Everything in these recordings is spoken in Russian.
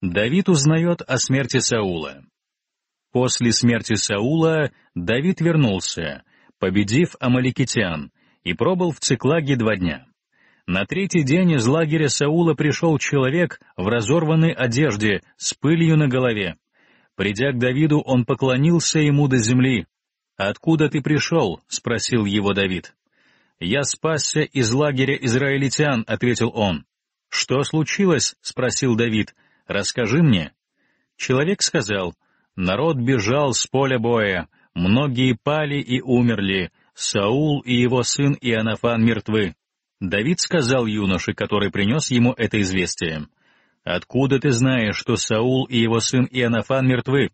Давид узнает о смерти Саула. После смерти Саула Давид вернулся, победив амаликитян, и пробыл в Циклаге два дня. На третий день из лагеря Саула пришел человек в разорванной одежде с пылью на голове. Придя к Давиду, он поклонился ему до земли. «Откуда ты пришел?» — спросил его Давид. «Я спасся из лагеря израильтян», — ответил он. «Что случилось?» — спросил Давид. Расскажи мне». Человек сказал, «Народ бежал с поля боя, многие пали и умерли, Саул и его сын Иоаннафан мертвы». Давид сказал юноше, который принес ему это известие, «Откуда ты знаешь, что Саул и его сын Иоаннафан мертвы?»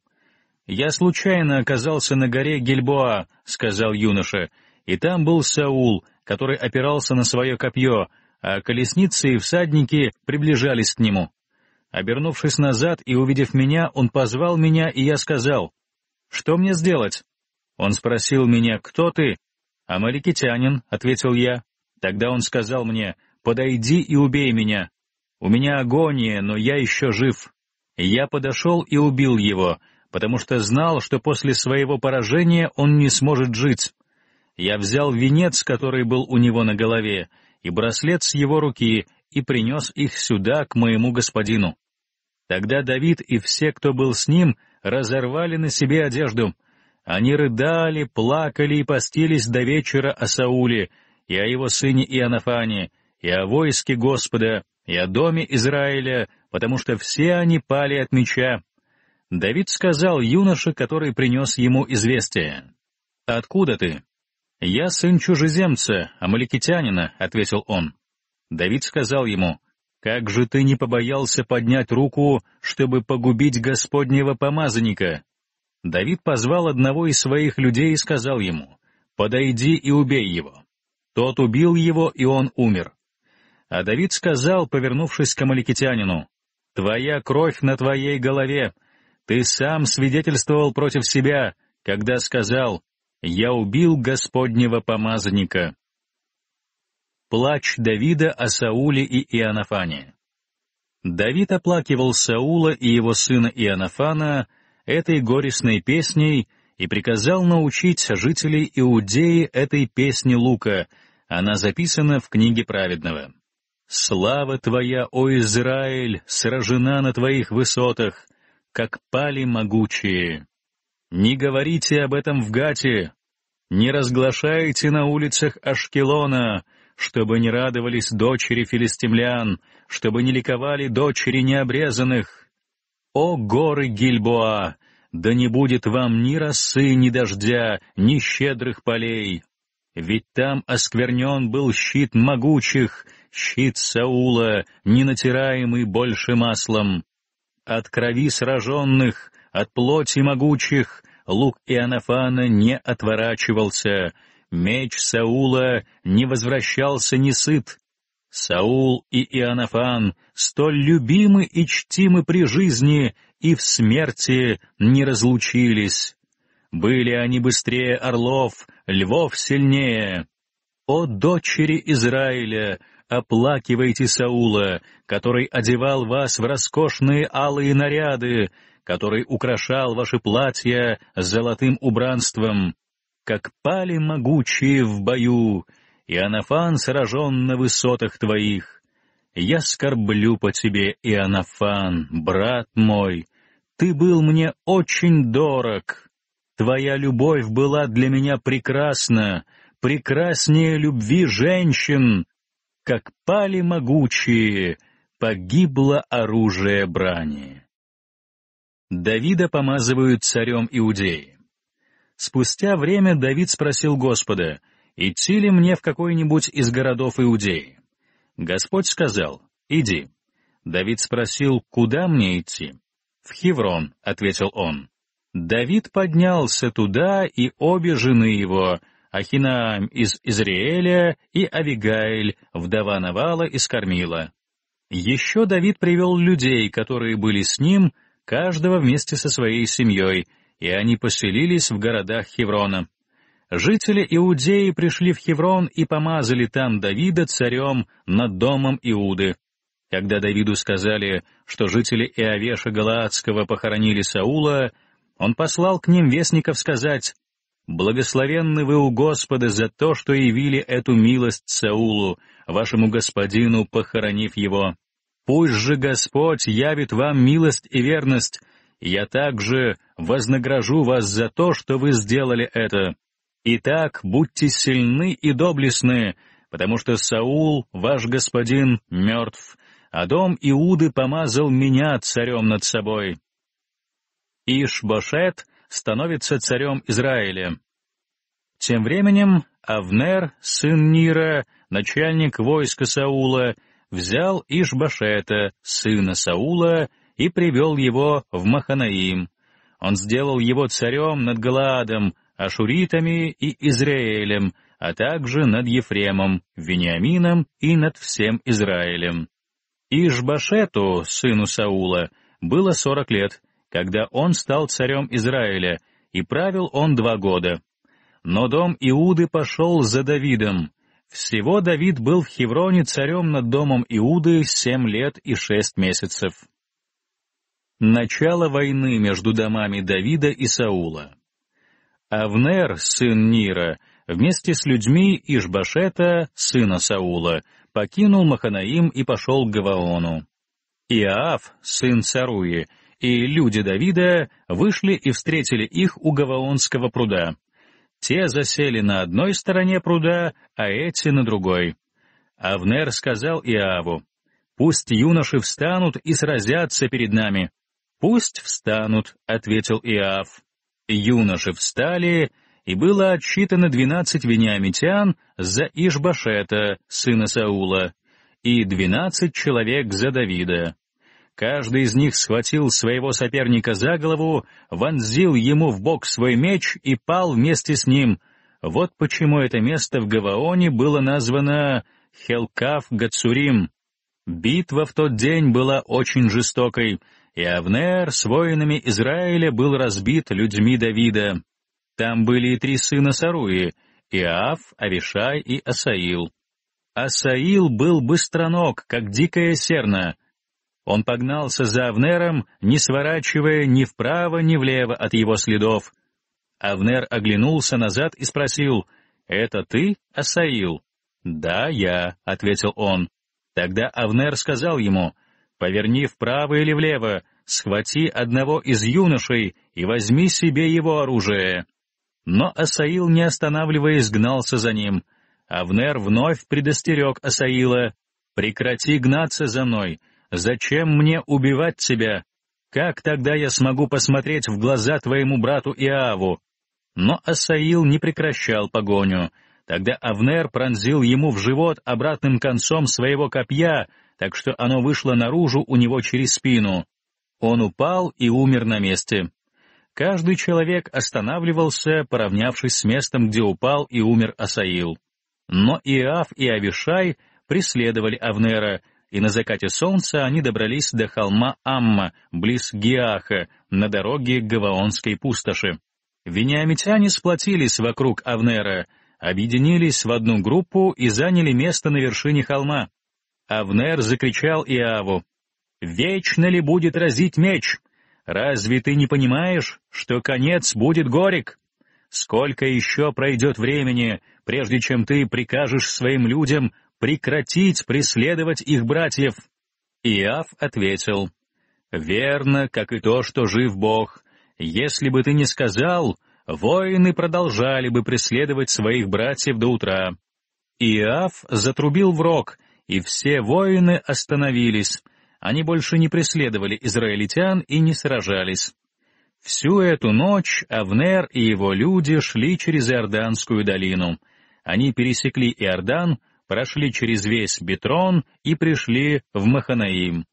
«Я случайно оказался на горе Гельбоа», — сказал юноша, «и там был Саул, который опирался на свое копье, а колесницы и всадники приближались к нему». Обернувшись назад и увидев меня, он позвал меня, и я сказал, «Что мне сделать?» Он спросил меня, «Кто ты?» «Амаликитянин», — ответил я. Тогда он сказал мне, «Подойди и убей меня. У меня агония, но я еще жив». Я подошел и убил его, потому что знал, что после своего поражения он не сможет жить. Я взял венец, который был у него на голове, и браслет с его руки, и принес их сюда, к моему господину. Тогда Давид и все, кто был с ним, разорвали на себе одежду. Они рыдали, плакали и постились до вечера о Сауле, и о его сыне Иоаннафане, и о войске Господа, и о доме Израиля, потому что все они пали от меча. Давид сказал юноше, который принес ему известие. «Откуда ты?» «Я сын чужеземца, амаликитянина», — ответил он. Давид сказал ему, как же ты не побоялся поднять руку, чтобы погубить Господнего помазанника?» Давид позвал одного из своих людей и сказал ему, «Подойди и убей его». Тот убил его, и он умер. А Давид сказал, повернувшись к амаликитянину, «Твоя кровь на твоей голове. Ты сам свидетельствовал против себя, когда сказал, «Я убил Господнего помазанника». Плач Давида о Сауле и Иоаннафане. Давид оплакивал Саула и его сына Иоаннафана этой горестной песней и приказал научить жителей Иудеи этой песне Лука, она записана в книге праведного. «Слава Твоя, о Израиль, сражена на Твоих высотах, как пали могучие! Не говорите об этом в Гате, не разглашайте на улицах Ашкелона, чтобы не радовались дочери филистимлян, чтобы не ликовали дочери необрезанных. О горы Гильбоа! Да не будет вам ни росы, ни дождя, ни щедрых полей! Ведь там осквернен был щит могучих, щит Саула, не натираемый больше маслом. От крови сраженных, от плоти могучих лук Иоаннафана не отворачивался — Меч Саула не возвращался не сыт. Саул и Иоаннафан столь любимы и чтимы при жизни и в смерти не разлучились. Были они быстрее орлов, львов сильнее. О дочери Израиля, оплакивайте Саула, который одевал вас в роскошные алые наряды, который украшал ваши платья золотым убранством как пали могучие в бою, и Иоаннафан сражен на высотах твоих. Я скорблю по тебе, Иоаннафан, брат мой, ты был мне очень дорог. Твоя любовь была для меня прекрасна, прекраснее любви женщин. Как пали могучие, погибло оружие брани. Давида помазывают царем Иудеи. Спустя время Давид спросил Господа, «Идти ли мне в какой-нибудь из городов Иудеи?» Господь сказал, «Иди». Давид спросил, «Куда мне идти?» «В Хеврон», — ответил он. Давид поднялся туда, и обе жены его, Ахинаам из Израиля и Авигаиль, вдова Навала из Кормила. Еще Давид привел людей, которые были с ним, каждого вместе со своей семьей, и они поселились в городах Хеврона. Жители Иудеи пришли в Хеврон и помазали там Давида царем над домом Иуды. Когда Давиду сказали, что жители Иовеша Галаадского похоронили Саула, он послал к ним вестников сказать, «Благословенны вы у Господа за то, что явили эту милость Саулу, вашему господину, похоронив его. Пусть же Господь явит вам милость и верность, я также вознагражу вас за то, что вы сделали это. Итак, будьте сильны и доблестны, потому что Саул, ваш господин, мертв, а дом Иуды помазал меня царем над собой». Ишбошет становится царем Израиля. Тем временем Авнер, сын Нира, начальник войска Саула, взял Ишбашета, сына Саула, и привел его в Маханаим, он сделал его царем над Галаадом, Ашуритами и Израилем, а также над Ефремом, Вениамином и над всем Израилем. Ишбашету, сыну Саула, было сорок лет, когда он стал царем Израиля, и правил он два года. Но дом Иуды пошел за Давидом. Всего Давид был в Хевроне царем над домом Иуды семь лет и шесть месяцев. Начало войны между домами Давида и Саула. Авнер, сын Нира, вместе с людьми Ишбашета, сына Саула, покинул Маханаим и пошел к Гаваону. Иоав, сын Саруи, и люди Давида вышли и встретили их у Гаваонского пруда. Те засели на одной стороне пруда, а эти на другой. Авнер сказал Иаву, «Пусть юноши встанут и сразятся перед нами, «Пусть встанут», — ответил Иав. Юноши встали, и было отчитано двенадцать вениамитян за Ишбашета, сына Саула, и двенадцать человек за Давида. Каждый из них схватил своего соперника за голову, вонзил ему в бок свой меч и пал вместе с ним. Вот почему это место в Гаваоне было названо Хелкаф Гацурим. Битва в тот день была очень жестокой, и Авнер с воинами Израиля был разбит людьми Давида. Там были и три сына Саруи — Иав, Авишай и Асаил. Асаил был быстроног, как дикая серна. Он погнался за Авнером, не сворачивая ни вправо, ни влево от его следов. Авнер оглянулся назад и спросил, «Это ты, Асаил?» «Да, я», — ответил он. Тогда Авнер сказал ему, Поверни вправо или влево, схвати одного из юношей и возьми себе его оружие». Но Асаил, не останавливаясь, гнался за ним. Авнер вновь предостерег Асаила. «Прекрати гнаться за мной. Зачем мне убивать тебя? Как тогда я смогу посмотреть в глаза твоему брату Иаву?» Но Асаил не прекращал погоню. Тогда Авнер пронзил ему в живот обратным концом своего копья — так что оно вышло наружу у него через спину. Он упал и умер на месте. Каждый человек останавливался, поравнявшись с местом, где упал и умер Асаил. Но Иав и Авишай преследовали Авнера, и на закате солнца они добрались до холма Амма, близ Гиаха, на дороге к Гаваонской пустоши. Вениамитяне сплотились вокруг Авнера, объединились в одну группу и заняли место на вершине холма. Авнер закричал Иаву, «Вечно ли будет разить меч? Разве ты не понимаешь, что конец будет горек? Сколько еще пройдет времени, прежде чем ты прикажешь своим людям прекратить преследовать их братьев?» Иав ответил, «Верно, как и то, что жив Бог. Если бы ты не сказал, воины продолжали бы преследовать своих братьев до утра». Иав затрубил в рог, и все воины остановились. Они больше не преследовали израильтян и не сражались. Всю эту ночь Авнер и его люди шли через Иорданскую долину. Они пересекли Иордан, прошли через весь Бетрон и пришли в Маханаим.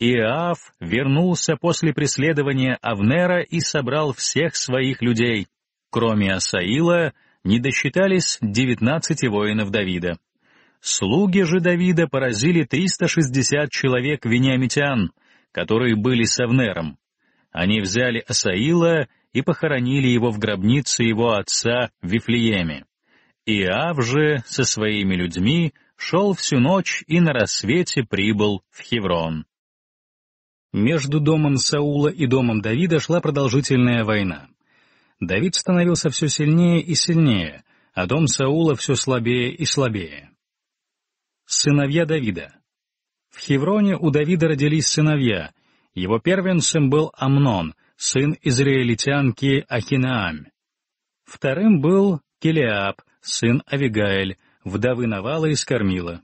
Иав вернулся после преследования Авнера и собрал всех своих людей. Кроме Асаила, не досчитались девятнадцати воинов Давида. Слуги же Давида поразили 360 человек вениамитян, которые были с Авнером. Они взяли Асаила и похоронили его в гробнице его отца в Вифлееме. Ав же со своими людьми шел всю ночь и на рассвете прибыл в Хеврон. Между домом Саула и домом Давида шла продолжительная война. Давид становился все сильнее и сильнее, а дом Саула все слабее и слабее. Сыновья Давида. В Хевроне у Давида родились сыновья. Его первенцем был Амнон, сын израильтянки Ахинаам. Вторым был Келиап, сын Авигаэль, вдовы Навала из Кормила.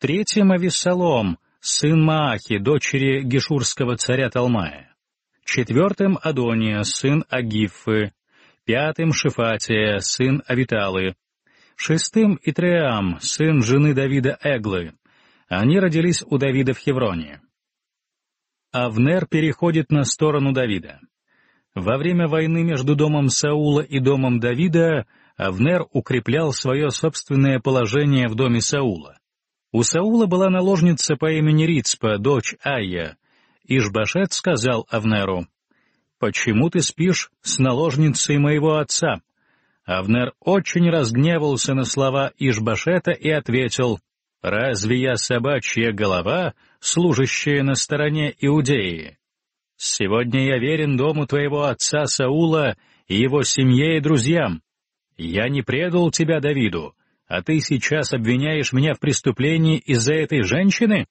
Третьим — Ависсалом, сын Маахи, дочери гешурского царя Талмая. Четвертым — Адония, сын Агифы. Пятым — Шифатия, сын Авиталы. Шестым — Итреам, сын жены Давида Эглы. Они родились у Давида в Хевроне. Авнер переходит на сторону Давида. Во время войны между домом Саула и домом Давида Авнер укреплял свое собственное положение в доме Саула. У Саула была наложница по имени Рицпа, дочь Айя. Ишбашет сказал Авнеру, «Почему ты спишь с наложницей моего отца?» Авнер очень разгневался на слова Ишбашета и ответил, «Разве я собачья голова, служащая на стороне Иудеи? Сегодня я верен дому твоего отца Саула и его семье и друзьям. Я не предал тебя Давиду, а ты сейчас обвиняешь меня в преступлении из-за этой женщины?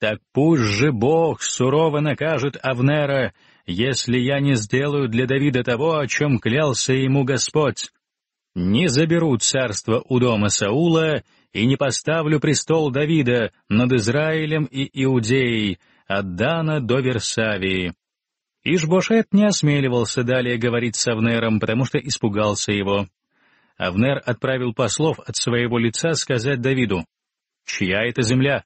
Так пусть же Бог сурово накажет Авнера, если я не сделаю для Давида того, о чем клялся ему Господь» не заберу царство у дома Саула и не поставлю престол Давида над Израилем и Иудеей от Дана до Версавии». Ишбошет не осмеливался далее говорить с Авнером, потому что испугался его. Авнер отправил послов от своего лица сказать Давиду, «Чья это земля?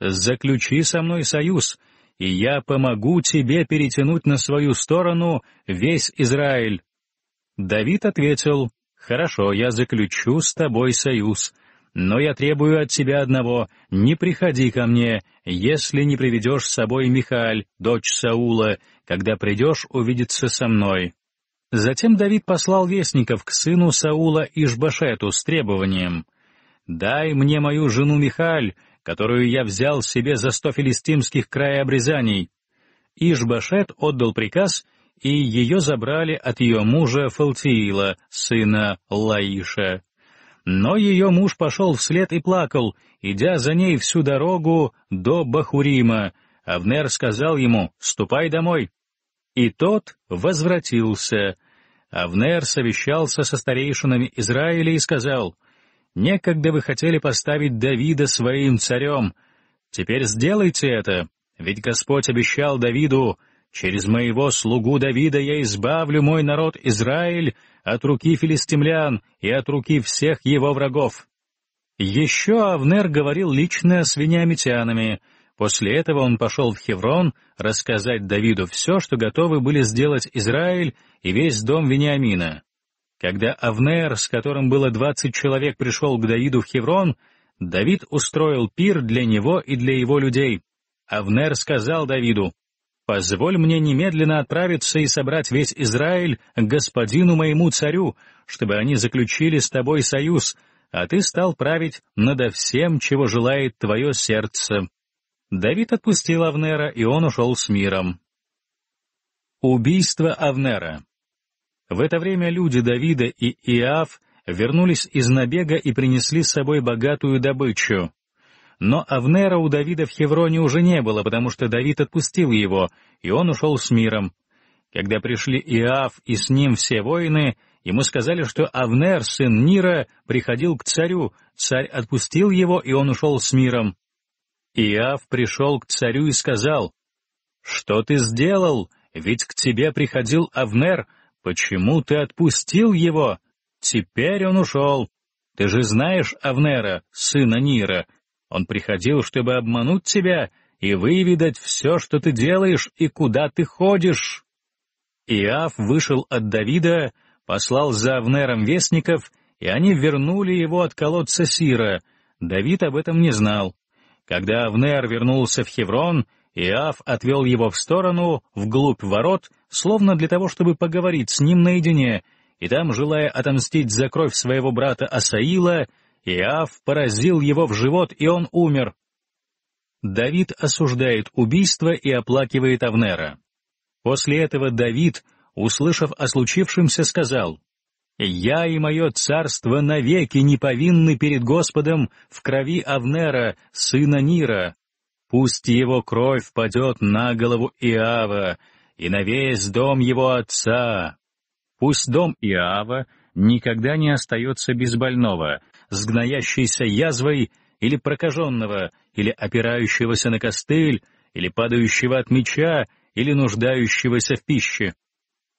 Заключи со мной союз, и я помогу тебе перетянуть на свою сторону весь Израиль». Давид ответил, «Хорошо, я заключу с тобой союз, но я требую от тебя одного, не приходи ко мне, если не приведешь с собой Михаль, дочь Саула, когда придешь увидеться со мной». Затем Давид послал вестников к сыну Саула Ишбашету с требованием «Дай мне мою жену Михаль, которую я взял себе за сто филистимских краеобрезаний». Ишбашет отдал приказ — и ее забрали от ее мужа Фалтиила, сына Лаиша. Но ее муж пошел вслед и плакал, идя за ней всю дорогу до Бахурима. Авнер сказал ему «Ступай домой». И тот возвратился. Авнер совещался со старейшинами Израиля и сказал «Некогда вы хотели поставить Давида своим царем. Теперь сделайте это, ведь Господь обещал Давиду, Через моего слугу Давида я избавлю мой народ Израиль от руки филистимлян и от руки всех его врагов». Еще Авнер говорил лично с вениамитянами. После этого он пошел в Хеврон рассказать Давиду все, что готовы были сделать Израиль и весь дом Вениамина. Когда Авнер, с которым было двадцать человек, пришел к Давиду в Хеврон, Давид устроил пир для него и для его людей. Авнер сказал Давиду, Позволь мне немедленно отправиться и собрать весь Израиль к господину моему царю, чтобы они заключили с тобой союз, а ты стал править надо всем, чего желает твое сердце». Давид отпустил Авнера, и он ушел с миром. Убийство Авнера В это время люди Давида и Иав вернулись из набега и принесли с собой богатую добычу. Но Авнера у Давида в Хевроне уже не было, потому что Давид отпустил его, и он ушел с миром. Когда пришли Иав и с ним все воины, ему сказали, что Авнер, сын Нира, приходил к царю, царь отпустил его, и он ушел с миром. Иав пришел к царю и сказал, «Что ты сделал? Ведь к тебе приходил Авнер, почему ты отпустил его? Теперь он ушел. Ты же знаешь Авнера, сына Нира, он приходил, чтобы обмануть тебя и выведать все, что ты делаешь и куда ты ходишь. Иав вышел от Давида, послал за Авнером вестников, и они вернули его от колодца Сира. Давид об этом не знал. Когда Авнер вернулся в Хеврон, Иав отвел его в сторону, вглубь ворот, словно для того, чтобы поговорить с ним наедине, и там, желая отомстить за кровь своего брата Асаила, Иав поразил его в живот, и он умер. Давид осуждает убийство и оплакивает Авнера. После этого Давид, услышав о случившемся, сказал, «Я и мое царство навеки не повинны перед Господом в крови Авнера, сына Нира. Пусть его кровь падет на голову Иава и на весь дом его отца. Пусть дом Иава никогда не остается без больного, с гноящейся язвой или прокаженного, или опирающегося на костыль, или падающего от меча, или нуждающегося в пище.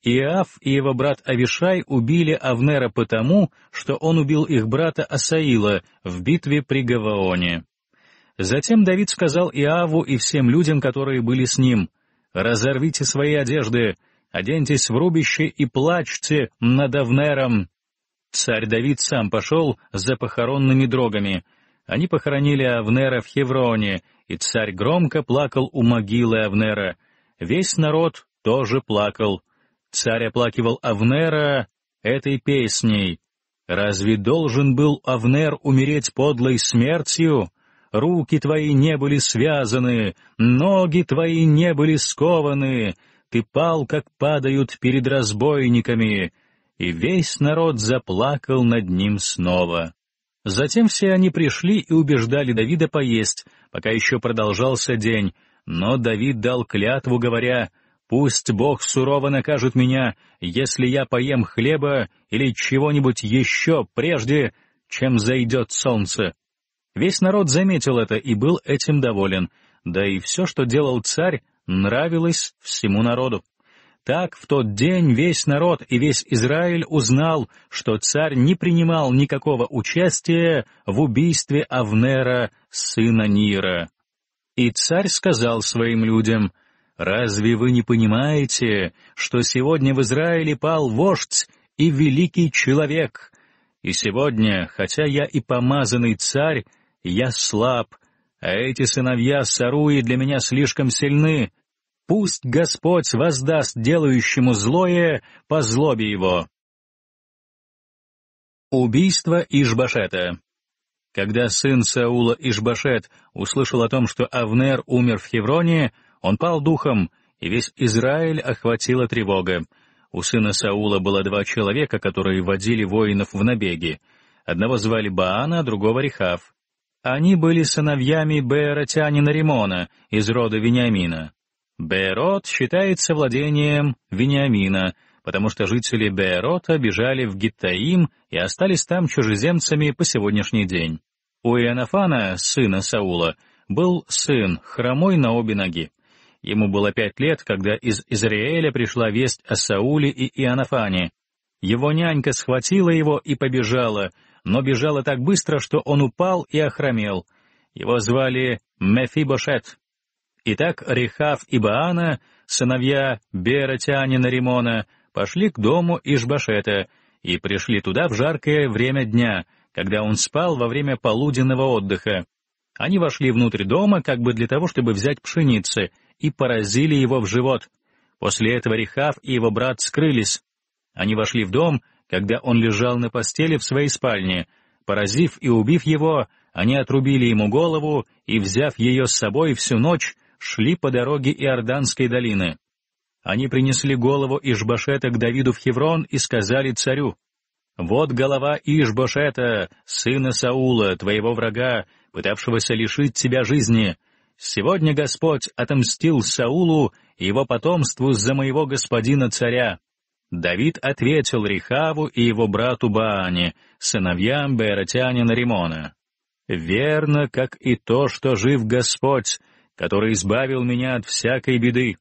Иав и его брат Авишай убили Авнера потому, что он убил их брата Асаила в битве при Гаваоне. Затем Давид сказал Иаву и всем людям, которые были с ним, «Разорвите свои одежды, оденьтесь в рубище и плачьте над Авнером, Царь Давид сам пошел за похоронными дрогами. Они похоронили Авнера в Хевроне, и царь громко плакал у могилы Авнера. Весь народ тоже плакал. Царь оплакивал Авнера этой песней. «Разве должен был Авнер умереть подлой смертью? Руки твои не были связаны, ноги твои не были скованы, ты пал, как падают перед разбойниками» и весь народ заплакал над ним снова. Затем все они пришли и убеждали Давида поесть, пока еще продолжался день, но Давид дал клятву, говоря, «Пусть Бог сурово накажет меня, если я поем хлеба или чего-нибудь еще прежде, чем зайдет солнце». Весь народ заметил это и был этим доволен, да и все, что делал царь, нравилось всему народу. Так в тот день весь народ и весь Израиль узнал, что царь не принимал никакого участия в убийстве Авнера, сына Нира. И царь сказал своим людям, «Разве вы не понимаете, что сегодня в Израиле пал вождь и великий человек? И сегодня, хотя я и помазанный царь, я слаб, а эти сыновья Саруи для меня слишком сильны, Пусть Господь воздаст делающему злое по злобе его. Убийство Ишбашета Когда сын Саула Ишбашет услышал о том, что Авнер умер в Хевроне, он пал духом, и весь Израиль охватила тревога. У сына Саула было два человека, которые водили воинов в набеги. Одного звали Баана, другого — Рехав. Они были сыновьями Беэротянина Римона из рода Вениамина. Бейрот считается владением Вениамина, потому что жители Бейрота бежали в Гиттаим и остались там чужеземцами по сегодняшний день. У Иоаннафана, сына Саула, был сын, хромой на обе ноги. Ему было пять лет, когда из Израиля пришла весть о Сауле и Иоаннафане. Его нянька схватила его и побежала, но бежала так быстро, что он упал и охромел. Его звали Мефибошет. Итак, Рехав и Баана, сыновья Бератянина Римона, пошли к дому Ишбашета и пришли туда в жаркое время дня, когда он спал во время полуденного отдыха. Они вошли внутрь дома как бы для того, чтобы взять пшеницы, и поразили его в живот. После этого Рехав и его брат скрылись. Они вошли в дом, когда он лежал на постели в своей спальне. Поразив и убив его, они отрубили ему голову и, взяв ее с собой всю ночь, шли по дороге Иорданской долины. Они принесли голову Ишбашета к Давиду в Хеврон и сказали царю, «Вот голова Ишбашета, сына Саула, твоего врага, пытавшегося лишить тебя жизни. Сегодня Господь отомстил Саулу и его потомству за моего господина царя». Давид ответил Рихаву и его брату Баане, сыновьям Беротянина Римона. «Верно, как и то, что жив Господь, который избавил меня от всякой беды.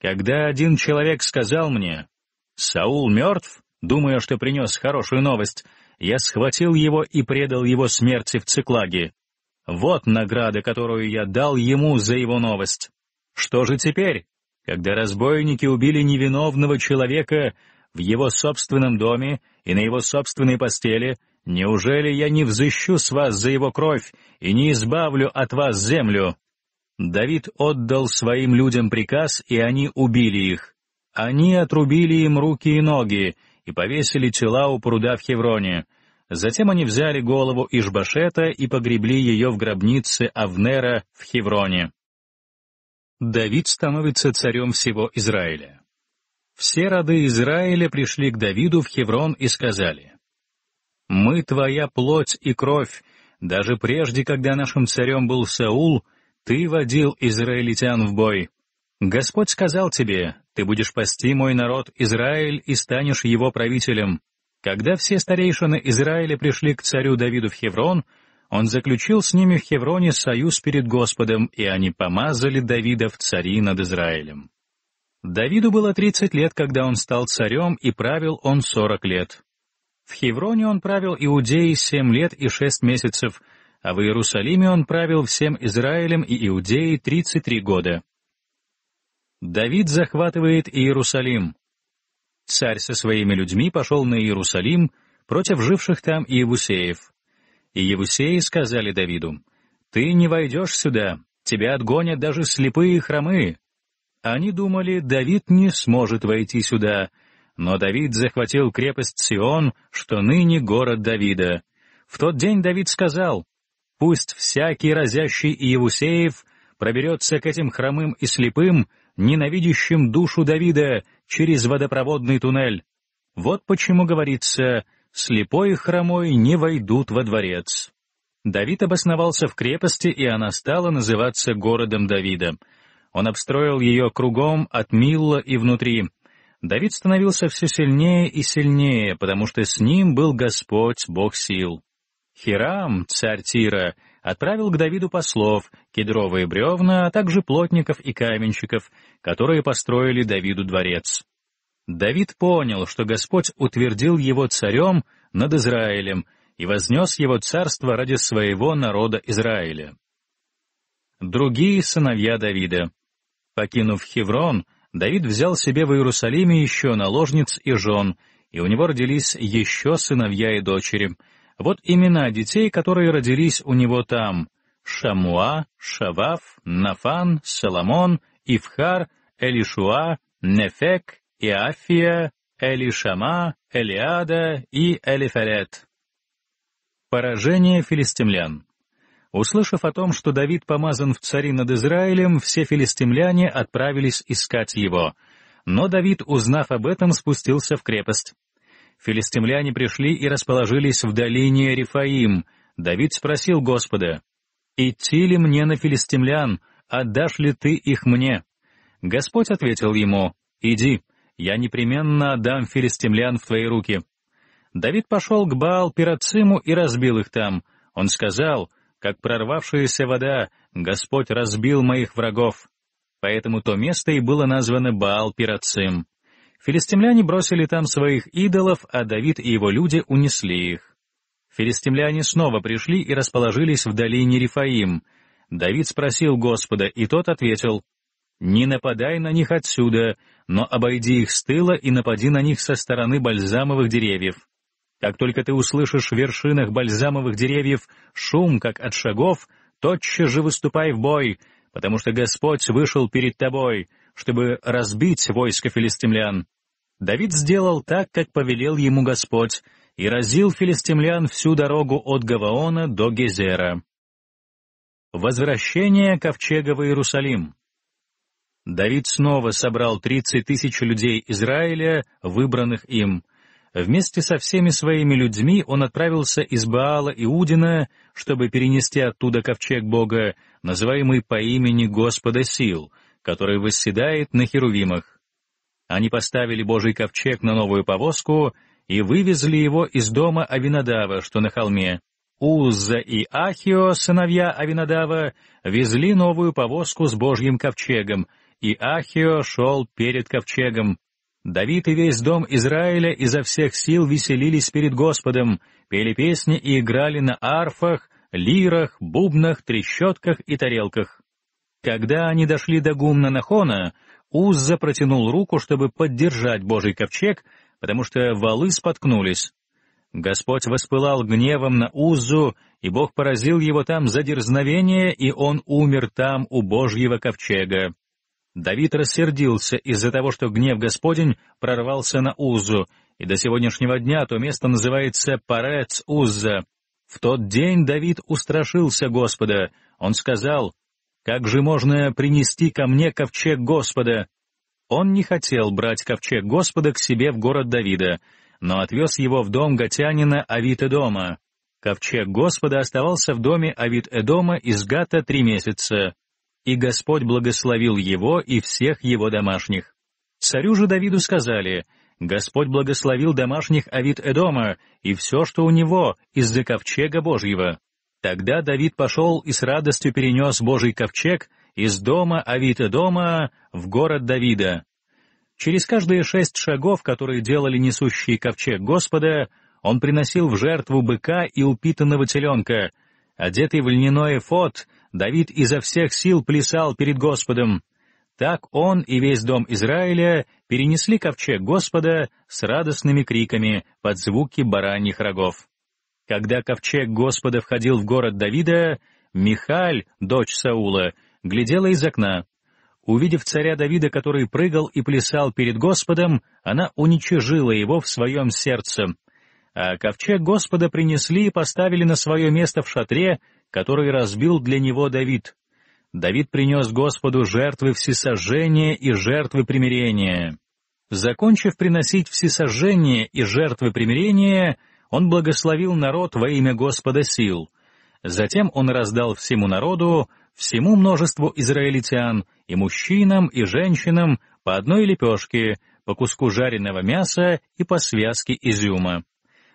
Когда один человек сказал мне «Саул мертв», думая, что принес хорошую новость, я схватил его и предал его смерти в Циклаге. Вот награда, которую я дал ему за его новость. Что же теперь, когда разбойники убили невиновного человека в его собственном доме и на его собственной постели, неужели я не взыщу с вас за его кровь и не избавлю от вас землю?» Давид отдал своим людям приказ, и они убили их. Они отрубили им руки и ноги и повесили тела у пруда в Хевроне. Затем они взяли голову Ишбашета и погребли ее в гробнице Авнера в Хевроне. Давид становится царем всего Израиля. Все роды Израиля пришли к Давиду в Хеврон и сказали, «Мы твоя плоть и кровь, даже прежде, когда нашим царем был Саул, ты водил израильтян в бой. Господь сказал тебе, ты будешь пасти мой народ Израиль и станешь его правителем. Когда все старейшины Израиля пришли к царю Давиду в Хеврон, он заключил с ними в Хевроне союз перед Господом, и они помазали Давида в цари над Израилем. Давиду было 30 лет, когда он стал царем, и правил он 40 лет. В Хевроне он правил Иудеей 7 лет и 6 месяцев, а в Иерусалиме он правил всем Израилем и Иудеей 33 года. Давид захватывает Иерусалим. Царь со своими людьми пошел на Иерусалим против живших там иевусеев. И иевусеи сказали Давиду, «Ты не войдешь сюда, тебя отгонят даже слепые и Они думали, Давид не сможет войти сюда, но Давид захватил крепость Сион, что ныне город Давида. В тот день Давид сказал, Пусть всякий разящий Иевусеев проберется к этим хромым и слепым, ненавидящим душу Давида, через водопроводный туннель. Вот почему говорится «слепой и хромой не войдут во дворец». Давид обосновался в крепости, и она стала называться городом Давида. Он обстроил ее кругом от Милла и внутри. Давид становился все сильнее и сильнее, потому что с ним был Господь, Бог сил. Хирам, царь Тира, отправил к Давиду послов, кедровые бревна, а также плотников и каменщиков, которые построили Давиду дворец. Давид понял, что Господь утвердил его царем над Израилем и вознес его царство ради своего народа Израиля. Другие сыновья Давида. Покинув Хеврон, Давид взял себе в Иерусалиме еще наложниц и жен, и у него родились еще сыновья и дочери — вот имена детей, которые родились у него там — Шамуа, Шаваф, Нафан, Соломон, Ифхар, Элишуа, Нефек, Иафия, Элишама, Элиада и Элиферет. Поражение филистимлян Услышав о том, что Давид помазан в цари над Израилем, все филистимляне отправились искать его. Но Давид, узнав об этом, спустился в крепость. Филистимляне пришли и расположились в долине Рифаим. Давид спросил Господа, «Идти ли мне на филистимлян? Отдашь ли ты их мне?» Господь ответил ему, «Иди, я непременно отдам филистимлян в твои руки». Давид пошел к Баал-Пирациму и разбил их там. Он сказал, «Как прорвавшаяся вода, Господь разбил моих врагов». Поэтому то место и было названо Баал-Пирацим. Филистимляне бросили там своих идолов, а Давид и его люди унесли их. Филистимляне снова пришли и расположились в долине Рифаим. Давид спросил Господа, и тот ответил, «Не нападай на них отсюда, но обойди их с тыла и напади на них со стороны бальзамовых деревьев. Как только ты услышишь в вершинах бальзамовых деревьев шум, как от шагов, тотчас же выступай в бой, потому что Господь вышел перед тобой, чтобы разбить войско филистимлян». Давид сделал так, как повелел ему Господь, и разил филистимлян всю дорогу от Гаваона до Гезера. Возвращение ковчега в Иерусалим Давид снова собрал 30 тысяч людей Израиля, выбранных им. Вместе со всеми своими людьми он отправился из Баала Иудина, чтобы перенести оттуда ковчег Бога, называемый по имени Господа сил, который восседает на Херувимах. Они поставили Божий ковчег на новую повозку и вывезли его из дома Авинадава, что на холме. Узза и Ахио, сыновья Авинадава, везли новую повозку с Божьим ковчегом, и Ахио шел перед ковчегом. Давид и весь дом Израиля изо всех сил веселились перед Господом, пели песни и играли на арфах, лирах, бубнах, трещотках и тарелках. Когда они дошли до гумна Нахона, Узза протянул руку, чтобы поддержать Божий ковчег, потому что валы споткнулись. Господь воспылал гневом на Узу, и Бог поразил его там за дерзновение, и он умер там у Божьего ковчега. Давид рассердился из-за того, что гнев Господень прорвался на Узу, и до сегодняшнего дня то место называется Парец Узза. В тот день Давид устрашился Господа. Он сказал, как же можно принести ко мне ковчег Господа?» Он не хотел брать ковчег Господа к себе в город Давида, но отвез его в дом Гатянина Авид-Эдома. Ковчег Господа оставался в доме Авид-Эдома из Гата три месяца, и Господь благословил его и всех его домашних. Царю же Давиду сказали, «Господь благословил домашних Авид-Эдома и все, что у него, из-за ковчега Божьего». Тогда Давид пошел и с радостью перенес Божий ковчег из дома Авита дома в город Давида. Через каждые шесть шагов, которые делали несущие ковчег Господа, он приносил в жертву быка и упитанного теленка. Одетый в льняной фот. Давид изо всех сил плясал перед Господом. Так он и весь дом Израиля перенесли ковчег Господа с радостными криками под звуки бараньих рогов. Когда ковчег Господа входил в город Давида, Михаль, дочь Саула, глядела из окна. Увидев царя Давида, который прыгал и плясал перед Господом, она уничижила его в своем сердце. А ковчег Господа принесли и поставили на свое место в шатре, который разбил для него Давид. Давид принес Господу жертвы всесожжения и жертвы примирения. Закончив приносить всесожжение и жертвы примирения, он благословил народ во имя Господа сил. Затем он раздал всему народу, всему множеству израильтян, и мужчинам, и женщинам, по одной лепешке, по куску жареного мяса и по связке изюма.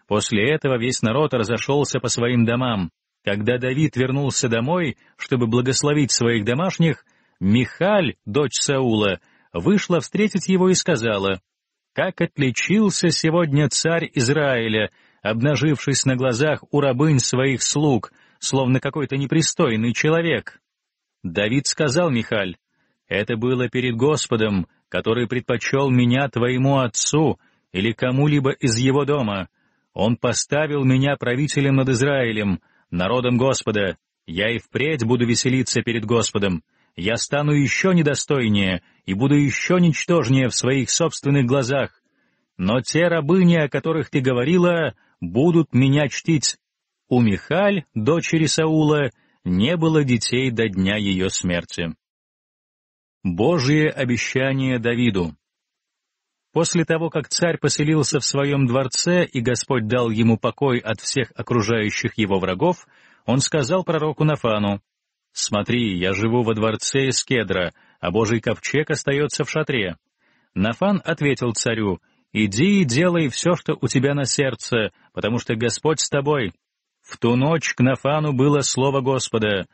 После этого весь народ разошелся по своим домам. Когда Давид вернулся домой, чтобы благословить своих домашних, Михаль, дочь Саула, вышла встретить его и сказала, «Как отличился сегодня царь Израиля, обнажившись на глазах у рабынь своих слуг, словно какой-то непристойный человек. Давид сказал Михаль, «Это было перед Господом, который предпочел меня твоему отцу или кому-либо из его дома. Он поставил меня правителем над Израилем, народом Господа. Я и впредь буду веселиться перед Господом. Я стану еще недостойнее и буду еще ничтожнее в своих собственных глазах. Но те рабыни, о которых ты говорила, будут меня чтить. У Михаль, дочери Саула, не было детей до дня ее смерти. Божие обещание Давиду После того, как царь поселился в своем дворце и Господь дал ему покой от всех окружающих его врагов, он сказал пророку Нафану, «Смотри, я живу во дворце из кедра, а Божий ковчег остается в шатре». Нафан ответил царю, Иди и делай все, что у тебя на сердце, потому что Господь с тобой. В ту ночь к Нафану было слово Господа.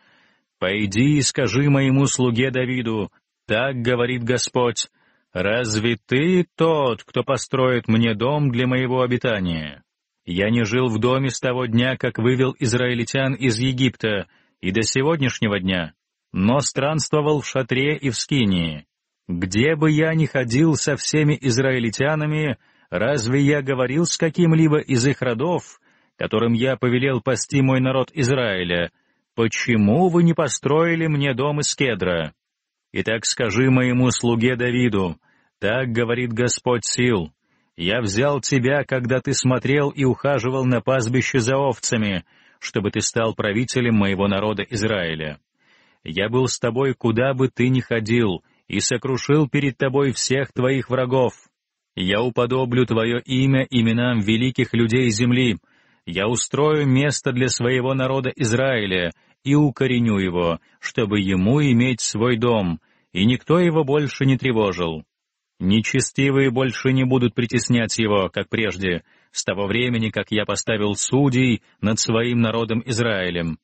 Пойди и скажи моему слуге Давиду, так говорит Господь, разве ты тот, кто построит мне дом для моего обитания? Я не жил в доме с того дня, как вывел израильтян из Египта, и до сегодняшнего дня, но странствовал в шатре и в скинии. Где бы я ни ходил со всеми израильтянами, разве я говорил с каким-либо из их родов, которым я повелел пасти мой народ Израиля, почему вы не построили мне дом из кедра? Итак, скажи моему слуге Давиду, так говорит Господь сил, я взял тебя, когда ты смотрел и ухаживал на пастбище за овцами, чтобы ты стал правителем моего народа Израиля. Я был с тобой, куда бы ты ни ходил, — и сокрушил перед тобой всех твоих врагов. Я уподоблю твое имя именам великих людей земли. Я устрою место для своего народа Израиля и укореню его, чтобы ему иметь свой дом, и никто его больше не тревожил. Нечестивые больше не будут притеснять его, как прежде, с того времени, как я поставил судей над своим народом Израилем.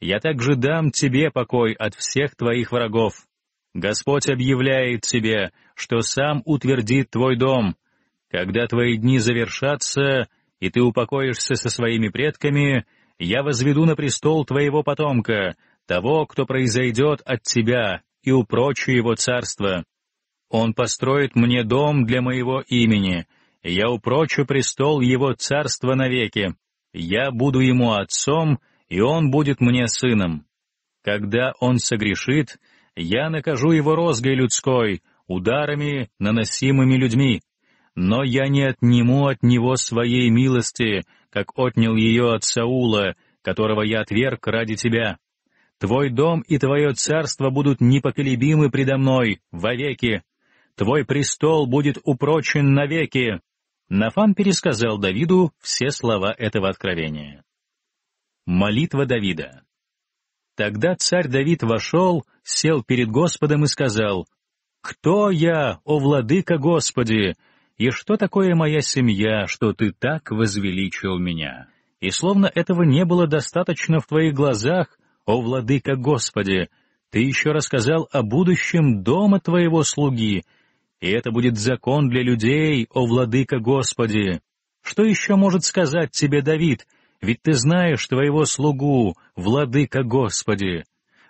Я также дам тебе покой от всех твоих врагов, Господь объявляет тебе, что сам утвердит твой дом. Когда твои дни завершатся, и ты упокоишься со своими предками, я возведу на престол твоего потомка, того, кто произойдет от тебя, и упрочу его царство. Он построит мне дом для моего имени, и я упрочу престол его царства навеки. Я буду ему отцом, и он будет мне сыном. Когда он согрешит, — я накажу его розгой людской, ударами, наносимыми людьми. Но я не отниму от него своей милости, как отнял ее от Саула, которого я отверг ради тебя. Твой дом и твое царство будут непоколебимы предо мной вовеки. Твой престол будет упрочен навеки». Нафан пересказал Давиду все слова этого откровения. Молитва Давида Тогда царь Давид вошел, сел перед Господом и сказал, «Кто я, о владыка Господи, и что такое моя семья, что ты так возвеличил меня? И словно этого не было достаточно в твоих глазах, о владыка Господи, ты еще рассказал о будущем дома твоего слуги, и это будет закон для людей, о владыка Господи. Что еще может сказать тебе Давид, — ведь ты знаешь твоего слугу, владыка Господи.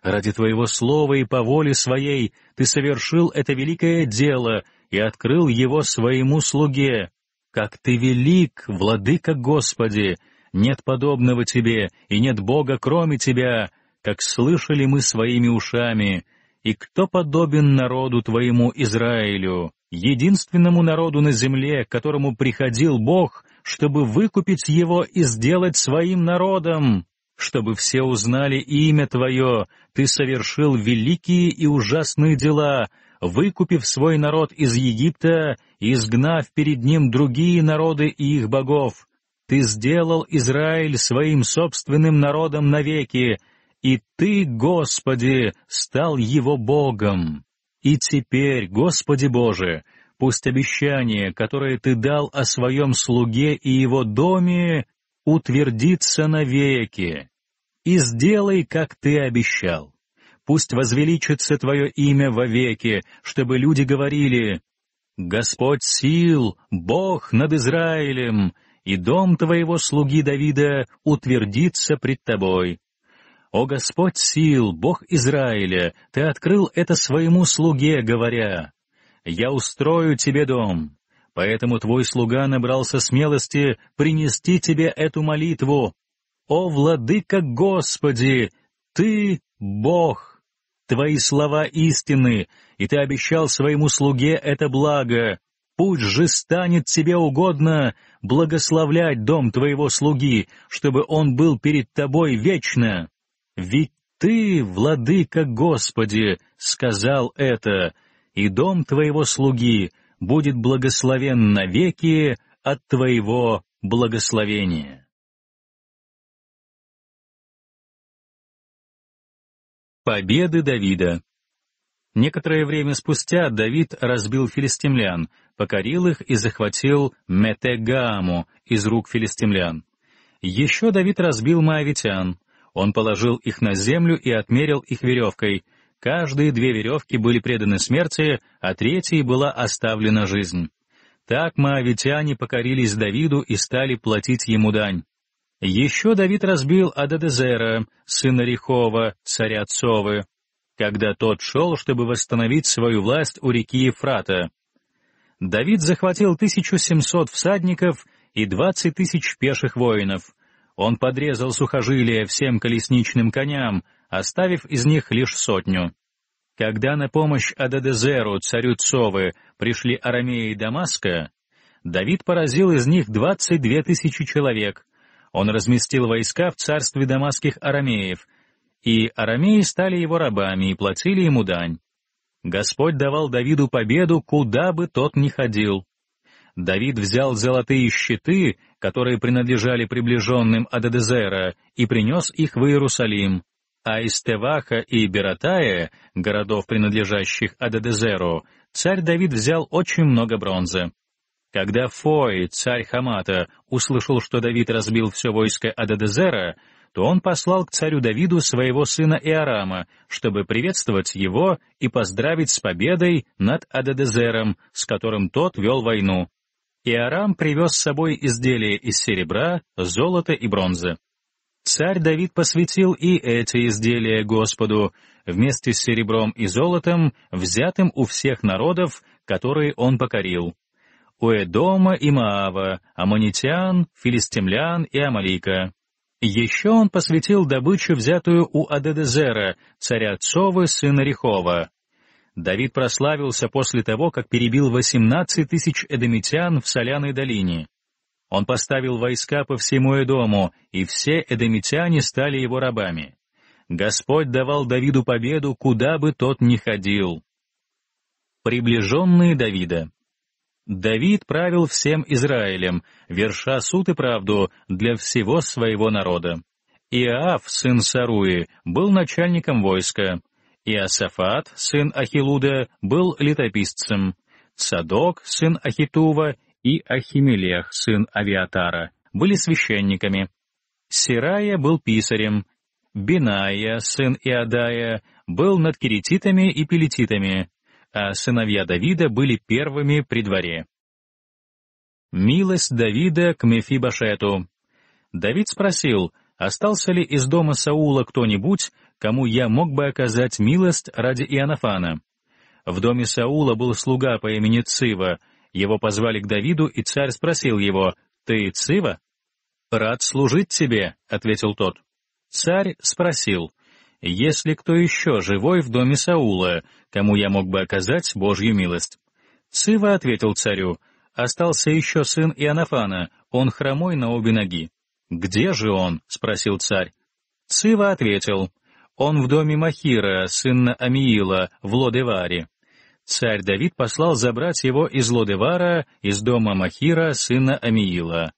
Ради твоего слова и по воле своей ты совершил это великое дело и открыл его своему слуге. Как ты велик, владыка Господи! Нет подобного тебе, и нет Бога, кроме тебя, как слышали мы своими ушами. И кто подобен народу твоему Израилю, единственному народу на земле, к которому приходил Бог — чтобы выкупить его и сделать своим народом, чтобы все узнали имя Твое, Ты совершил великие и ужасные дела, выкупив свой народ из Египта и изгнав перед ним другие народы и их богов. Ты сделал Израиль своим собственным народом навеки, и Ты, Господи, стал его Богом. И теперь, Господи Боже, — Пусть обещание, которое ты дал о своем слуге и его доме, утвердится навеки. И сделай, как ты обещал. Пусть возвеличится твое имя вовеки, чтобы люди говорили «Господь сил, Бог над Израилем, и дом твоего слуги Давида утвердится пред тобой». «О Господь сил, Бог Израиля, Ты открыл это своему слуге, говоря, я устрою тебе дом. Поэтому твой слуга набрался смелости принести тебе эту молитву. О, владыка Господи, ты Бог! Твои слова истины, и ты обещал своему слуге это благо. Пусть же станет тебе угодно благословлять дом твоего слуги, чтобы он был перед тобой вечно. Ведь ты, владыка Господи, сказал это, и дом твоего слуги будет благословен навеки от твоего благословения. Победы Давида Некоторое время спустя Давид разбил филистимлян, покорил их и захватил Метегаму из рук филистимлян. Еще Давид разбил маавитян. Он положил их на землю и отмерил их веревкой Каждые две веревки были преданы смерти, а третьей была оставлена жизнь. Так моавитяне покорились Давиду и стали платить ему дань. Еще Давид разбил Ададезера, сына Рихова, царя Цовы, когда тот шел, чтобы восстановить свою власть у реки Ефрата. Давид захватил 1700 всадников и 20 тысяч пеших воинов. Он подрезал сухожилия всем колесничным коням, оставив из них лишь сотню. Когда на помощь Ададезеру, царю Цовы, пришли арамеи Дамаска, Давид поразил из них 22 тысячи человек. Он разместил войска в царстве дамасских арамеев, и арамеи стали его рабами и платили ему дань. Господь давал Давиду победу, куда бы тот ни ходил. Давид взял золотые щиты, которые принадлежали приближенным Ададезера, и принес их в Иерусалим а из Теваха и Бератая, городов, принадлежащих Ададезеру, царь Давид взял очень много бронзы. Когда Фой, царь Хамата, услышал, что Давид разбил все войско Ададезера, то он послал к царю Давиду своего сына Иорама, чтобы приветствовать его и поздравить с победой над Ададезером, с которым тот вел войну. Иорам привез с собой изделия из серебра, золота и бронзы. Царь Давид посвятил и эти изделия Господу, вместе с серебром и золотом, взятым у всех народов, которые он покорил. У Эдома и Маава, Амонитян, Филистимлян и Амалика. Еще он посвятил добычу, взятую у Адедезера, царя Цовы, сына Рихова. Давид прославился после того, как перебил 18 тысяч Эдемитян в Соляной долине. Он поставил войска по всему Эдому, и все эдомитяне стали его рабами. Господь давал Давиду победу, куда бы тот ни ходил. Приближенные Давида Давид правил всем Израилем, верша суд и правду для всего своего народа. Иоав, сын Саруи, был начальником войска. Иосафат, сын Ахилуда, был летописцем. Садок, сын Ахитува, и Ахимелех, сын Авиатара, были священниками. Сирая был писарем, Биная, сын Иадая, был над кирититами и пелетитами, а сыновья Давида были первыми при дворе. Милость Давида к Мефибашету. Давид спросил, остался ли из дома Саула кто-нибудь, кому я мог бы оказать милость ради Иоаннафана. В доме Саула был слуга по имени Цива, его позвали к Давиду, и царь спросил его, «Ты Цива?» «Рад служить тебе», — ответил тот. Царь спросил, «Есть ли кто еще живой в доме Саула, кому я мог бы оказать Божью милость?» Цива ответил царю, «Остался еще сын Иоаннафана, он хромой на обе ноги». «Где же он?» — спросил царь. Цива ответил, «Он в доме Махира, сына Амиила, в Лодеваре» царь Давид послал забрать его из Лодевара, из дома Махира, сына Амиила.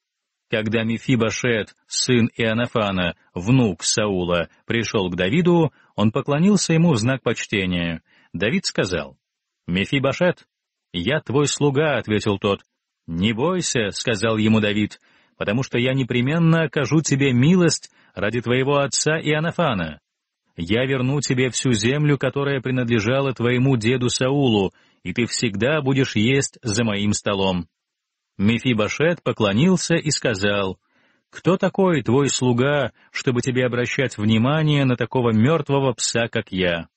Когда Мефибашет, сын Иоаннафана, внук Саула, пришел к Давиду, он поклонился ему в знак почтения. Давид сказал, «Мефибашет, я твой слуга», — ответил тот. «Не бойся», — сказал ему Давид, — «потому что я непременно окажу тебе милость ради твоего отца Иоаннафана я верну тебе всю землю, которая принадлежала твоему деду Саулу, и ты всегда будешь есть за моим столом». Мефибашет поклонился и сказал, «Кто такой твой слуга, чтобы тебе обращать внимание на такого мертвого пса, как я?»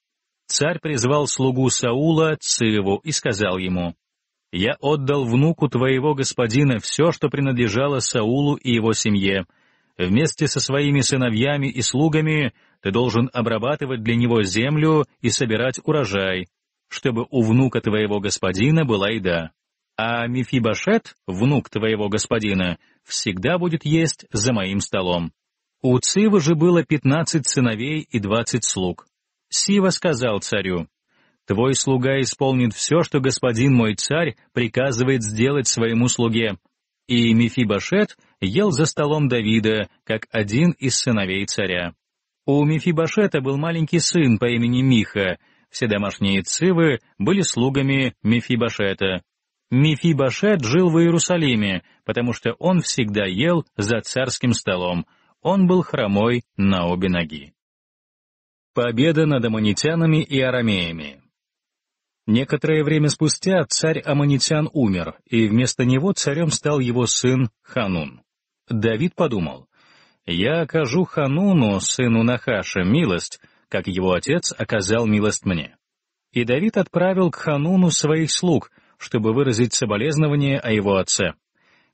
Царь призвал слугу Саула, Циву, и сказал ему, «Я отдал внуку твоего господина все, что принадлежало Саулу и его семье. Вместе со своими сыновьями и слугами — ты должен обрабатывать для него землю и собирать урожай, чтобы у внука твоего господина была еда. А Мефибашет, внук твоего господина, всегда будет есть за моим столом. У Цивы же было пятнадцать сыновей и двадцать слуг. Сива сказал царю, «Твой слуга исполнит все, что господин мой царь приказывает сделать своему слуге». И Мефибашет ел за столом Давида, как один из сыновей царя. У Мефибашета был маленький сын по имени Миха. Все домашние цивы были слугами Мефибашета. Мефибашет жил в Иерусалиме, потому что он всегда ел за царским столом. Он был хромой на обе ноги. Победа над аммонитянами и арамеями Некоторое время спустя царь Аммонитян умер, и вместо него царем стал его сын Ханун. Давид подумал, я окажу Хануну, сыну Нахаша, милость, как его отец оказал милость мне». И Давид отправил к Хануну своих слуг, чтобы выразить соболезнование о его отце.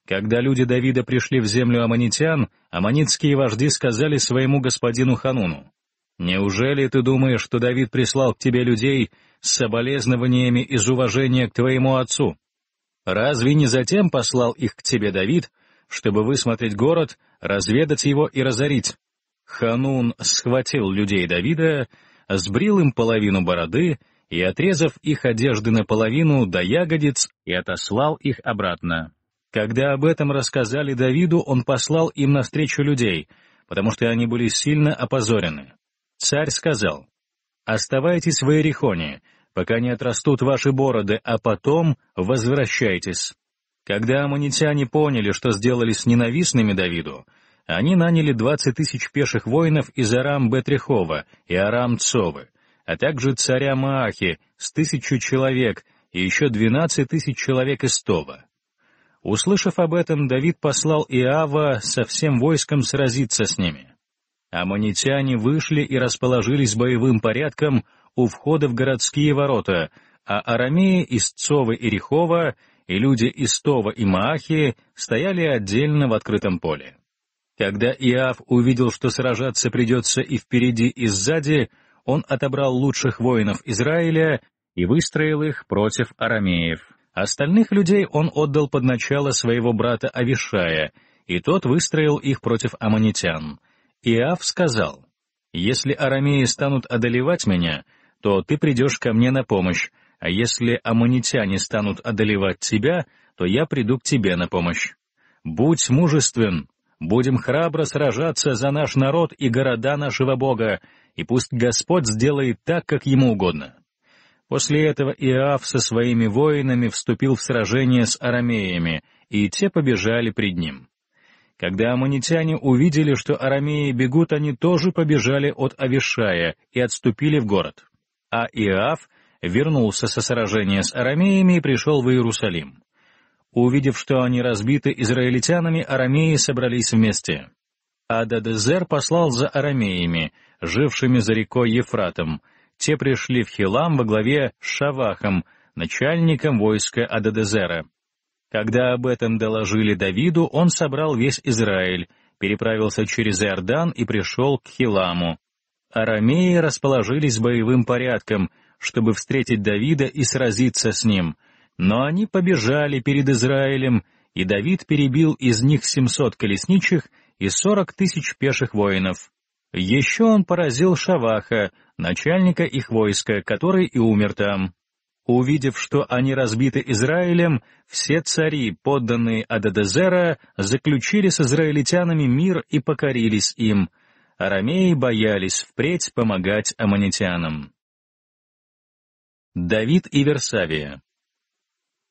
Когда люди Давида пришли в землю аммонитян, аммонитские вожди сказали своему господину Хануну, «Неужели ты думаешь, что Давид прислал к тебе людей с соболезнованиями из уважения к твоему отцу? Разве не затем послал их к тебе Давид, — чтобы высмотреть город, разведать его и разорить. Ханун схватил людей Давида, сбрил им половину бороды и, отрезав их одежды наполовину до ягодиц, и отослал их обратно. Когда об этом рассказали Давиду, он послал им навстречу людей, потому что они были сильно опозорены. Царь сказал, «Оставайтесь в Иерихоне, пока не отрастут ваши бороды, а потом возвращайтесь». Когда аммонитяне поняли, что сделались ненавистными Давиду, они наняли 20 тысяч пеших воинов из арам Бетрихова и Арам-Цовы, а также царя Маахи с тысячу человек и еще 12 тысяч человек из Това. Услышав об этом, Давид послал Иава со всем войском сразиться с ними. Аммонитяне вышли и расположились боевым порядком у входа в городские ворота, а арамеи из Цовы и Рихова — и люди из Това и Маахии стояли отдельно в открытом поле. Когда Иав увидел, что сражаться придется и впереди, и сзади, он отобрал лучших воинов Израиля и выстроил их против арамеев. Остальных людей он отдал под начало своего брата Авишая, и тот выстроил их против аммонитян. Иав сказал, «Если арамеи станут одолевать меня, то ты придешь ко мне на помощь, а если аммонитяне станут одолевать тебя, то я приду к тебе на помощь. Будь мужествен, будем храбро сражаться за наш народ и города нашего Бога, и пусть Господь сделает так, как ему угодно». После этого Иав со своими воинами вступил в сражение с арамеями, и те побежали пред ним. Когда аммонитяне увидели, что арамеи бегут, они тоже побежали от Авишая и отступили в город. А Иав вернулся со сражения с арамеями и пришел в Иерусалим. Увидев, что они разбиты израильтянами, арамеи собрались вместе. Ададезер послал за арамеями, жившими за рекой Ефратом. Те пришли в Хилам во главе с Шавахом, начальником войска Ададезера. Когда об этом доложили Давиду, он собрал весь Израиль, переправился через Иордан и пришел к Хиламу. Арамеи расположились боевым порядком — чтобы встретить Давида и сразиться с ним. Но они побежали перед Израилем, и Давид перебил из них семьсот колесничих и сорок тысяч пеших воинов. Еще он поразил Шаваха, начальника их войска, который и умер там. Увидев, что они разбиты Израилем, все цари, подданные Ададезера, заключили с израильтянами мир и покорились им. Арамеи боялись впредь помогать аммонитянам. Давид и Версавия.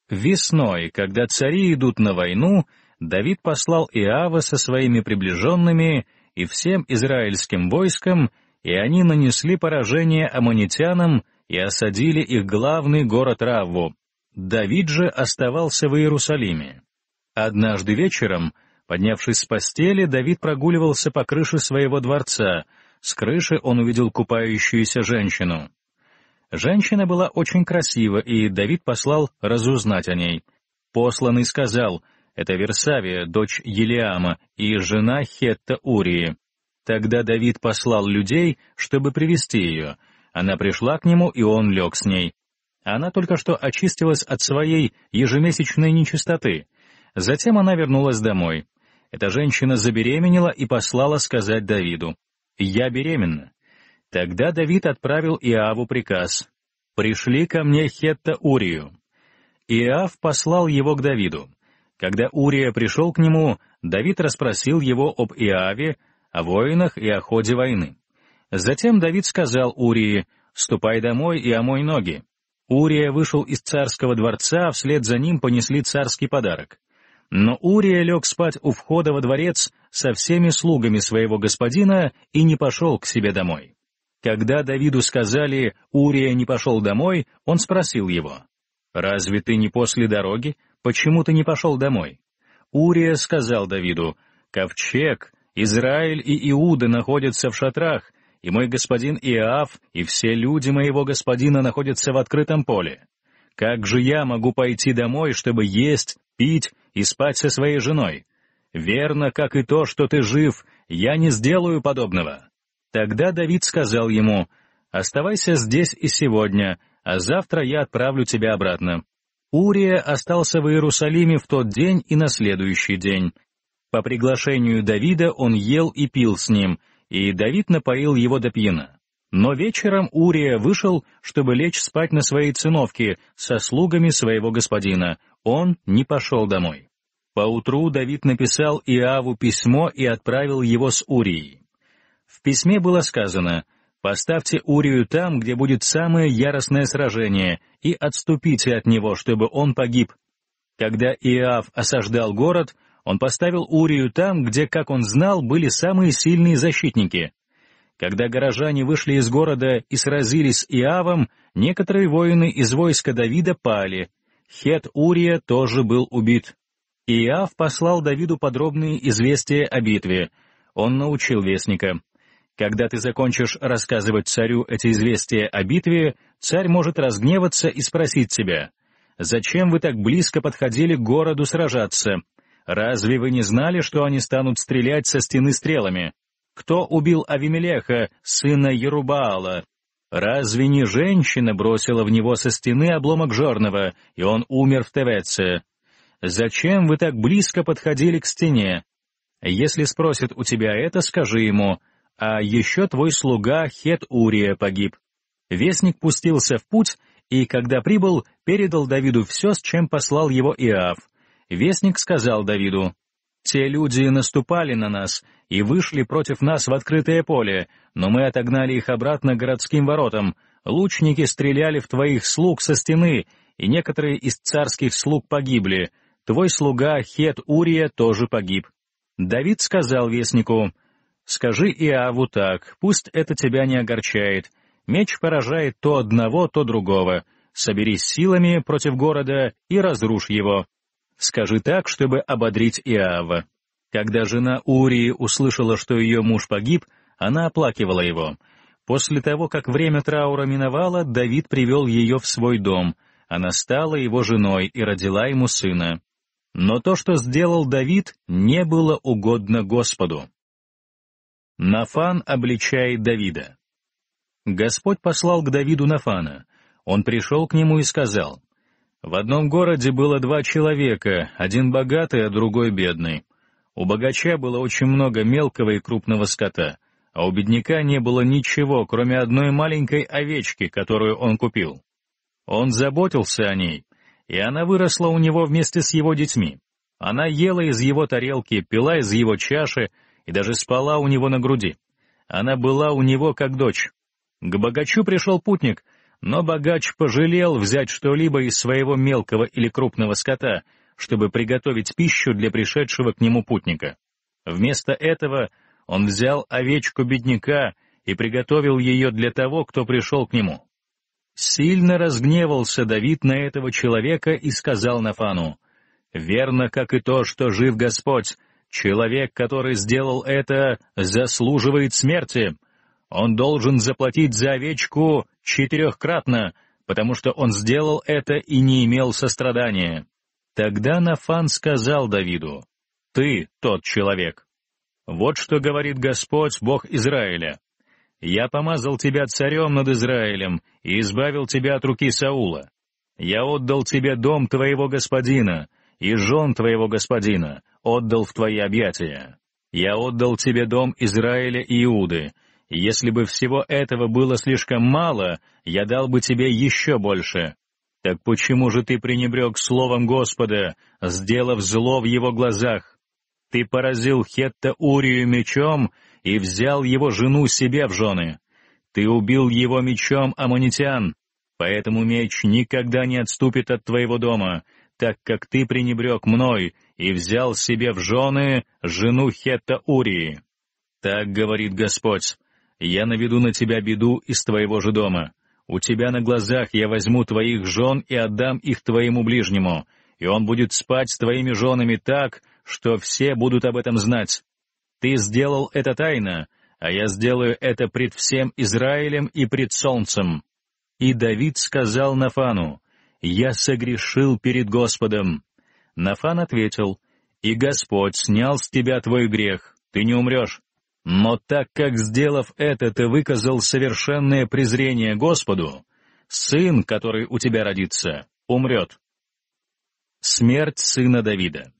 Весной, когда цари идут на войну, Давид послал Иава со своими приближенными и всем израильским войском, и они нанесли поражение аммонитянам и осадили их главный город Равву. Давид же оставался в Иерусалиме. Однажды вечером, поднявшись с постели, Давид прогуливался по крыше своего дворца. С крыши он увидел купающуюся женщину. Женщина была очень красива, и Давид послал разузнать о ней. Посланный сказал, это Версавия, дочь Елиама и жена Хетта Урии. Тогда Давид послал людей, чтобы привести ее. Она пришла к нему, и он лег с ней. Она только что очистилась от своей ежемесячной нечистоты. Затем она вернулась домой. Эта женщина забеременела и послала сказать Давиду, «Я беременна». Тогда Давид отправил Иаву приказ «Пришли ко мне Хетта Урию». Иав послал его к Давиду. Когда Урия пришел к нему, Давид расспросил его об Иаве, о воинах и о ходе войны. Затем Давид сказал Урии, «Ступай домой и омой ноги». Урия вышел из царского дворца, а вслед за ним понесли царский подарок. Но Урия лег спать у входа во дворец со всеми слугами своего господина и не пошел к себе домой. Когда Давиду сказали «Урия не пошел домой», он спросил его, «Разве ты не после дороги? Почему ты не пошел домой?» Урия сказал Давиду, «Ковчег, Израиль и Иуда находятся в шатрах, и мой господин Иав, и все люди моего господина находятся в открытом поле. Как же я могу пойти домой, чтобы есть, пить и спать со своей женой? Верно, как и то, что ты жив, я не сделаю подобного». Тогда Давид сказал ему, «Оставайся здесь и сегодня, а завтра я отправлю тебя обратно». Урия остался в Иерусалиме в тот день и на следующий день. По приглашению Давида он ел и пил с ним, и Давид напоил его до пьяна. Но вечером Урия вышел, чтобы лечь спать на своей циновке со слугами своего господина. Он не пошел домой. Поутру Давид написал Иаву письмо и отправил его с Урией письме было сказано «Поставьте Урию там, где будет самое яростное сражение, и отступите от него, чтобы он погиб». Когда Иав осаждал город, он поставил Урию там, где, как он знал, были самые сильные защитники. Когда горожане вышли из города и сразились с Иавом, некоторые воины из войска Давида пали. Хет Урия тоже был убит. Иав послал Давиду подробные известия о битве. Он научил вестника. Когда ты закончишь рассказывать царю эти известия о битве, царь может разгневаться и спросить тебя, «Зачем вы так близко подходили к городу сражаться? Разве вы не знали, что они станут стрелять со стены стрелами? Кто убил Авимелеха, сына Ерубаала? Разве не женщина бросила в него со стены обломок жернова, и он умер в Тевеце? Зачем вы так близко подходили к стене? Если спросит у тебя это, скажи ему — а еще твой слуга Хет Урия погиб. Вестник пустился в путь, и, когда прибыл, передал Давиду все, с чем послал его Иав. Вестник сказал Давиду, «Те люди наступали на нас и вышли против нас в открытое поле, но мы отогнали их обратно городским воротам. Лучники стреляли в твоих слуг со стены, и некоторые из царских слуг погибли. Твой слуга Хет Урия тоже погиб». Давид сказал вестнику, Скажи Иаву так, пусть это тебя не огорчает. Меч поражает то одного, то другого. Соберись силами против города и разрушь его. Скажи так, чтобы ободрить Иава. Когда жена Урии услышала, что ее муж погиб, она оплакивала его. После того, как время траура миновало, Давид привел ее в свой дом. Она стала его женой и родила ему сына. Но то, что сделал Давид, не было угодно Господу. Нафан обличает Давида. Господь послал к Давиду Нафана. Он пришел к нему и сказал, «В одном городе было два человека, один богатый, а другой бедный. У богача было очень много мелкого и крупного скота, а у бедняка не было ничего, кроме одной маленькой овечки, которую он купил. Он заботился о ней, и она выросла у него вместе с его детьми. Она ела из его тарелки, пила из его чаши, и даже спала у него на груди. Она была у него как дочь. К богачу пришел путник, но богач пожалел взять что-либо из своего мелкого или крупного скота, чтобы приготовить пищу для пришедшего к нему путника. Вместо этого он взял овечку бедняка и приготовил ее для того, кто пришел к нему. Сильно разгневался Давид на этого человека и сказал Нафану, «Верно, как и то, что жив Господь, Человек, который сделал это, заслуживает смерти. Он должен заплатить за овечку четырехкратно, потому что он сделал это и не имел сострадания. Тогда Нафан сказал Давиду, «Ты тот человек. Вот что говорит Господь, Бог Израиля. Я помазал тебя царем над Израилем и избавил тебя от руки Саула. Я отдал тебе дом твоего господина и жен твоего господина, отдал в твои объятия. Я отдал тебе дом Израиля и Иуды. Если бы всего этого было слишком мало, я дал бы тебе еще больше. Так почему же ты пренебрег словом Господа, сделав зло в его глазах? Ты поразил Хетта Урию мечом и взял его жену себе в жены. Ты убил его мечом Амонитян. поэтому меч никогда не отступит от твоего дома, так как ты пренебрег мной, и взял себе в жены жену Хетта Урии. Так говорит Господь, я наведу на тебя беду из твоего же дома. У тебя на глазах я возьму твоих жен и отдам их твоему ближнему, и он будет спать с твоими женами так, что все будут об этом знать. Ты сделал это тайно, а я сделаю это пред всем Израилем и пред солнцем». И Давид сказал Нафану, «Я согрешил перед Господом, Нафан ответил, «И Господь снял с тебя твой грех, ты не умрешь. Но так как, сделав это, ты выказал совершенное презрение Господу, сын, который у тебя родится, умрет». Смерть сына Давида.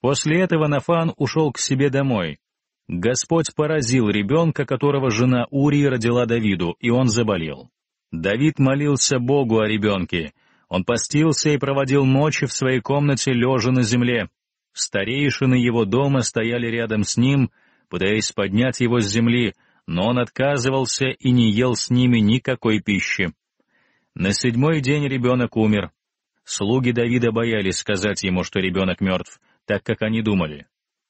После этого Нафан ушел к себе домой. Господь поразил ребенка, которого жена Урии родила Давиду, и он заболел. Давид молился Богу о ребенке — он постился и проводил ночи в своей комнате, лежа на земле. Старейшины его дома стояли рядом с ним, пытаясь поднять его с земли, но он отказывался и не ел с ними никакой пищи. На седьмой день ребенок умер. Слуги Давида боялись сказать ему, что ребенок мертв, так как они думали.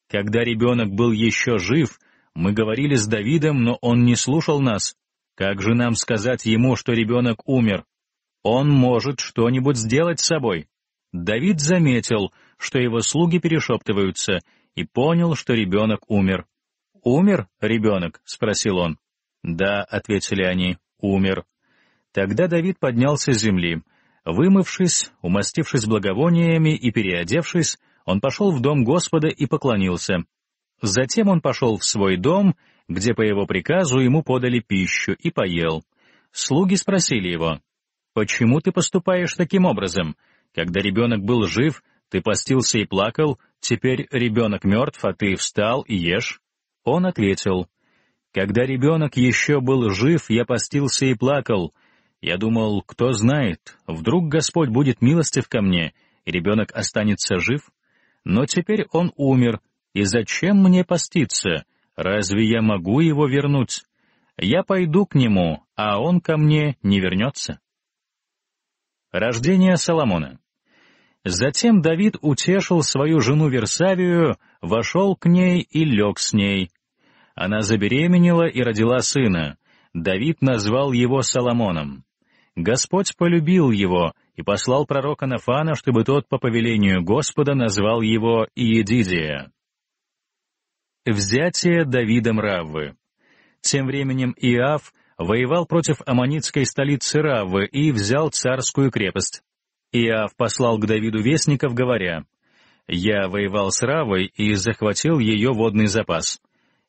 Когда ребенок был еще жив, мы говорили с Давидом, но он не слушал нас. Как же нам сказать ему, что ребенок умер? Он может что-нибудь сделать с собой. Давид заметил, что его слуги перешептываются, и понял, что ребенок умер. «Умер ребенок?» — спросил он. «Да», — ответили они, — «умер». Тогда Давид поднялся с земли. Вымывшись, умастившись благовониями и переодевшись, он пошел в дом Господа и поклонился. Затем он пошел в свой дом, где по его приказу ему подали пищу, и поел. Слуги спросили его, Почему ты поступаешь таким образом? Когда ребенок был жив, ты постился и плакал, теперь ребенок мертв, а ты встал и ешь?» Он ответил, «Когда ребенок еще был жив, я постился и плакал. Я думал, кто знает, вдруг Господь будет милостив ко мне, и ребенок останется жив? Но теперь он умер, и зачем мне поститься? Разве я могу его вернуть? Я пойду к нему, а он ко мне не вернется». Рождение Соломона. Затем Давид утешил свою жену Версавию, вошел к ней и лег с ней. Она забеременела и родила сына. Давид назвал его Соломоном. Господь полюбил его и послал пророка Нафана, чтобы тот по повелению Господа назвал его Иедидия. Взятие Давидом Раввы. Тем временем Иав — воевал против аммонитской столицы Раввы и взял царскую крепость. Иав послал к Давиду вестников, говоря, «Я воевал с Равой и захватил ее водный запас.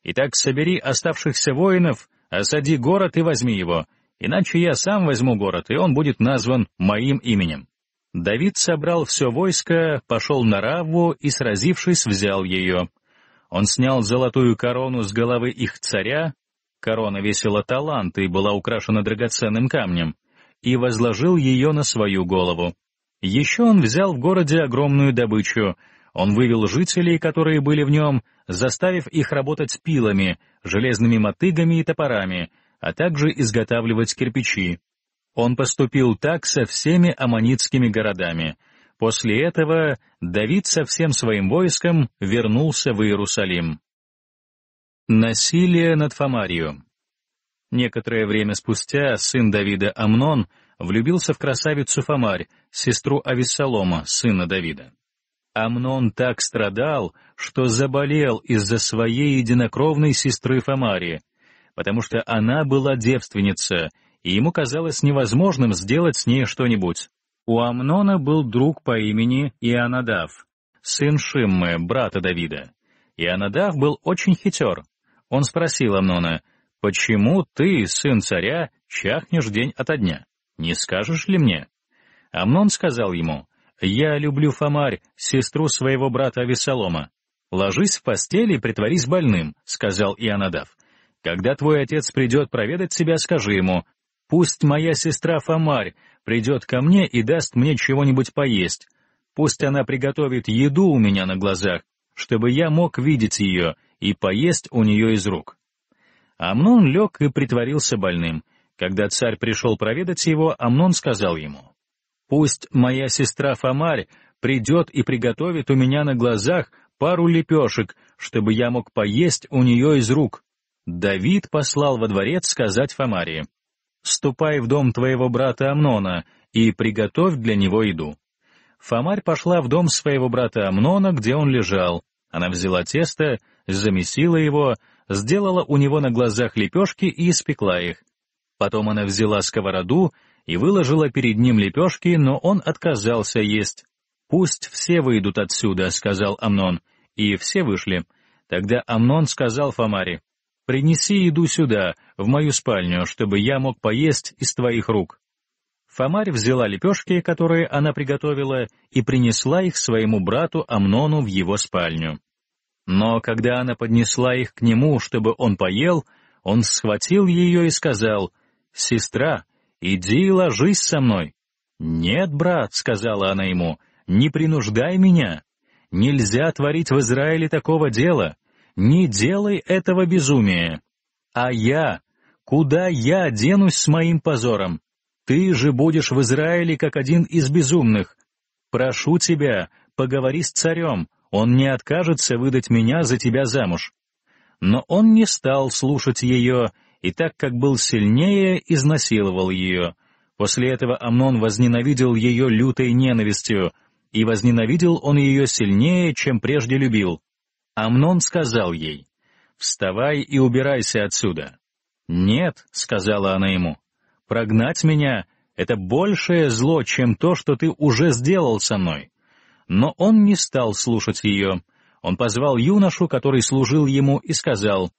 Итак, собери оставшихся воинов, осади город и возьми его, иначе я сам возьму город, и он будет назван моим именем». Давид собрал все войско, пошел на Раву и, сразившись, взял ее. Он снял золотую корону с головы их царя, Корона весила талант и была украшена драгоценным камнем, и возложил ее на свою голову. Еще он взял в городе огромную добычу. Он вывел жителей, которые были в нем, заставив их работать пилами, железными мотыгами и топорами, а также изготавливать кирпичи. Он поступил так со всеми аммонитскими городами. После этого Давид со всем своим войском вернулся в Иерусалим. Насилие над Фомарью. Некоторое время спустя сын Давида Амнон влюбился в красавицу Фомарь, сестру Авессалома, сына Давида. Амнон так страдал, что заболел из-за своей единокровной сестры Фомарии, потому что она была девственница, и ему казалось невозможным сделать с ней что-нибудь. У Амнона был друг по имени Ионадав, сын Шиммы, брата Давида. Ионадав был очень хитер, он спросил Амнона, «Почему ты, сын царя, чахнешь день ото дня? Не скажешь ли мне?» Амнон сказал ему, «Я люблю Фомарь, сестру своего брата Авесолома. Ложись в постель и притворись больным», — сказал Ионадав. «Когда твой отец придет проведать тебя, скажи ему, «Пусть моя сестра Фомарь придет ко мне и даст мне чего-нибудь поесть. Пусть она приготовит еду у меня на глазах, чтобы я мог видеть ее, и поесть у нее из рук. Амнон лег и притворился больным. Когда царь пришел проведать его, Амнон сказал ему, «Пусть моя сестра Фомарь придет и приготовит у меня на глазах пару лепешек, чтобы я мог поесть у нее из рук». Давид послал во дворец сказать Фомарии, «Ступай в дом твоего брата Амнона и приготовь для него еду». Фомарь пошла в дом своего брата Амнона, где он лежал. Она взяла тесто, замесила его, сделала у него на глазах лепешки и испекла их. Потом она взяла сковороду и выложила перед ним лепешки, но он отказался есть. «Пусть все выйдут отсюда», — сказал Амнон. И все вышли. Тогда Амнон сказал Фомаре, «Принеси еду сюда, в мою спальню, чтобы я мог поесть из твоих рук». Фомарь взяла лепешки, которые она приготовила, и принесла их своему брату Амнону в его спальню. Но когда она поднесла их к нему, чтобы он поел, он схватил ее и сказал, «Сестра, иди и ложись со мной». «Нет, брат», — сказала она ему, — «не принуждай меня. Нельзя творить в Израиле такого дела. Не делай этого безумия. А я? Куда я денусь с моим позором? Ты же будешь в Израиле как один из безумных. Прошу тебя, поговори с царем, он не откажется выдать меня за тебя замуж. Но он не стал слушать ее, и так как был сильнее, изнасиловал ее. После этого Амнон возненавидел ее лютой ненавистью, и возненавидел он ее сильнее, чем прежде любил. Амнон сказал ей, «Вставай и убирайся отсюда». «Нет», — сказала она ему, — «прогнать меня — это большее зло, чем то, что ты уже сделал со мной. Но он не стал слушать ее. Он позвал юношу, который служил ему, и сказал,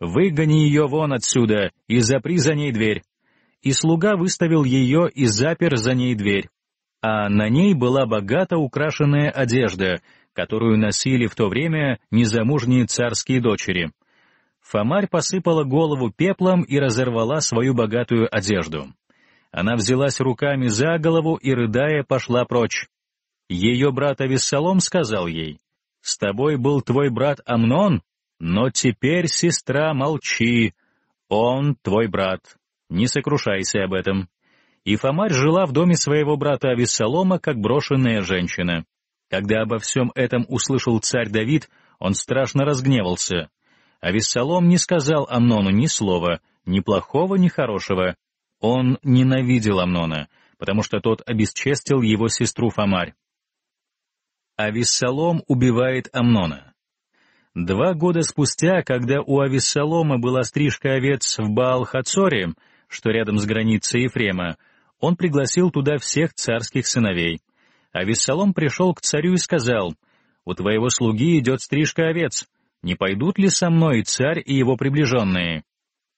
«Выгони ее вон отсюда и запри за ней дверь». И слуга выставил ее и запер за ней дверь. А на ней была богато украшенная одежда, которую носили в то время незамужние царские дочери. Фомарь посыпала голову пеплом и разорвала свою богатую одежду. Она взялась руками за голову и, рыдая, пошла прочь. Ее брат Авессалом сказал ей, «С тобой был твой брат Амнон, но теперь, сестра, молчи, он твой брат, не сокрушайся об этом». И Фомарь жила в доме своего брата Авессалома, как брошенная женщина. Когда обо всем этом услышал царь Давид, он страшно разгневался. Авессалом не сказал Амнону ни слова, ни плохого, ни хорошего. Он ненавидел Амнона, потому что тот обесчестил его сестру Фомарь. Ависсалом убивает Амнона. Два года спустя, когда у Ависсалома была стрижка овец в Баал-Хацоре, что рядом с границей Ефрема, он пригласил туда всех царских сыновей. Ависсалом пришел к царю и сказал, «У твоего слуги идет стрижка овец. Не пойдут ли со мной царь и его приближенные?»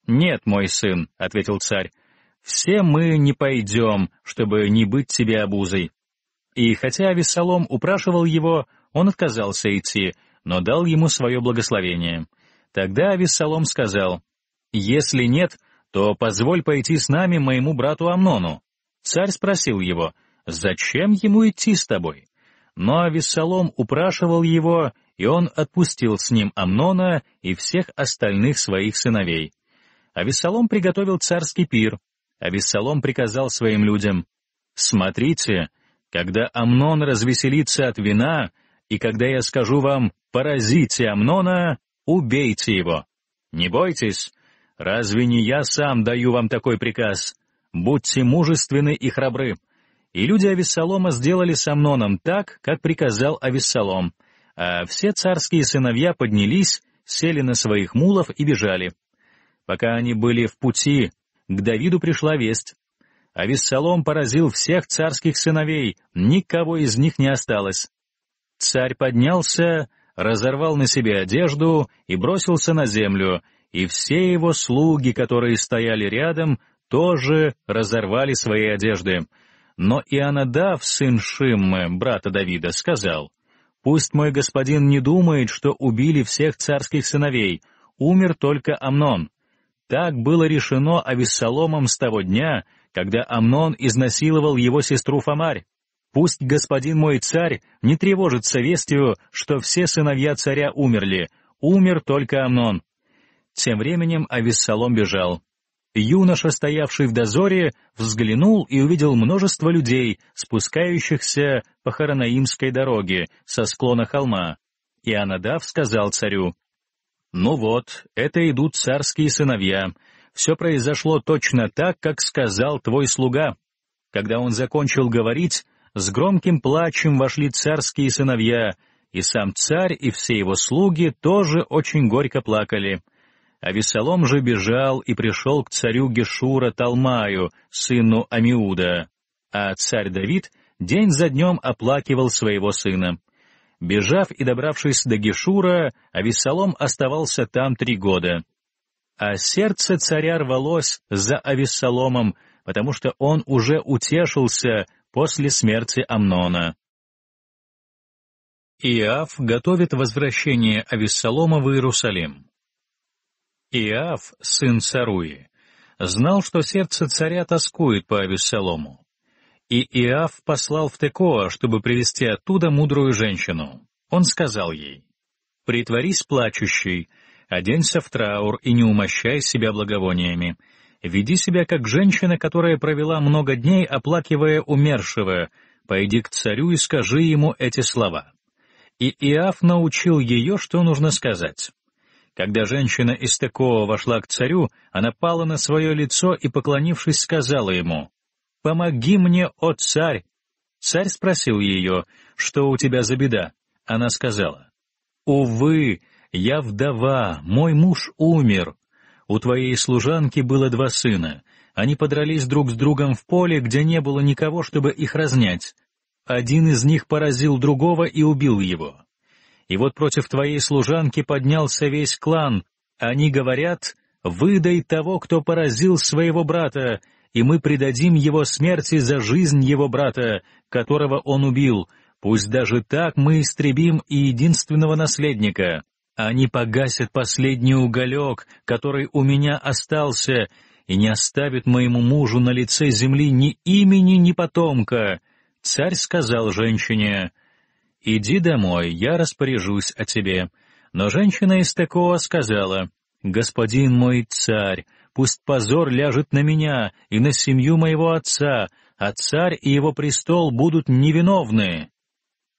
«Нет, мой сын», — ответил царь, — «все мы не пойдем, чтобы не быть тебе обузой и хотя Авессалом упрашивал его, он отказался идти, но дал ему свое благословение. Тогда Авессалом сказал, «Если нет, то позволь пойти с нами моему брату Амнону». Царь спросил его, «Зачем ему идти с тобой?» Но Авессалом упрашивал его, и он отпустил с ним Амнона и всех остальных своих сыновей. Авессалом приготовил царский пир. Авессалом приказал своим людям, «Смотрите, когда Амнон развеселится от вина, и когда я скажу вам «поразите Амнона», убейте его. Не бойтесь, разве не я сам даю вам такой приказ? Будьте мужественны и храбры. И люди Авессалома сделали с Амноном так, как приказал Авессалом, а все царские сыновья поднялись, сели на своих мулов и бежали. Пока они были в пути, к Давиду пришла весть. А Виссалом поразил всех царских сыновей, никого из них не осталось. Царь поднялся, разорвал на себе одежду и бросился на землю, и все его слуги, которые стояли рядом, тоже разорвали свои одежды. Но Ионадав, сын Шиммы, брата Давида, сказал, «Пусть мой господин не думает, что убили всех царских сыновей, умер только Амнон». Так было решено Авессаломом с того дня, когда Амнон изнасиловал его сестру Фомарь. Пусть господин мой царь не тревожится вестью, что все сыновья царя умерли, умер только Амнон. Тем временем Авессалом бежал. Юноша, стоявший в дозоре, взглянул и увидел множество людей, спускающихся по Харанаимской дороге со склона холма. И Ионадав сказал царю, «Ну вот, это идут царские сыновья, все произошло точно так, как сказал твой слуга. Когда он закончил говорить, с громким плачем вошли царские сыновья, и сам царь и все его слуги тоже очень горько плакали. А Весолом же бежал и пришел к царю Гешура Талмаю, сыну Амиуда. А царь Давид день за днем оплакивал своего сына. Бежав и добравшись до Гешура, Авессалом оставался там три года а сердце царя рвалось за Авессаломом, потому что он уже утешился после смерти Амнона. Иав готовит возвращение Авессалома в Иерусалим. Иав, сын Саруи знал, что сердце царя тоскует по Авессалому. И Иав послал в Текоа, чтобы привести оттуда мудрую женщину. Он сказал ей, «Притворись плачущей, Оденься в траур и не умощай себя благовониями. Веди себя как женщина, которая провела много дней, оплакивая умершего. Пойди к царю и скажи ему эти слова». И Иав научил ее, что нужно сказать. Когда женщина из Текоа вошла к царю, она пала на свое лицо и, поклонившись, сказала ему, «Помоги мне, о царь!» Царь спросил ее, «Что у тебя за беда?» Она сказала, «Увы, «Я вдова, мой муж умер. У твоей служанки было два сына. Они подрались друг с другом в поле, где не было никого, чтобы их разнять. Один из них поразил другого и убил его. И вот против твоей служанки поднялся весь клан. Они говорят, выдай того, кто поразил своего брата, и мы предадим его смерти за жизнь его брата, которого он убил. Пусть даже так мы истребим и единственного наследника. Они погасят последний уголек, который у меня остался, и не оставят моему мужу на лице земли ни имени, ни потомка. Царь сказал женщине, «Иди домой, я распоряжусь о тебе». Но женщина из такого сказала, «Господин мой царь, пусть позор ляжет на меня и на семью моего отца, а царь и его престол будут невиновны».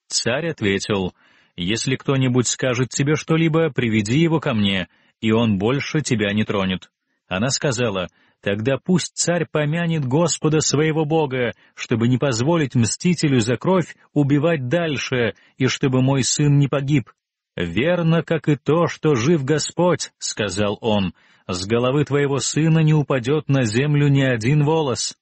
Царь ответил, — если кто-нибудь скажет тебе что-либо, приведи его ко мне, и он больше тебя не тронет». Она сказала, «Тогда пусть царь помянет Господа своего Бога, чтобы не позволить мстителю за кровь убивать дальше, и чтобы мой сын не погиб». «Верно, как и то, что жив Господь», — сказал он, — «с головы твоего сына не упадет на землю ни один волос».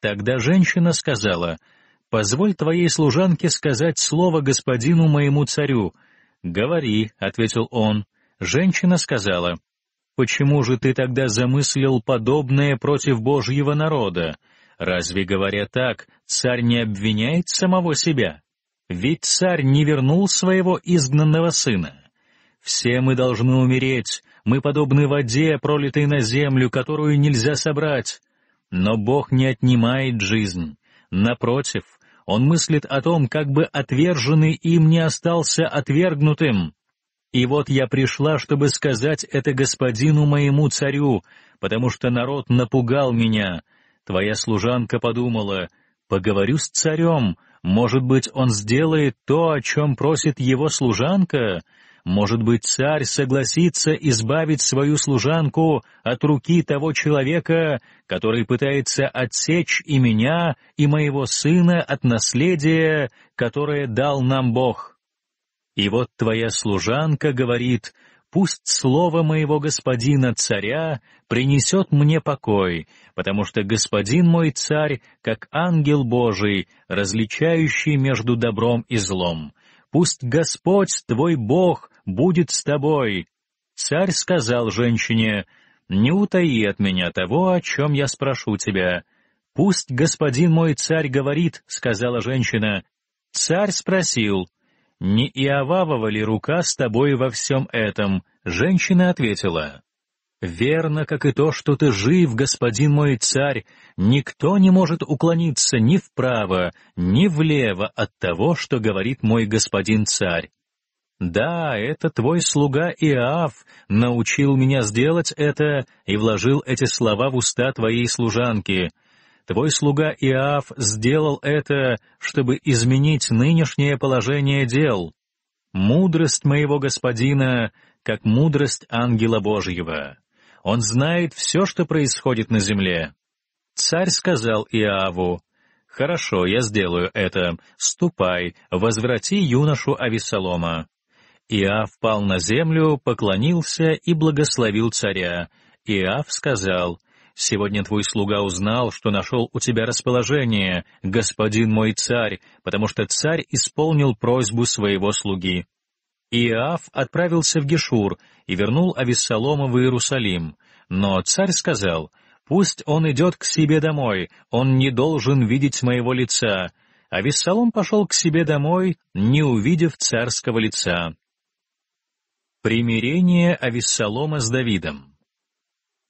Тогда женщина сказала, — позволь твоей служанке сказать слово господину моему царю». «Говори», — ответил он. Женщина сказала, «Почему же ты тогда замыслил подобное против Божьего народа? Разве, говоря так, царь не обвиняет самого себя? Ведь царь не вернул своего изгнанного сына. Все мы должны умереть, мы подобны воде, пролитой на землю, которую нельзя собрать. Но Бог не отнимает жизнь. Напротив, он мыслит о том, как бы отверженный им не остался отвергнутым. И вот я пришла, чтобы сказать это господину моему царю, потому что народ напугал меня. Твоя служанка подумала, поговорю с царем, может быть, он сделает то, о чем просит его служанка, может быть, царь согласится избавить свою служанку от руки того человека, который пытается отсечь и меня, и моего сына от наследия, которое дал нам Бог. И вот твоя служанка говорит, пусть слово моего господина царя принесет мне покой, потому что господин мой царь, как ангел Божий, различающий между добром и злом. Пусть Господь, твой Бог, будет с тобой». Царь сказал женщине, «Не утаи от меня того, о чем я спрошу тебя». «Пусть господин мой царь говорит», — сказала женщина. Царь спросил, «Не Иовавова ли рука с тобой во всем этом?» Женщина ответила, «Верно, как и то, что ты жив, господин мой царь, никто не может уклониться ни вправо, ни влево от того, что говорит мой господин царь. Да, это твой слуга Иав научил меня сделать это и вложил эти слова в уста твоей служанки. Твой слуга Иав сделал это, чтобы изменить нынешнее положение дел. Мудрость моего господина, как мудрость ангела Божьего. Он знает все, что происходит на земле. Царь сказал Иаву, «Хорошо, я сделаю это. Ступай, возврати юношу Авесолома». Иав пал на землю, поклонился и благословил царя. Иав сказал, «Сегодня твой слуга узнал, что нашел у тебя расположение, господин мой царь, потому что царь исполнил просьбу своего слуги». Иав отправился в Гешур и вернул Авессалома в Иерусалим. Но царь сказал, «Пусть он идет к себе домой, он не должен видеть моего лица». А Виссалом пошел к себе домой, не увидев царского лица. Примирение Авессалома с Давидом.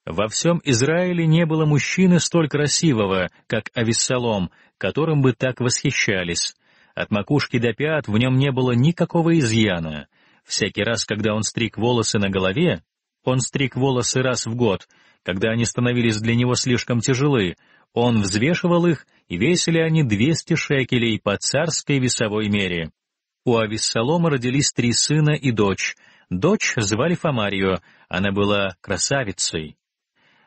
Во всем Израиле не было мужчины столь красивого, как Авессалом, которым бы так восхищались. От макушки до пят в нем не было никакого изъяна. Всякий раз, когда он стриг волосы на голове, он стриг волосы раз в год, когда они становились для него слишком тяжелы, он взвешивал их, и весили они 200 шекелей по царской весовой мере. У Авессалома родились три сына и дочь — Дочь звали Фомарио, она была красавицей.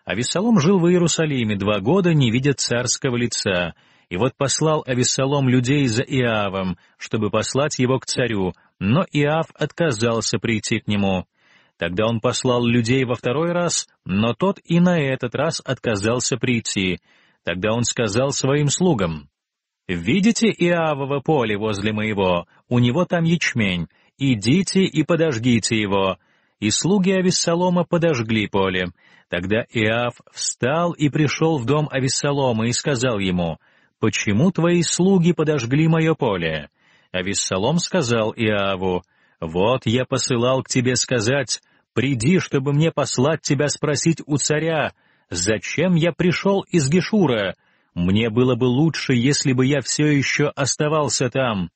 А жил в Иерусалиме два года, не видя царского лица, и вот послал Авессалом людей за Иавом, чтобы послать его к царю, но Иав отказался прийти к нему. Тогда он послал людей во второй раз, но тот и на этот раз отказался прийти. Тогда он сказал своим слугам, «Видите Иавово поле возле моего? У него там ячмень. «Идите и подожгите его». И слуги Авессалома подожгли поле. Тогда Иав встал и пришел в дом Авессалома и сказал ему, «Почему твои слуги подожгли мое поле?» Авессалом сказал Иаву, «Вот я посылал к тебе сказать, приди, чтобы мне послать тебя спросить у царя, зачем я пришел из Гешура? Мне было бы лучше, если бы я все еще оставался там.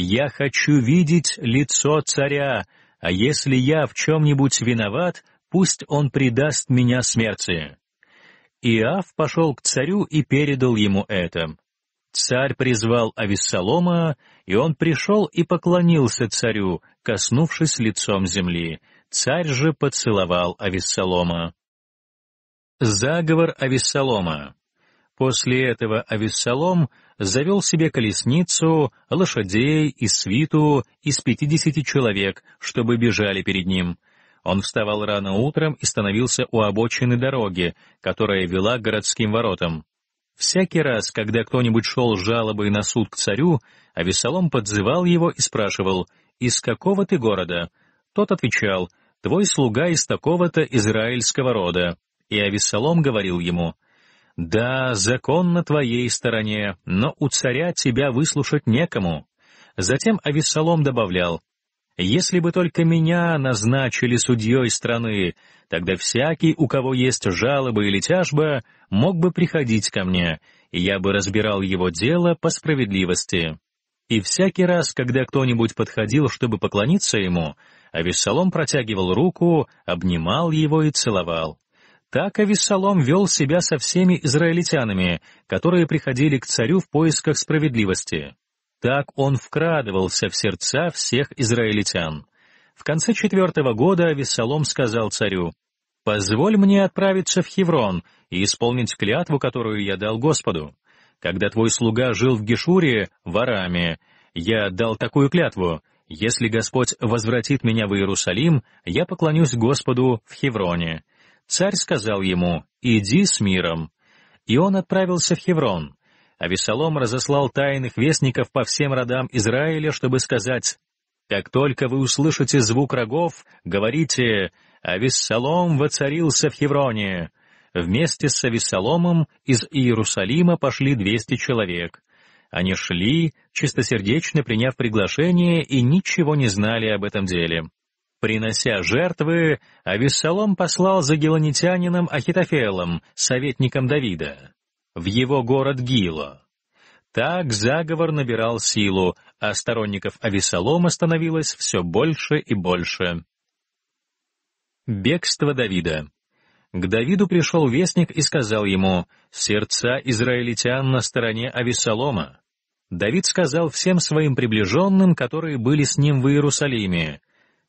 Я хочу видеть лицо царя, а если я в чем-нибудь виноват, пусть он предаст меня смерти». Иав пошел к царю и передал ему это. Царь призвал Авессалома, и он пришел и поклонился царю, коснувшись лицом земли. Царь же поцеловал Авессалома. Заговор Авессалома После этого Авессалом — завел себе колесницу, лошадей и свиту из пятидесяти человек, чтобы бежали перед ним. Он вставал рано утром и становился у обочины дороги, которая вела к городским воротам. Всякий раз, когда кто-нибудь шел с жалобой на суд к царю, Авесолом подзывал его и спрашивал, «Из какого ты города?» Тот отвечал, «Твой слуга из такого-то израильского рода». И Авесолом говорил ему, — «Да, закон на твоей стороне, но у царя тебя выслушать некому». Затем Авессалом добавлял, «Если бы только меня назначили судьей страны, тогда всякий, у кого есть жалобы или тяжба, мог бы приходить ко мне, и я бы разбирал его дело по справедливости». И всякий раз, когда кто-нибудь подходил, чтобы поклониться ему, Авессалом протягивал руку, обнимал его и целовал. Так Авессалом вел себя со всеми израильтянами, которые приходили к царю в поисках справедливости. Так он вкрадывался в сердца всех израильтян. В конце четвертого года Авессалом сказал царю, «Позволь мне отправиться в Хеврон и исполнить клятву, которую я дал Господу. Когда твой слуга жил в Гешуре, в Араме, я дал такую клятву, если Господь возвратит меня в Иерусалим, я поклонюсь Господу в Хевроне. Царь сказал ему «Иди с миром». И он отправился в Хеврон. А Весолом разослал тайных вестников по всем родам Израиля, чтобы сказать «Как только вы услышите звук рогов, говорите «Авессалом воцарился в Хевроне». Вместе с Авессаломом из Иерусалима пошли двести человек. Они шли, чистосердечно приняв приглашение, и ничего не знали об этом деле. Принося жертвы, Авессалом послал за гелонитянином Ахитофелом, советником Давида, в его город Гило. Так заговор набирал силу, а сторонников Авессалома становилось все больше и больше. Бегство Давида К Давиду пришел вестник и сказал ему «Сердца израильтян на стороне Авессалома». Давид сказал всем своим приближенным, которые были с ним в Иерусалиме,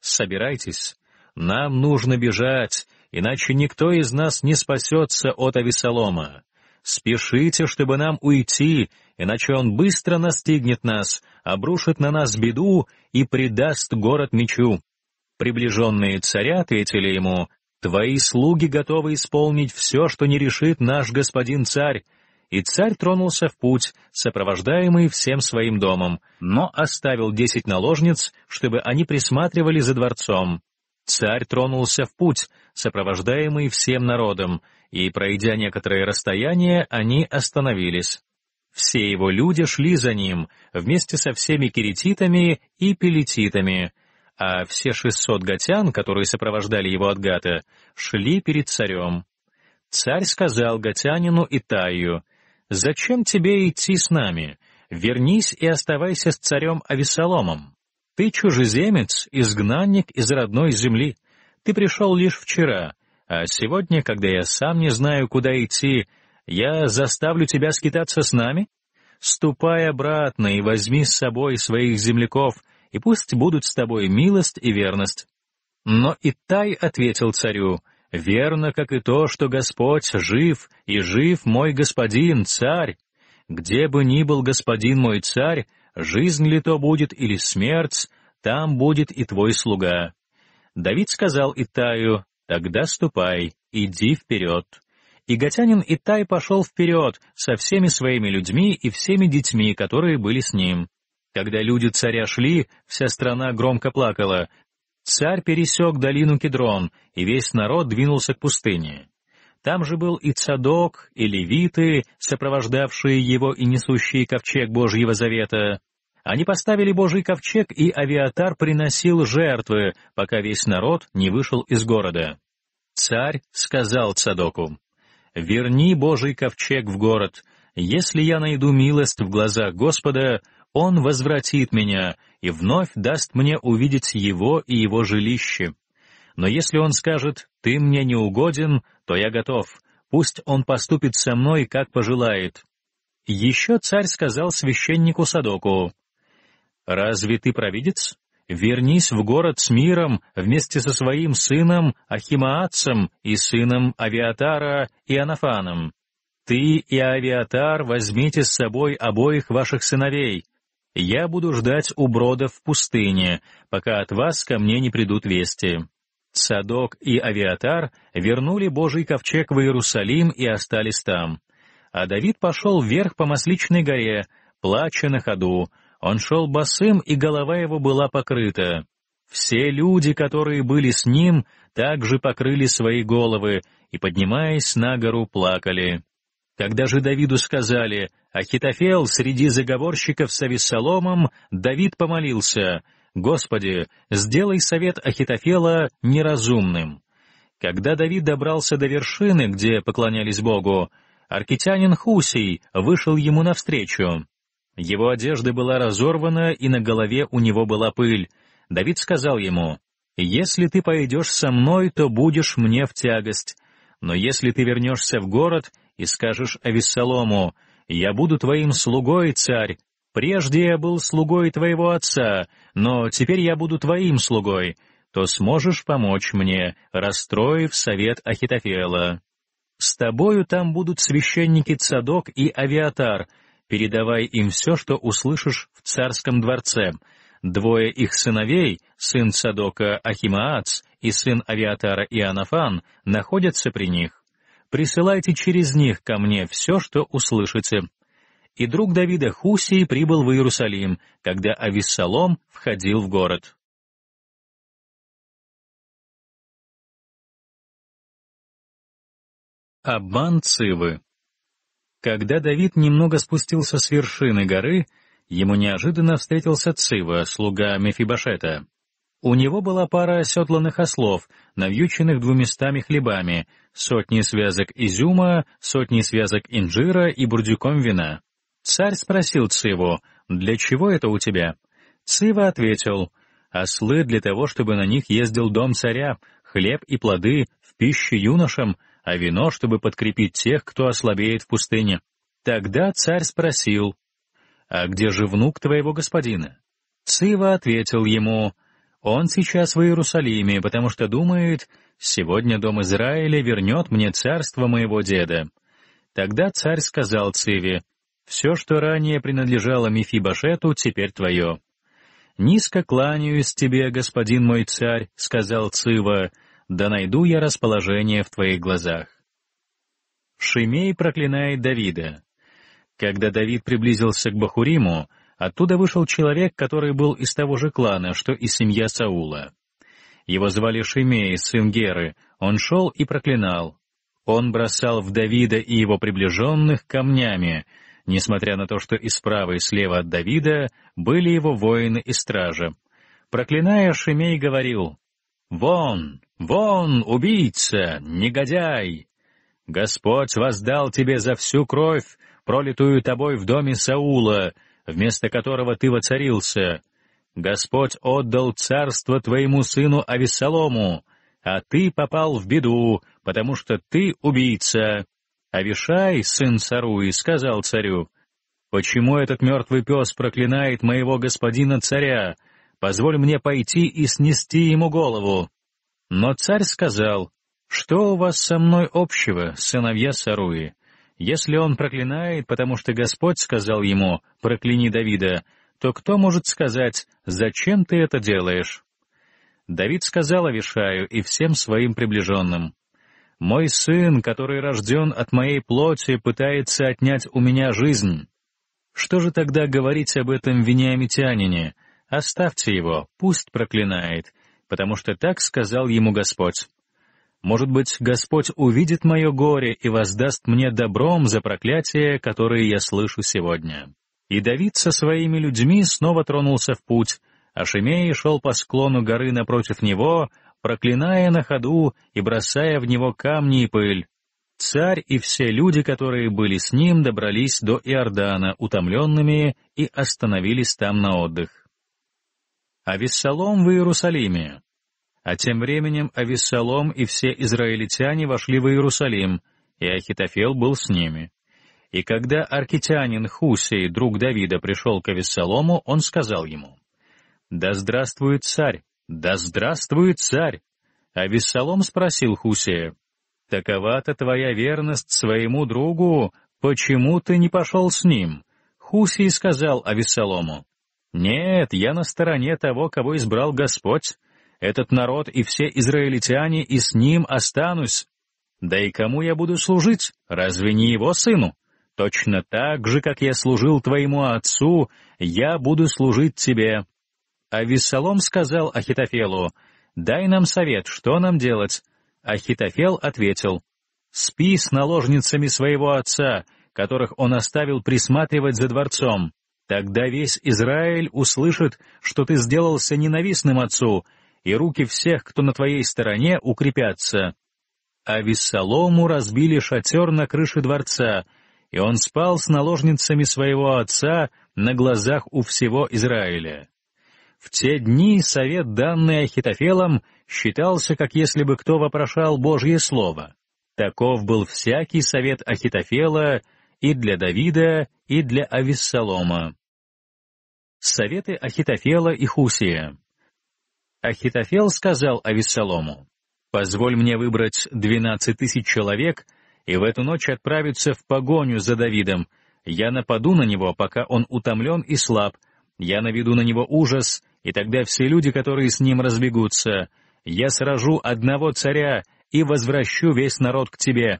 собирайтесь, нам нужно бежать, иначе никто из нас не спасется от Авесолома. Спешите, чтобы нам уйти, иначе он быстро настигнет нас, обрушит на нас беду и предаст город мечу». Приближенные царя ответили ему, «Твои слуги готовы исполнить все, что не решит наш господин царь, и царь тронулся в путь, сопровождаемый всем своим домом, но оставил десять наложниц, чтобы они присматривали за дворцом. Царь тронулся в путь, сопровождаемый всем народом, и, пройдя некоторое расстояние, они остановились. Все его люди шли за ним, вместе со всеми керетитами и пелетитами, а все шестьсот гатян, которые сопровождали его от Гата, шли перед царем. Царь сказал Гатянину и Таю — «Зачем тебе идти с нами? Вернись и оставайся с царем Авесоломом. Ты чужеземец, изгнанник из родной земли. Ты пришел лишь вчера, а сегодня, когда я сам не знаю, куда идти, я заставлю тебя скитаться с нами? Ступай обратно и возьми с собой своих земляков, и пусть будут с тобой милость и верность». Но Итай ответил царю — верно, как и то, что Господь жив, и жив мой господин, царь. Где бы ни был господин мой царь, жизнь ли то будет или смерть, там будет и твой слуга». Давид сказал Итаю, «Тогда ступай, иди вперед». И Гатянин Итай пошел вперед со всеми своими людьми и всеми детьми, которые были с ним. Когда люди царя шли, вся страна громко плакала, Царь пересек долину Кедрон, и весь народ двинулся к пустыне. Там же был и Цадок, и левиты, сопровождавшие его и несущие ковчег Божьего Завета. Они поставили Божий ковчег, и авиатар приносил жертвы, пока весь народ не вышел из города. Царь сказал Цадоку, «Верни Божий ковчег в город. Если я найду милость в глазах Господа, Он возвратит меня, и вновь даст мне увидеть его и его жилище. Но если он скажет «ты мне не угоден», то я готов, пусть он поступит со мной, как пожелает». Еще царь сказал священнику Садоку, «Разве ты провидец? Вернись в город с миром вместе со своим сыном Ахимаатцем и сыном Авиатара и Анафаном. Ты и Авиатар возьмите с собой обоих ваших сыновей, я буду ждать у брода в пустыне, пока от вас ко мне не придут вести». Садок и Авиатар вернули Божий ковчег в Иерусалим и остались там. А Давид пошел вверх по Масличной горе, плача на ходу. Он шел босым, и голова его была покрыта. Все люди, которые были с ним, также покрыли свои головы и, поднимаясь на гору, плакали. Когда же Давиду сказали «Ахитофел среди заговорщиков с Авессаломом», Давид помолился «Господи, сделай совет Ахитофела неразумным». Когда Давид добрался до вершины, где поклонялись Богу, аркитянин Хусей вышел ему навстречу. Его одежда была разорвана, и на голове у него была пыль. Давид сказал ему «Если ты пойдешь со мной, то будешь мне в тягость, но если ты вернешься в город, и скажешь Авессалому, «Я буду твоим слугой, царь, прежде я был слугой твоего отца, но теперь я буду твоим слугой», то сможешь помочь мне, расстроив совет Ахитофела. С тобою там будут священники Цадок и Авиатар, передавай им все, что услышишь в царском дворце. Двое их сыновей, сын Цадока Ахимаац и сын Авиатара Иоаннафан, находятся при них присылайте через них ко мне все, что услышите». И друг Давида Хусий прибыл в Иерусалим, когда Ависсалом входил в город. Обман Цивы Когда Давид немного спустился с вершины горы, ему неожиданно встретился Цива, слуга Мефибашета. У него была пара оседланных ослов, навьюченных двуместами хлебами, сотни связок изюма, сотни связок инжира и бурдюком вина. Царь спросил Циву, «Для чего это у тебя?» Цива ответил, «Ослы для того, чтобы на них ездил дом царя, хлеб и плоды в пищу юношам, а вино, чтобы подкрепить тех, кто ослабеет в пустыне». Тогда царь спросил, «А где же внук твоего господина?» Цива ответил ему, «Цива» Он сейчас в Иерусалиме, потому что думает, сегодня дом Израиля вернет мне царство моего деда. Тогда царь сказал Циве, «Все, что ранее принадлежало Мефибошету, теперь твое». «Низко кланяюсь тебе, господин мой царь», — сказал Цива, «да найду я расположение в твоих глазах». Шимей проклинает Давида. Когда Давид приблизился к Бахуриму, Оттуда вышел человек, который был из того же клана, что и семья Саула. Его звали Шимей, сын Геры. Он шел и проклинал. Он бросал в Давида и его приближенных камнями, несмотря на то, что и справа, и слева от Давида были его воины и стражи. Проклиная, Шимей говорил, «Вон, вон, убийца, негодяй! Господь воздал тебе за всю кровь, пролитую тобой в доме Саула, вместо которого ты воцарился. Господь отдал царство твоему сыну Авессалому, а ты попал в беду, потому что ты убийца. Авишай, сын Саруи, сказал царю, «Почему этот мертвый пес проклинает моего господина царя? Позволь мне пойти и снести ему голову». Но царь сказал, «Что у вас со мной общего, сыновья Саруи? Если он проклинает, потому что Господь сказал ему «прокляни Давида», то кто может сказать «зачем ты это делаешь»? Давид сказал Авишаю и всем своим приближенным, «Мой сын, который рожден от моей плоти, пытается отнять у меня жизнь. Что же тогда говорить об этом вениамитянине? Оставьте его, пусть проклинает, потому что так сказал ему Господь. Может быть, Господь увидит мое горе и воздаст мне добром за проклятие, которое я слышу сегодня». И Давид со своими людьми снова тронулся в путь, а Шимей шел по склону горы напротив него, проклиная на ходу и бросая в него камни и пыль. Царь и все люди, которые были с ним, добрались до Иордана утомленными и остановились там на отдых. А Виссалом в Иерусалиме. А тем временем Авессалом и все израильтяне вошли в Иерусалим, и Ахитофел был с ними. И когда аркитянин Хусей, друг Давида, пришел к Авессалому, он сказал ему, «Да здравствует царь! Да здравствует царь!» А спросил Хусея, «Такова-то твоя верность своему другу, почему ты не пошел с ним?» Хусей сказал Авессалому, «Нет, я на стороне того, кого избрал Господь, этот народ и все израильтяне, и с ним останусь. Да и кому я буду служить? Разве не его сыну? Точно так же, как я служил твоему отцу, я буду служить тебе». А Виссалом сказал Ахитофелу, «Дай нам совет, что нам делать?» Ахитофел ответил, «Спи с наложницами своего отца, которых он оставил присматривать за дворцом. Тогда весь Израиль услышит, что ты сделался ненавистным отцу, и руки всех, кто на твоей стороне, укрепятся». А Виссалому разбили шатер на крыше дворца, и он спал с наложницами своего отца на глазах у всего Израиля. В те дни совет, данный Ахитофелом, считался, как если бы кто вопрошал Божье Слово. Таков был всякий совет Ахитофела и для Давида, и для Авессалома. Советы Ахитофела и Хусия Ахитофел сказал Авессалому, «Позволь мне выбрать двенадцать тысяч человек и в эту ночь отправиться в погоню за Давидом. Я нападу на него, пока он утомлен и слаб. Я наведу на него ужас, и тогда все люди, которые с ним разбегутся. Я сражу одного царя и возвращу весь народ к тебе.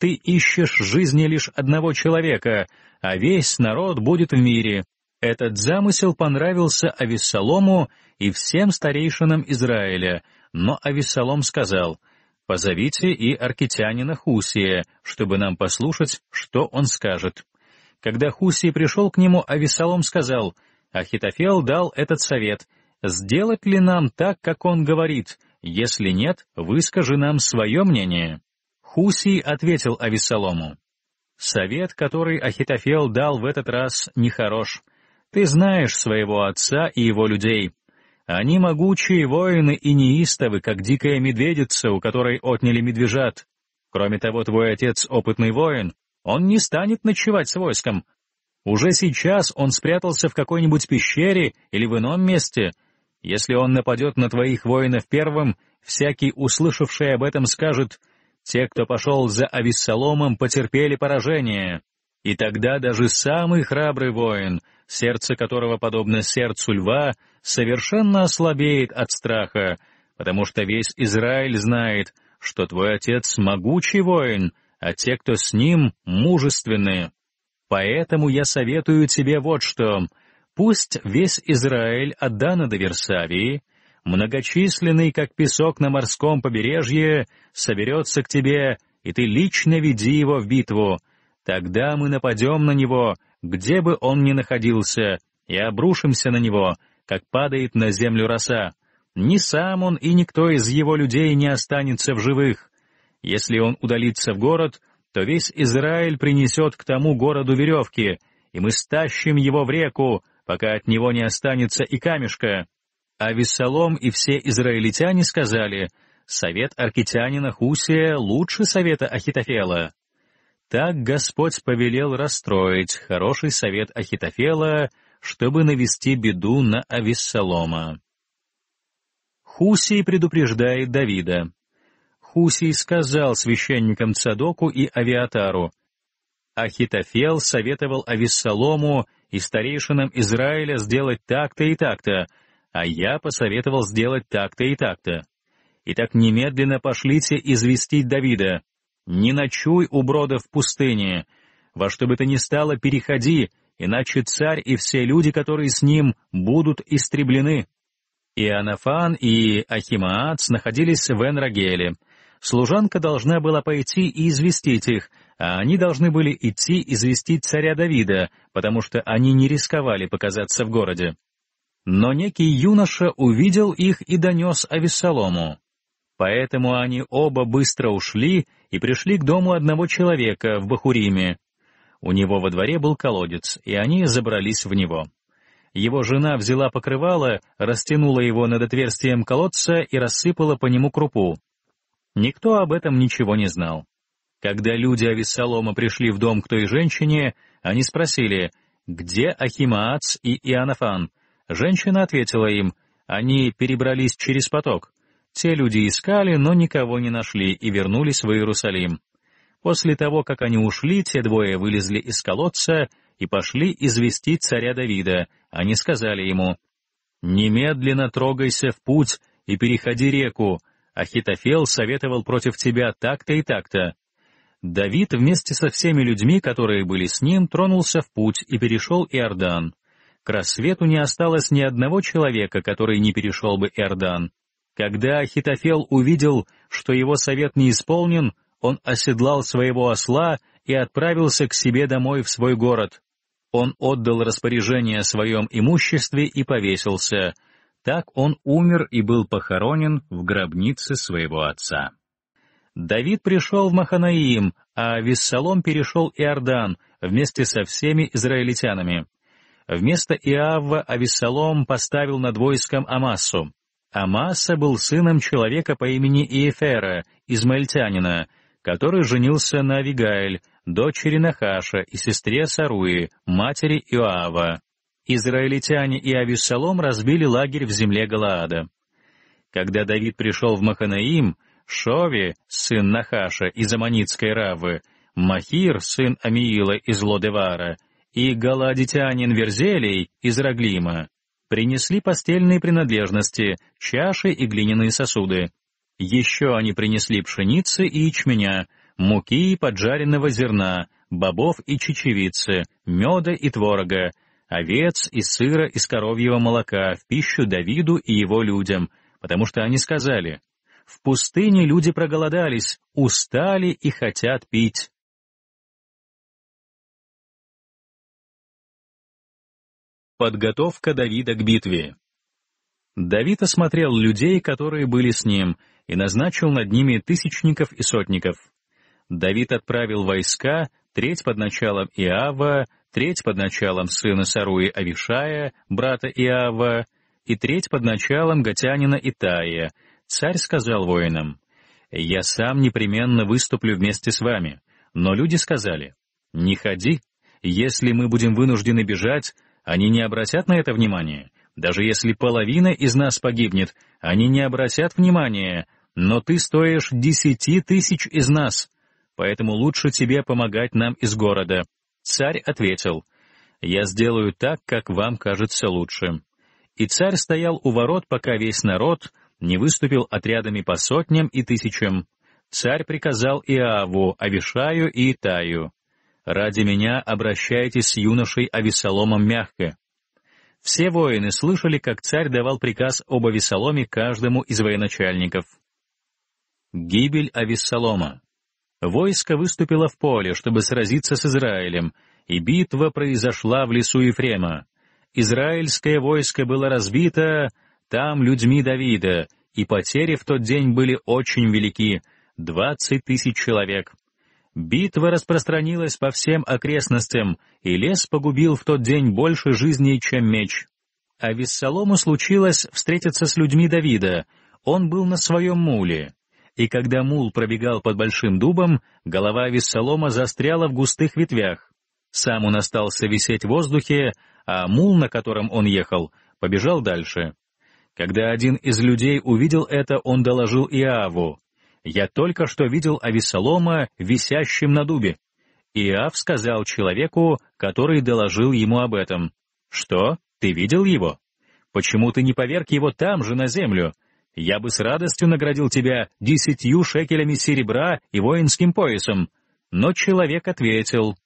Ты ищешь жизни лишь одного человека, а весь народ будет в мире». Этот замысел понравился Авессалому, и, и всем старейшинам Израиля, но Авессалом сказал, «Позовите и аркитянина Хусия, чтобы нам послушать, что он скажет». Когда Хусий пришел к нему, Авессалом сказал, «Ахитофел дал этот совет, сделать ли нам так, как он говорит? Если нет, выскажи нам свое мнение». Хусий ответил Авессалому, «Совет, который Ахитофел дал в этот раз, нехорош. Ты знаешь своего отца и его людей. Они могучие воины и неистовы, как дикая медведица, у которой отняли медвежат. Кроме того, твой отец — опытный воин, он не станет ночевать с войском. Уже сейчас он спрятался в какой-нибудь пещере или в ином месте. Если он нападет на твоих воинов первым, всякий, услышавший об этом, скажет, «Те, кто пошел за Ависсаломом, потерпели поражение». И тогда даже самый храбрый воин, сердце которого, подобно сердцу льва, совершенно ослабеет от страха, потому что весь Израиль знает, что твой отец — могучий воин, а те, кто с ним, — мужественны. Поэтому я советую тебе вот что. Пусть весь Израиль от Дана до Версавии, многочисленный, как песок на морском побережье, соберется к тебе, и ты лично веди его в битву, Тогда мы нападем на него, где бы он ни находился, и обрушимся на него, как падает на землю роса. Ни сам он и никто из его людей не останется в живых. Если он удалится в город, то весь Израиль принесет к тому городу веревки, и мы стащим его в реку, пока от него не останется и камешка». А Вессалом и все израильтяне сказали, «Совет аркитянина Хусия лучше совета Ахитофела». Так Господь повелел расстроить хороший совет Ахитофела, чтобы навести беду на Авессалома. Хусий предупреждает Давида. Хусий сказал священникам Цадоку и Авиатару, Ахитофел советовал Авессалому и старейшинам Израиля сделать так-то и так-то, а я посоветовал сделать так-то и так-то. Итак, немедленно пошлите известить Давида, не ночуй у брода в пустыне. Во что бы то ни стало, переходи, иначе царь и все люди, которые с ним, будут истреблены. И Иоаннафан и Ахимаац находились в Энрагеле. Служанка должна была пойти и известить их, а они должны были идти известить царя Давида, потому что они не рисковали показаться в городе. Но некий юноша увидел их и донес Авессалому. Поэтому они оба быстро ушли и пришли к дому одного человека в Бахуриме. У него во дворе был колодец, и они забрались в него. Его жена взяла покрывало, растянула его над отверстием колодца и рассыпала по нему крупу. Никто об этом ничего не знал. Когда люди Авессалома пришли в дом к той женщине, они спросили, где Ахимаац и Иоаннафан. Женщина ответила им, они перебрались через поток. Те люди искали, но никого не нашли и вернулись в Иерусалим. После того, как они ушли, те двое вылезли из колодца и пошли извести царя Давида. Они сказали ему, «Немедленно трогайся в путь и переходи реку. Ахитофел советовал против тебя так-то и так-то». Давид вместе со всеми людьми, которые были с ним, тронулся в путь и перешел Иордан. К рассвету не осталось ни одного человека, который не перешел бы Иордан. Когда Ахитофел увидел, что его совет не исполнен, он оседлал своего осла и отправился к себе домой в свой город. Он отдал распоряжение о своем имуществе и повесился. Так он умер и был похоронен в гробнице своего отца. Давид пришел в Маханаим, а Виссалом перешел Иордан вместе со всеми израильтянами. Вместо Иавва Ависсалом поставил над войском Амасу. Амаса был сыном человека по имени Иефера, измаильтянина, который женился на Авигаэль, дочери Нахаша и сестре Саруи, матери Иоава. Израильтяне и Ависсалом разбили лагерь в земле Галаада. Когда Давид пришел в Маханаим, Шови, сын Нахаша из Аманитской Равы, Махир, сын Амиила из Лодевара, и Галаадитянин Верзелий из Раглима Принесли постельные принадлежности, чаши и глиняные сосуды. Еще они принесли пшеницы и ячменя, муки и поджаренного зерна, бобов и чечевицы, меда и творога, овец и сыра из коровьего молока в пищу Давиду и его людям, потому что они сказали, «В пустыне люди проголодались, устали и хотят пить». Подготовка Давида к битве. Давид осмотрел людей, которые были с ним, и назначил над ними тысячников и сотников. Давид отправил войска, треть под началом Иава, треть под началом сына Саруи Авишая, брата Иава, и треть под началом Гатянина Итая. Царь сказал воинам, «Я сам непременно выступлю вместе с вами». Но люди сказали, «Не ходи, если мы будем вынуждены бежать, они не обратят на это внимания. Даже если половина из нас погибнет, они не обратят внимания. Но ты стоишь десяти тысяч из нас, поэтому лучше тебе помогать нам из города». Царь ответил, «Я сделаю так, как вам кажется лучше». И царь стоял у ворот, пока весь народ не выступил отрядами по сотням и тысячам. Царь приказал Иаву, Авишаю и Итаю, Ради меня обращайтесь с юношей Авесоломом мягко. Все воины слышали, как царь давал приказ об Авесоломе каждому из военачальников. Гибель Авессалома. Войско выступило в поле, чтобы сразиться с Израилем, и битва произошла в лесу Ефрема. Израильское войско было разбито там людьми Давида, и потери в тот день были очень велики — двадцать тысяч человек. Битва распространилась по всем окрестностям, и лес погубил в тот день больше жизней, чем меч. А Виссалому случилось встретиться с людьми Давида. Он был на своем муле. И когда мул пробегал под большим дубом, голова Виссалома застряла в густых ветвях. Сам он остался висеть в воздухе, а мул, на котором он ехал, побежал дальше. Когда один из людей увидел это, он доложил Иаву. Я только что видел Авесолома, висящим на дубе. Иав сказал человеку, который доложил ему об этом. «Что? Ты видел его? Почему ты не поверг его там же, на землю? Я бы с радостью наградил тебя десятью шекелями серебра и воинским поясом». Но человек ответил,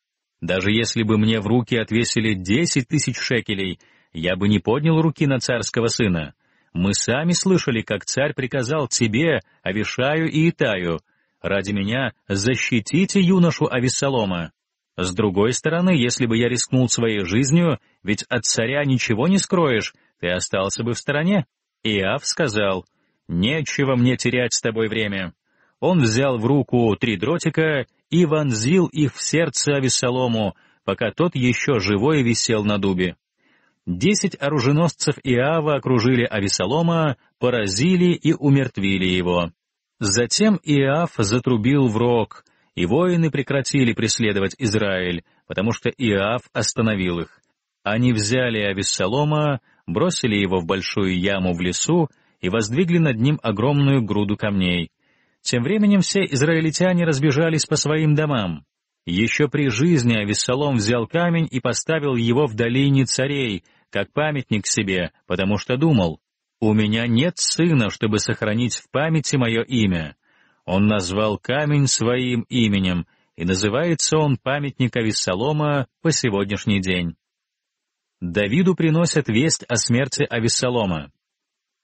«Даже если бы мне в руки отвесили десять тысяч шекелей, я бы не поднял руки на царского сына. Мы сами слышали, как царь приказал тебе, Авишаю и Итаю, ради меня защитите юношу Авессалома. С другой стороны, если бы я рискнул своей жизнью, ведь от царя ничего не скроешь, ты остался бы в стороне. Иав сказал, «Нечего мне терять с тобой время». Он взял в руку три дротика и вонзил их в сердце Авессалому, пока тот еще живой висел на дубе. Десять оруженосцев Иава окружили Авесолома, поразили и умертвили его. Затем Иав затрубил в рог, и воины прекратили преследовать Израиль, потому что Иав остановил их. Они взяли Авессалома, бросили его в большую яму в лесу и воздвигли над ним огромную груду камней. Тем временем все израильтяне разбежались по своим домам. Еще при жизни Авессалом взял камень и поставил его в долине царей, как памятник себе, потому что думал, «У меня нет сына, чтобы сохранить в памяти мое имя». Он назвал камень своим именем, и называется он памятник Авессалома по сегодняшний день. Давиду приносят весть о смерти Авессалома.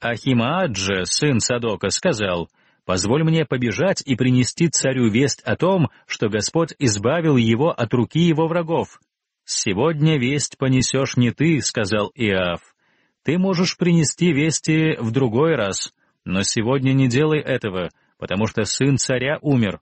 Ахимааджа, сын Садока, сказал, Позволь мне побежать и принести царю весть о том, что Господь избавил его от руки его врагов. «Сегодня весть понесешь не ты», — сказал Иав. «Ты можешь принести вести в другой раз, но сегодня не делай этого, потому что сын царя умер».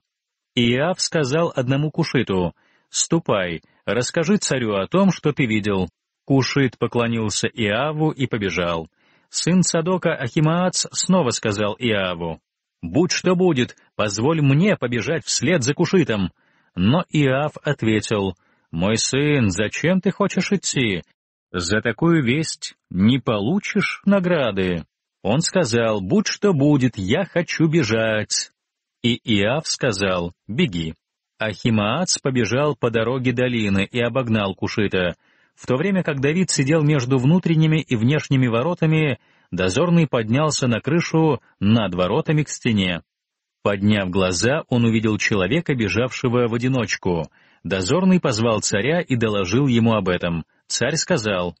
Иав сказал одному Кушиту, «Ступай, расскажи царю о том, что ты видел». Кушит поклонился Иаву и побежал. Сын Садока Ахимаац снова сказал Иаву, «Будь что будет, позволь мне побежать вслед за Кушитом». Но Иав ответил, «Мой сын, зачем ты хочешь идти? За такую весть не получишь награды». Он сказал, «Будь что будет, я хочу бежать». И Иав сказал, «Беги». Ахимаац побежал по дороге долины и обогнал Кушита. В то время как Давид сидел между внутренними и внешними воротами, дозорный поднялся на крышу над воротами к стене. Подняв глаза, он увидел человека, бежавшего в одиночку. Дозорный позвал царя и доложил ему об этом. Царь сказал,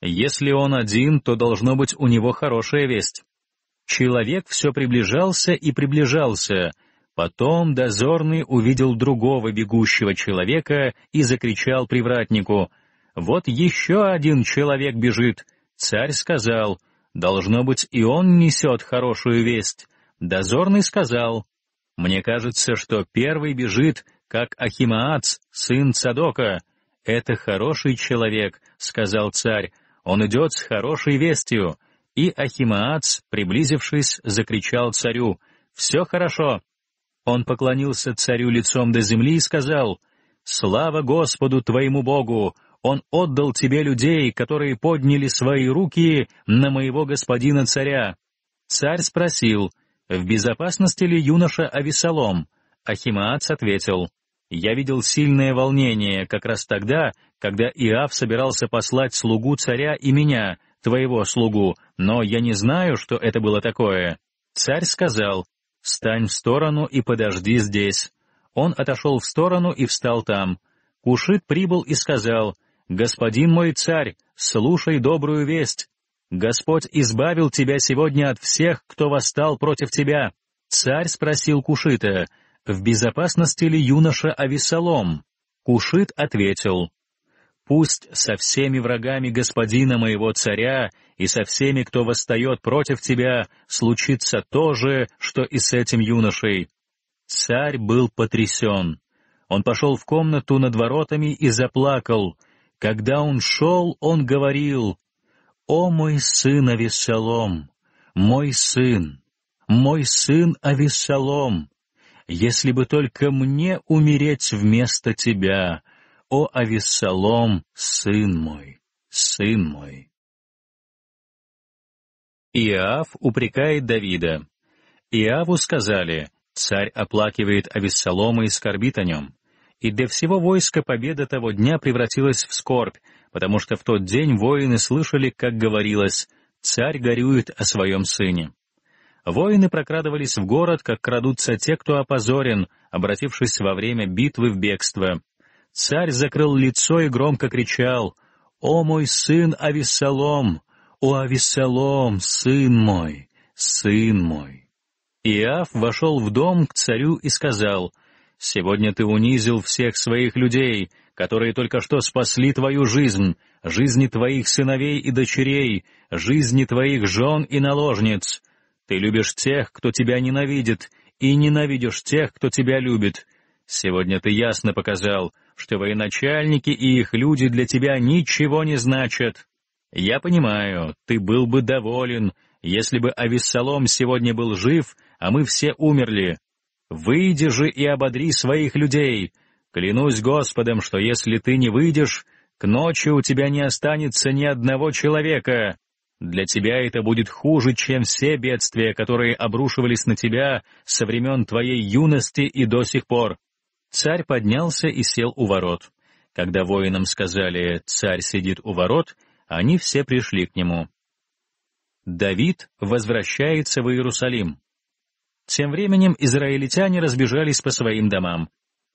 «Если он один, то должно быть у него хорошая весть». Человек все приближался и приближался. Потом дозорный увидел другого бегущего человека и закричал привратнику, «Вот еще один человек бежит!» Царь сказал, — Должно быть, и он несет хорошую весть. Дозорный сказал, «Мне кажется, что первый бежит, как Ахимаац, сын Цадока. Это хороший человек», — сказал царь, «он идет с хорошей вестью». И Ахимаац, приблизившись, закричал царю, «Все хорошо». Он поклонился царю лицом до земли и сказал, «Слава Господу твоему Богу! Он отдал тебе людей, которые подняли свои руки на моего господина царя». Царь спросил, «В безопасности ли юноша Авесолом?» Ахимаац ответил, «Я видел сильное волнение как раз тогда, когда Иав собирался послать слугу царя и меня, твоего слугу, но я не знаю, что это было такое». Царь сказал, «Встань в сторону и подожди здесь». Он отошел в сторону и встал там. Кушит прибыл и сказал, «Господин мой царь, слушай добрую весть! Господь избавил тебя сегодня от всех, кто восстал против тебя!» Царь спросил Кушита, «В безопасности ли юноша Авесолом?» Кушит ответил, «Пусть со всеми врагами господина моего царя и со всеми, кто восстает против тебя, случится то же, что и с этим юношей». Царь был потрясен. Он пошел в комнату над воротами и заплакал — когда он шел, он говорил, «О мой сын Авессалом, мой сын, мой сын Авессалом, если бы только мне умереть вместо тебя, о Авессалом, сын мой, сын мой». Иав упрекает Давида. Иаву сказали, «Царь оплакивает Авессалома и скорбит о нем» и для всего войска победа того дня превратилась в скорбь, потому что в тот день воины слышали, как говорилось, «Царь горюет о своем сыне». Воины прокрадывались в город, как крадутся те, кто опозорен, обратившись во время битвы в бегство. Царь закрыл лицо и громко кричал «О мой сын Авессалом! О Авессалом, сын мой, сын мой!» Иав вошел в дом к царю и сказал Сегодня ты унизил всех своих людей, которые только что спасли твою жизнь, жизни твоих сыновей и дочерей, жизни твоих жен и наложниц. Ты любишь тех, кто тебя ненавидит, и ненавидишь тех, кто тебя любит. Сегодня ты ясно показал, что военачальники и их люди для тебя ничего не значат. Я понимаю, ты был бы доволен, если бы Авессалом сегодня был жив, а мы все умерли, Выйди же и ободри своих людей. Клянусь Господом, что если ты не выйдешь, к ночи у тебя не останется ни одного человека. Для тебя это будет хуже, чем все бедствия, которые обрушивались на тебя со времен твоей юности и до сих пор. Царь поднялся и сел у ворот. Когда воинам сказали «царь сидит у ворот», они все пришли к нему. Давид возвращается в Иерусалим. Тем временем израильтяне разбежались по своим домам.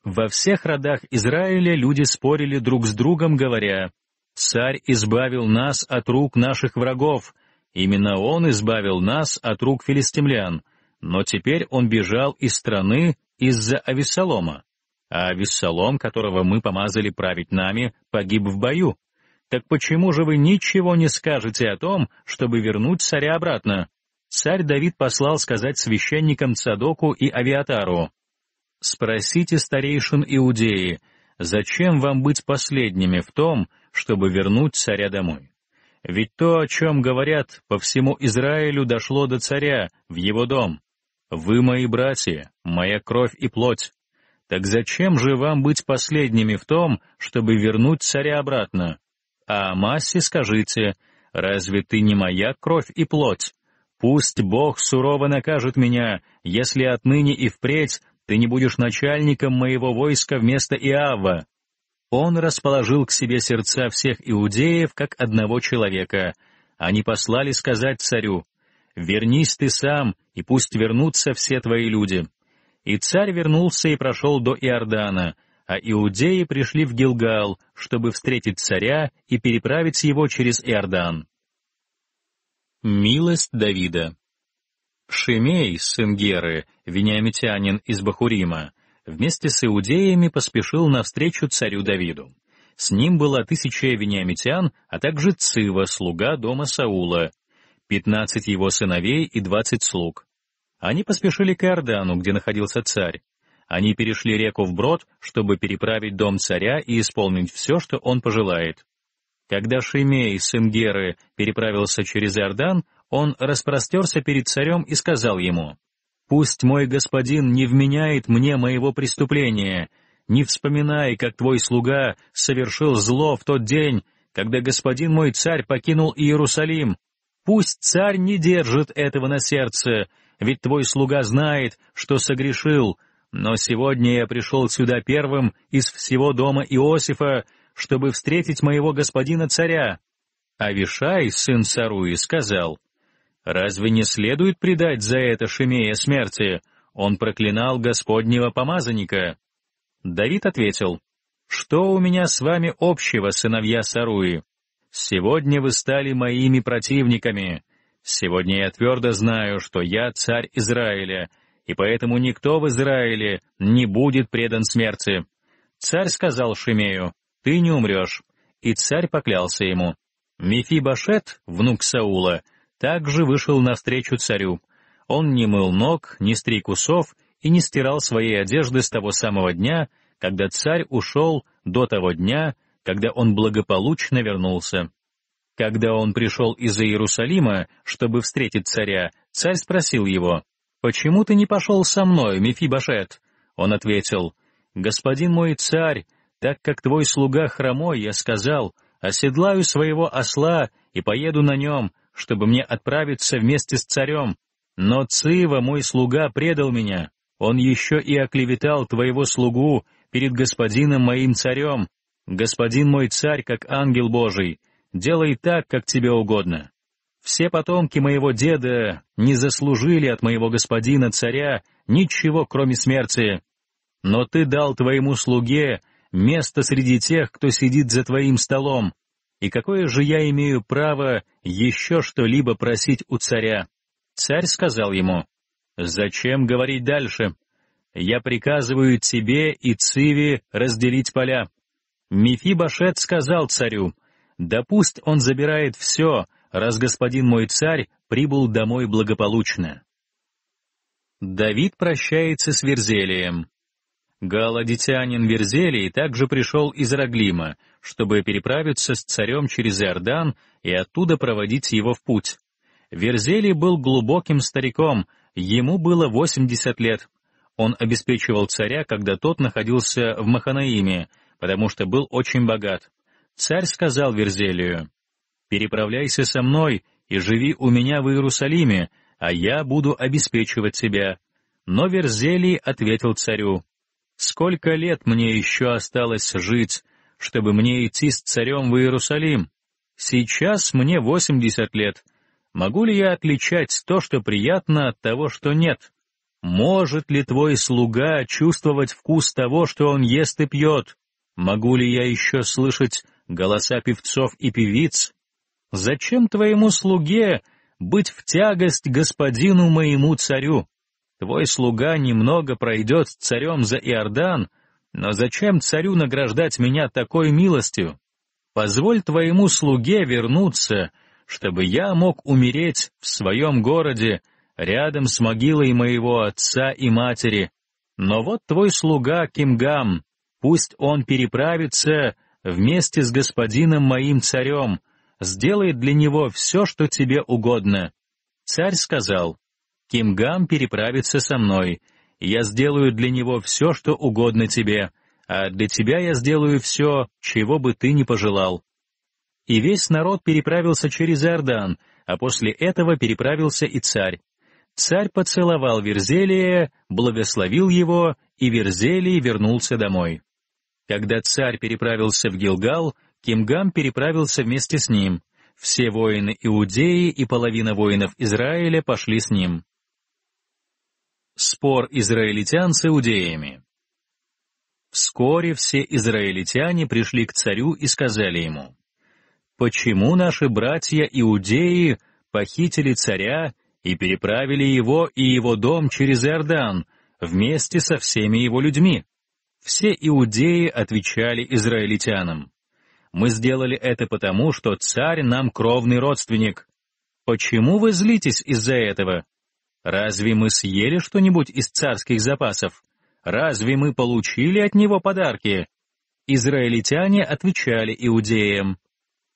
Во всех родах Израиля люди спорили друг с другом, говоря, «Царь избавил нас от рук наших врагов, именно он избавил нас от рук филистимлян, но теперь он бежал из страны из-за Авессалома, а Авессалом, которого мы помазали править нами, погиб в бою. Так почему же вы ничего не скажете о том, чтобы вернуть царя обратно?» царь Давид послал сказать священникам Цадоку и Авиатару, «Спросите старейшин Иудеи, зачем вам быть последними в том, чтобы вернуть царя домой? Ведь то, о чем говорят, по всему Израилю дошло до царя, в его дом. Вы мои братья, моя кровь и плоть. Так зачем же вам быть последними в том, чтобы вернуть царя обратно? А Амасе скажите, разве ты не моя кровь и плоть? Пусть Бог сурово накажет меня, если отныне и впредь ты не будешь начальником моего войска вместо Иава». Он расположил к себе сердца всех иудеев, как одного человека. Они послали сказать царю, «Вернись ты сам, и пусть вернутся все твои люди». И царь вернулся и прошел до Иордана, а иудеи пришли в Гилгал, чтобы встретить царя и переправить его через Иордан. Милость Давида. Шимей, сын Геры, вениамитянин из Бахурима, вместе с иудеями поспешил навстречу царю Давиду. С ним было тысяча вениамитян, а также Цива, слуга дома Саула, пятнадцать его сыновей и двадцать слуг. Они поспешили к Иордану, где находился царь. Они перешли реку вброд, чтобы переправить дом царя и исполнить все, что он пожелает. Когда Шимей, сын Геры, переправился через Иордан, он распростерся перед царем и сказал ему, «Пусть мой господин не вменяет мне моего преступления, не вспоминай, как твой слуга совершил зло в тот день, когда господин мой царь покинул Иерусалим. Пусть царь не держит этого на сердце, ведь твой слуга знает, что согрешил, но сегодня я пришел сюда первым из всего дома Иосифа, чтобы встретить моего господина царя. Авишай, сын Саруи, сказал, «Разве не следует предать за это Шемея смерти? Он проклинал господнего помазанника». Давид ответил, «Что у меня с вами общего, сыновья Саруи? Сегодня вы стали моими противниками. Сегодня я твердо знаю, что я царь Израиля, и поэтому никто в Израиле не будет предан смерти». Царь сказал Шимею, ты не умрешь». И царь поклялся ему. Мефибашет, внук Саула, также вышел навстречу царю. Он не мыл ног, не стриг усов и не стирал своей одежды с того самого дня, когда царь ушел до того дня, когда он благополучно вернулся. Когда он пришел из Иерусалима, чтобы встретить царя, царь спросил его, «Почему ты не пошел со мной, Мефибашет?» Он ответил, «Господин мой царь, так как твой слуга хромой, я сказал, оседлаю своего осла и поеду на нем, чтобы мне отправиться вместе с царем. Но Цива, мой слуга, предал меня. Он еще и оклеветал твоего слугу перед господином моим царем. Господин мой царь, как ангел Божий, делай так, как тебе угодно. Все потомки моего деда не заслужили от моего господина царя ничего, кроме смерти. Но ты дал твоему слуге место среди тех, кто сидит за твоим столом, и какое же я имею право еще что-либо просить у царя? Царь сказал ему, зачем говорить дальше? Я приказываю тебе и Циве разделить поля. Мефибошет сказал царю, да пусть он забирает все, раз господин мой царь прибыл домой благополучно. Давид прощается с Верзелием. Галадитянин Верзелий также пришел из Раглима, чтобы переправиться с царем через Иордан и оттуда проводить его в путь. Верзелий был глубоким стариком, ему было 80 лет. Он обеспечивал царя, когда тот находился в Маханаиме, потому что был очень богат. Царь сказал Верзелию, «Переправляйся со мной и живи у меня в Иерусалиме, а я буду обеспечивать тебя». Но Верзелий ответил царю, Сколько лет мне еще осталось жить, чтобы мне идти с царем в Иерусалим? Сейчас мне восемьдесят лет. Могу ли я отличать то, что приятно, от того, что нет? Может ли твой слуга чувствовать вкус того, что он ест и пьет? Могу ли я еще слышать голоса певцов и певиц? Зачем твоему слуге быть в тягость господину моему царю? Твой слуга немного пройдет с царем за Иордан, но зачем царю награждать меня такой милостью? Позволь твоему слуге вернуться, чтобы я мог умереть в своем городе, рядом с могилой моего отца и матери. Но вот твой слуга Кимгам, пусть он переправится вместе с господином моим царем, сделает для него все, что тебе угодно». Царь сказал, Кимгам переправится со мной. Я сделаю для него все, что угодно тебе, а для тебя я сделаю все, чего бы ты ни пожелал». И весь народ переправился через Иордан, а после этого переправился и царь. Царь поцеловал Верзелия, благословил его, и Верзелий вернулся домой. Когда царь переправился в Гилгал, Кимгам переправился вместе с ним. Все воины Иудеи и половина воинов Израиля пошли с ним. Спор израильтян с иудеями. Вскоре все израильтяне пришли к царю и сказали ему, «Почему наши братья-иудеи похитили царя и переправили его и его дом через Иордан вместе со всеми его людьми?» Все иудеи отвечали израильтянам, «Мы сделали это потому, что царь нам кровный родственник. Почему вы злитесь из-за этого?» Разве мы съели что-нибудь из царских запасов? Разве мы получили от него подарки? Израильтяне отвечали иудеям.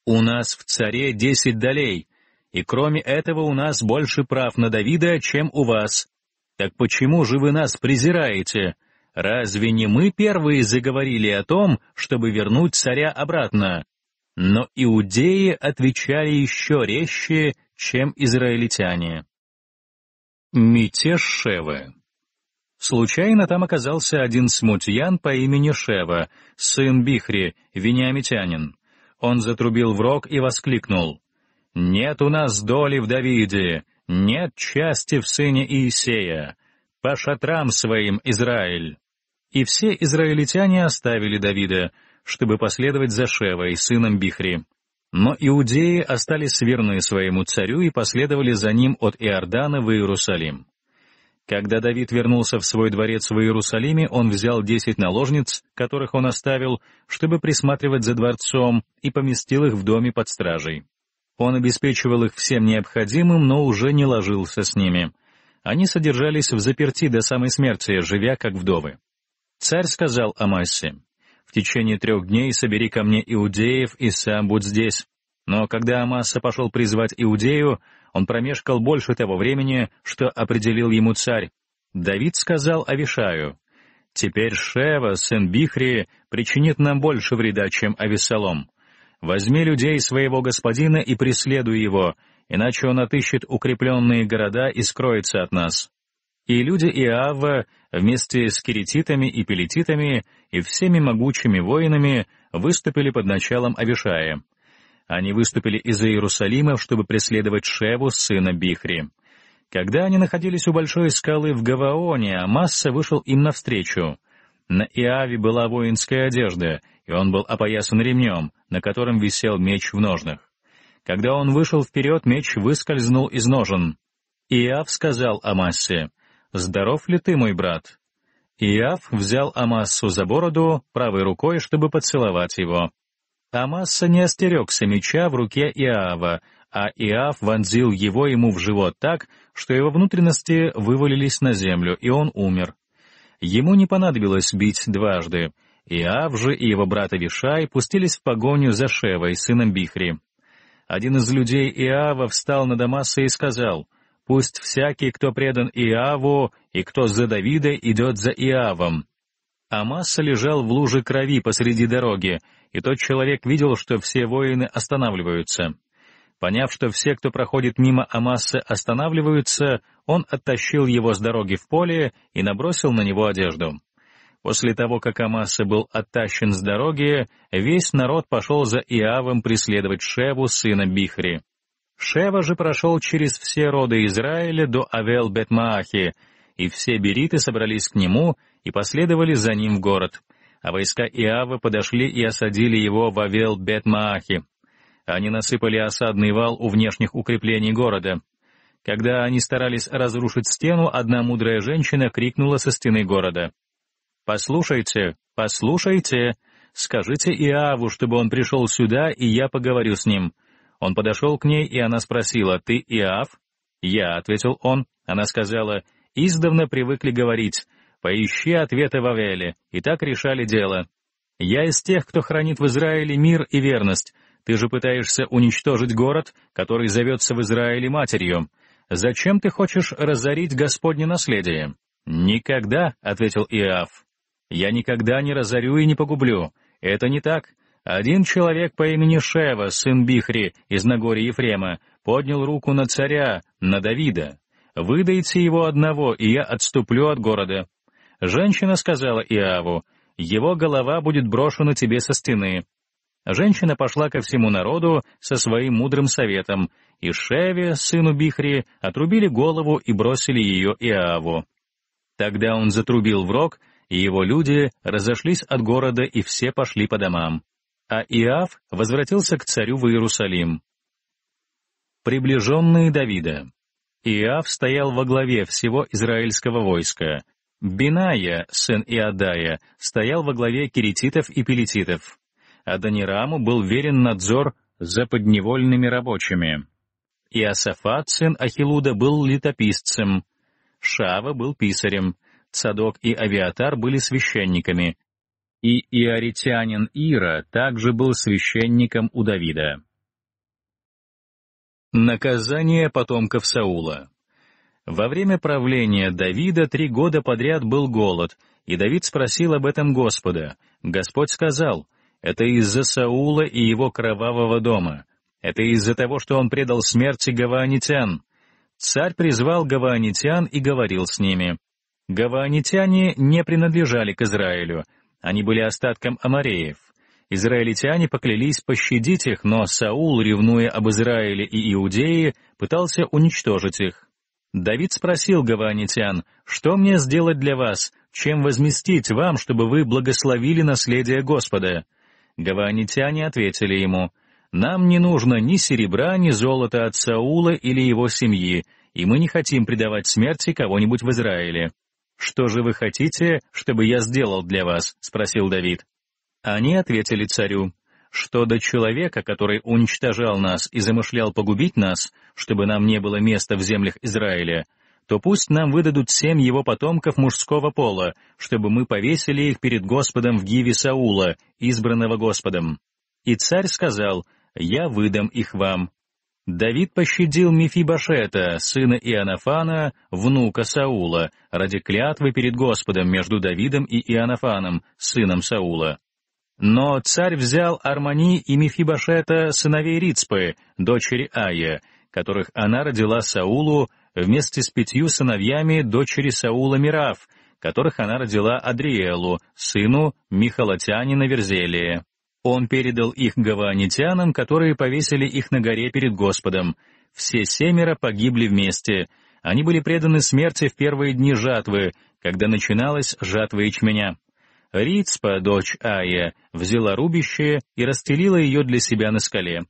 У нас в царе десять долей, и кроме этого у нас больше прав на Давида, чем у вас. Так почему же вы нас презираете? Разве не мы первые заговорили о том, чтобы вернуть царя обратно? Но иудеи отвечали еще резче, чем израильтяне. Мятеж Шевы. Случайно там оказался один смутьян по имени Шева, сын Бихри, вениамитянин. Он затрубил в рог и воскликнул. «Нет у нас доли в Давиде, нет части в сыне Иисея. По шатрам своим, Израиль!» И все израильтяне оставили Давида, чтобы последовать за Шевой, сыном Бихри. Но иудеи остались верны своему царю и последовали за ним от Иордана в Иерусалим. Когда Давид вернулся в свой дворец в Иерусалиме, он взял десять наложниц, которых он оставил, чтобы присматривать за дворцом, и поместил их в доме под стражей. Он обеспечивал их всем необходимым, но уже не ложился с ними. Они содержались в заперти до самой смерти, живя как вдовы. Царь сказал Амасе, в течение трех дней собери ко мне иудеев и сам будь здесь». Но когда Амаса пошел призвать Иудею, он промешкал больше того времени, что определил ему царь. Давид сказал Авишаю, «Теперь Шева, сын Бихри, причинит нам больше вреда, чем Авесолом. Возьми людей своего господина и преследуй его, иначе он отыщет укрепленные города и скроется от нас». И люди Иава вместе с кирититами и пелетитами и всеми могучими воинами выступили под началом Авишая. Они выступили из Иерусалима, чтобы преследовать Шеву, сына Бихри. Когда они находились у большой скалы в Гаваоне, Амасса вышел им навстречу. На Иаве была воинская одежда, и он был опоясан ремнем, на котором висел меч в ножнах. Когда он вышел вперед, меч выскользнул из ножен. Иав сказал Амассе, «Здоров ли ты, мой брат?» Иав взял Амассу за бороду правой рукой, чтобы поцеловать его. Амасса не остерегся меча в руке Иава, а Иав вонзил его ему в живот так, что его внутренности вывалились на землю, и он умер. Ему не понадобилось бить дважды. Иав же и его брат Авишай пустились в погоню за Шевой, сыном Бихри. Один из людей Иава встал над Амассой и сказал — Пусть всякий, кто предан Иаву, и кто за Давида, идет за Иавом. Амаса лежал в луже крови посреди дороги, и тот человек видел, что все воины останавливаются. Поняв, что все, кто проходит мимо Амасы, останавливаются, он оттащил его с дороги в поле и набросил на него одежду. После того, как Амаса был оттащен с дороги, весь народ пошел за Иавом преследовать Шеву, сына Бихри. Шева же прошел через все роды Израиля до Авел-Бетмаахи, бет и все бериты собрались к нему и последовали за ним в город. А войска Иавы подошли и осадили его в Авел-Бетмаахи. бет Они насыпали осадный вал у внешних укреплений города. Когда они старались разрушить стену, одна мудрая женщина крикнула со стены города. «Послушайте, послушайте, скажите Иаву, чтобы он пришел сюда, и я поговорю с ним». Он подошел к ней, и она спросила, «Ты Иав?» «Я», — ответил он. Она сказала, «Издавна привыкли говорить, поищи ответы в Авеле, и так решали дело. Я из тех, кто хранит в Израиле мир и верность. Ты же пытаешься уничтожить город, который зовется в Израиле матерью. Зачем ты хочешь разорить Господне наследие?» «Никогда», — ответил Иав. «Я никогда не разорю и не погублю. Это не так. Один человек по имени Шева, сын Бихри, из Нагорья Ефрема, поднял руку на царя, на Давида. «Выдайте его одного, и я отступлю от города». Женщина сказала Иаву, «Его голова будет брошена тебе со стены». Женщина пошла ко всему народу со своим мудрым советом, и Шеве, сыну Бихри, отрубили голову и бросили ее Иаву. Тогда он затрубил в рог, и его люди разошлись от города, и все пошли по домам а Иав возвратился к царю в Иерусалим. Приближенные Давида. Иав стоял во главе всего израильского войска. Биная, сын Иадая, стоял во главе кирититов и пелетитов. Данираму был верен надзор за подневольными рабочими. Иосафат, сын Ахилуда, был летописцем. Шава был писарем. Цадок и Авиатар были священниками и иоритянин Ира также был священником у Давида. Наказание потомков Саула Во время правления Давида три года подряд был голод, и Давид спросил об этом Господа. Господь сказал, «Это из-за Саула и его кровавого дома. Это из-за того, что он предал смерти гаваанитян». Царь призвал гаваанитян и говорил с ними. Гаваанитяне не принадлежали к Израилю — они были остатком Амореев. Израильтяне поклялись пощадить их, но Саул, ревнуя об Израиле и Иудее, пытался уничтожить их. Давид спросил гаванитян, «Что мне сделать для вас? Чем возместить вам, чтобы вы благословили наследие Господа?» Гаванитяне ответили ему, «Нам не нужно ни серебра, ни золота от Саула или его семьи, и мы не хотим предавать смерти кого-нибудь в Израиле». «Что же вы хотите, чтобы я сделал для вас?» — спросил Давид. Они ответили царю, что до человека, который уничтожал нас и замышлял погубить нас, чтобы нам не было места в землях Израиля, то пусть нам выдадут семь его потомков мужского пола, чтобы мы повесили их перед Господом в Гиве Саула, избранного Господом. И царь сказал, «Я выдам их вам». Давид пощадил Мефибошета, сына Иоаннафана, внука Саула, ради клятвы перед Господом между Давидом и Иоаннафаном, сыном Саула. Но царь взял Армани и Мефибошета, сыновей Рицпы, дочери Ая, которых она родила Саулу вместе с пятью сыновьями дочери Саула Мираф, которых она родила Адриэлу, сыну Михалатянина Верзелия. Он передал их гаванитянам, которые повесили их на горе перед Господом. Все семеро погибли вместе. Они были преданы смерти в первые дни жатвы, когда начиналась жатва ячменя. Рицпа, дочь Ая, взяла рубище и расстелила ее для себя на скале.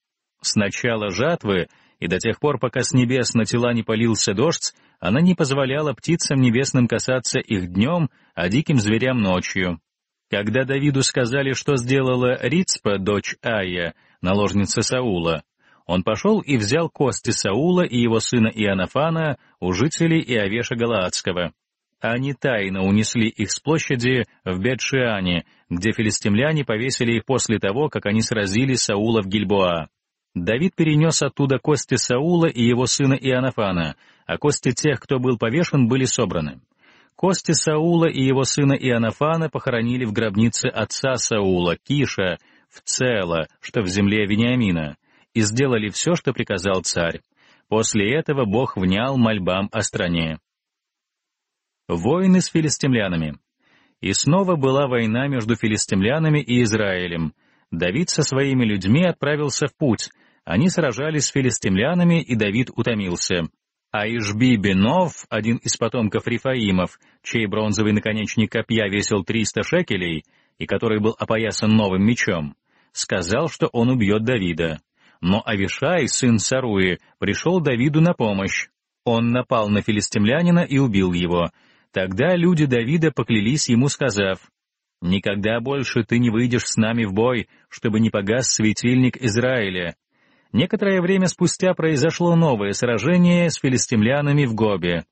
С начала жатвы и до тех пор, пока с небес на тела не полился дождь, она не позволяла птицам небесным касаться их днем, а диким зверям ночью. Когда Давиду сказали, что сделала Рицпа, дочь Ая, наложница Саула, он пошел и взял кости Саула и его сына Иоаннафана у жителей Иовеша Галаадского. Они тайно унесли их с площади в Бетшиане, где филистимляне повесили их после того, как они сразили Саула в Гильбоа. Давид перенес оттуда кости Саула и его сына Иоаннафана, а кости тех, кто был повешен, были собраны. Кости Саула и его сына Иоаннафана похоронили в гробнице отца Саула, Киша, в Цело, что в земле Вениамина, и сделали все, что приказал царь. После этого Бог внял мольбам о стране. Войны с филистимлянами. И снова была война между филистимлянами и Израилем. Давид со своими людьми отправился в путь. Они сражались с филистимлянами, и Давид утомился. Аишби Бинов, один из потомков Рифаимов, чей бронзовый наконечник копья весил 300 шекелей и который был опоясан новым мечом, сказал, что он убьет Давида. Но Авишай, сын Саруи, пришел Давиду на помощь. Он напал на филистимлянина и убил его. Тогда люди Давида поклялись ему, сказав, «Никогда больше ты не выйдешь с нами в бой, чтобы не погас светильник Израиля, Некоторое время спустя произошло новое сражение с филистимлянами в Гобе.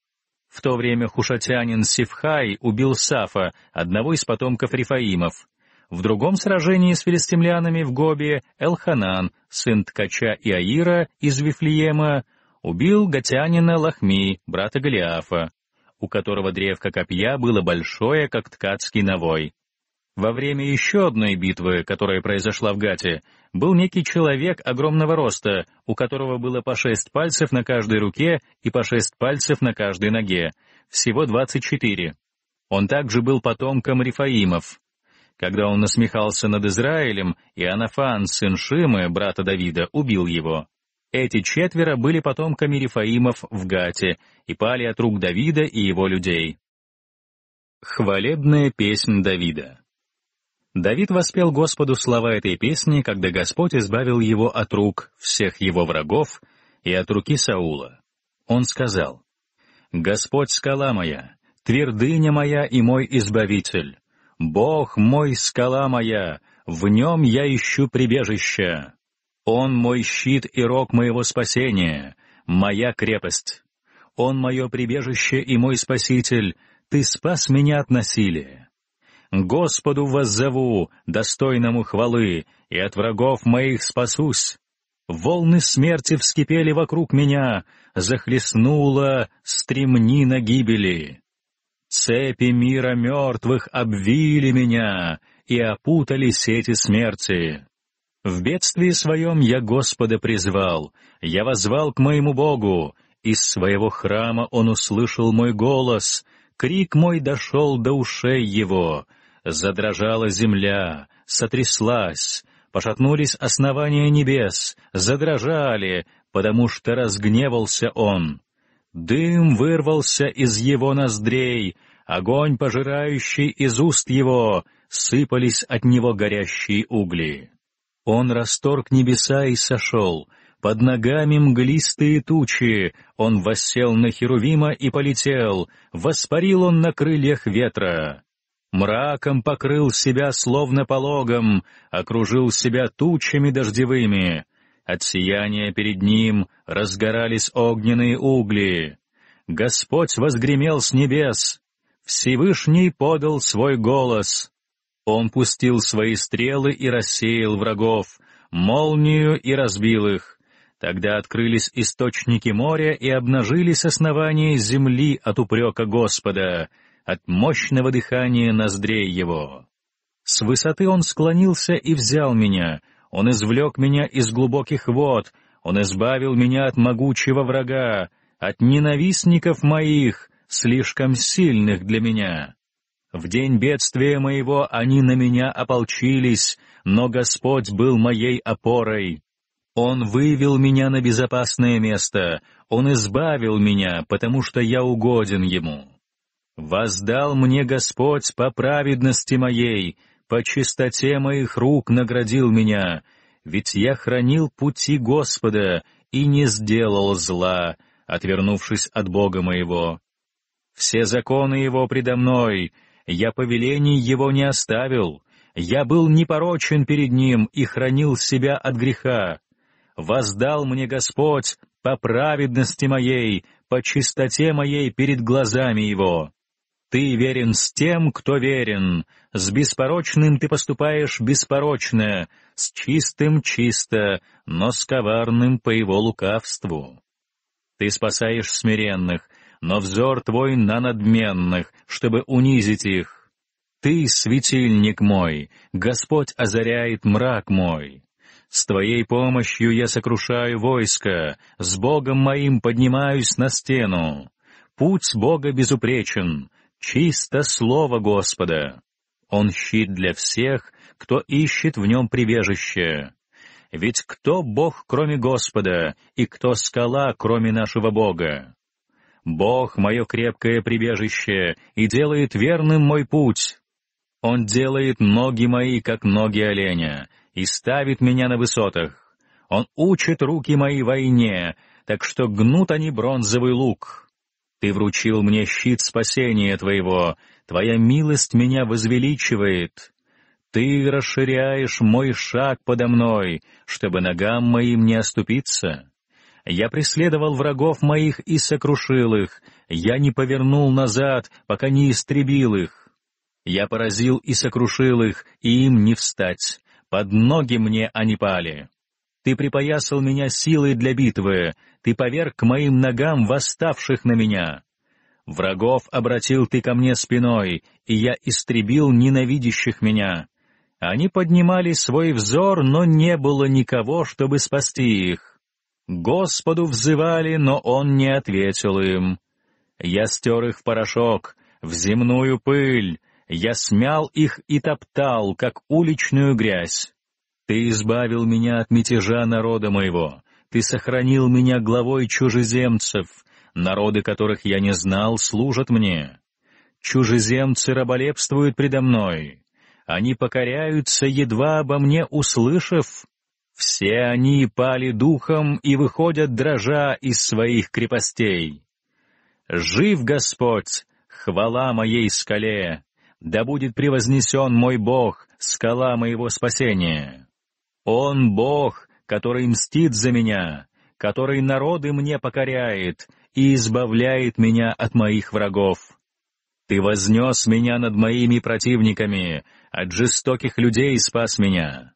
В то время хушатянин Сифхай убил Сафа, одного из потомков Рифаимов. В другом сражении с филистимлянами в Гобе Элханан, сын ткача Иаира из Вифлеема, убил гатянина Лахми, брата Голиафа, у которого древко копья было большое, как ткацкий навой. Во время еще одной битвы, которая произошла в Гате, был некий человек огромного роста, у которого было по шесть пальцев на каждой руке и по шесть пальцев на каждой ноге, всего двадцать четыре. Он также был потомком Рифаимов. Когда он насмехался над Израилем, Иоаннафан, сын Шимы, брата Давида, убил его. Эти четверо были потомками Рифаимов в Гате и пали от рук Давида и его людей. Хвалебная песнь Давида Давид воспел Господу слова этой песни, когда Господь избавил его от рук всех его врагов и от руки Саула. Он сказал, «Господь — скала моя, твердыня моя и мой избавитель, Бог мой — скала моя, в нем я ищу прибежище. Он мой щит и рог моего спасения, моя крепость. Он мое прибежище и мой спаситель, ты спас меня от насилия». Господу воззову, достойному хвалы, и от врагов моих спасусь. Волны смерти вскипели вокруг меня, захлестнула стремнина гибели. Цепи мира мертвых обвили меня и опутали сети смерти. В бедствии своем я Господа призвал, я возвал к моему Богу, из своего храма он услышал мой голос, крик мой дошел до ушей его — Задрожала земля, сотряслась, пошатнулись основания небес, задрожали, потому что разгневался он. Дым вырвался из его ноздрей, огонь, пожирающий из уст его, сыпались от него горящие угли. Он расторг небеса и сошел, под ногами мглистые тучи, он воссел на Херувима и полетел, воспарил он на крыльях ветра. Мраком покрыл себя словно пологом, окружил себя тучами дождевыми. От сияния перед ним разгорались огненные угли. Господь возгремел с небес. Всевышний подал свой голос. Он пустил свои стрелы и рассеял врагов, молнию и разбил их. Тогда открылись источники моря и обнажились основания земли от упрека Господа — от мощного дыхания ноздрей его. С высоты он склонился и взял меня, он извлек меня из глубоких вод, он избавил меня от могучего врага, от ненавистников моих, слишком сильных для меня. В день бедствия моего они на меня ополчились, но Господь был моей опорой. Он вывел меня на безопасное место, Он избавил меня, потому что я угоден Ему. «Воздал мне Господь по праведности моей, по чистоте моих рук наградил меня, ведь я хранил пути Господа и не сделал зла, отвернувшись от Бога моего. Все законы Его предо мной, я повелений Его не оставил, я был непорочен перед Ним и хранил себя от греха. Воздал мне Господь по праведности моей, по чистоте моей перед глазами Его». Ты верен с тем, кто верен. С беспорочным ты поступаешь беспорочно, с чистым чисто, но с коварным по его лукавству. Ты спасаешь смиренных, но взор твой на надменных, чтобы унизить их. Ты — светильник мой, Господь озаряет мрак мой. С твоей помощью я сокрушаю войско, с Богом моим поднимаюсь на стену. Путь Бога безупречен, Чисто слово Господа. Он щит для всех, кто ищет в нем прибежище. Ведь кто Бог, кроме Господа, и кто скала, кроме нашего Бога? Бог — мое крепкое прибежище, и делает верным мой путь. Он делает ноги мои, как ноги оленя, и ставит меня на высотах. Он учит руки мои войне, так что гнут они бронзовый лук. Ты вручил мне щит спасения Твоего, Твоя милость меня возвеличивает. Ты расширяешь мой шаг подо мной, чтобы ногам моим не оступиться. Я преследовал врагов моих и сокрушил их, я не повернул назад, пока не истребил их. Я поразил и сокрушил их, и им не встать, под ноги мне они пали. Ты припоясал меня силой для битвы, ты поверг к моим ногам восставших на меня. Врагов обратил ты ко мне спиной, и я истребил ненавидящих меня. Они поднимали свой взор, но не было никого, чтобы спасти их. Господу взывали, но он не ответил им. Я стер их в порошок, в земную пыль, я смял их и топтал, как уличную грязь. Ты избавил меня от мятежа народа моего, Ты сохранил меня главой чужеземцев, народы которых я не знал, служат мне. Чужеземцы раболепствуют предо мной, они покоряются, едва обо мне услышав. Все они пали духом и выходят дрожа из своих крепостей. Жив Господь, хвала моей скале, да будет превознесен мой Бог, скала моего спасения. Он Бог, который мстит за меня, который народы мне покоряет и избавляет меня от моих врагов. Ты вознес меня над моими противниками, от жестоких людей спас меня.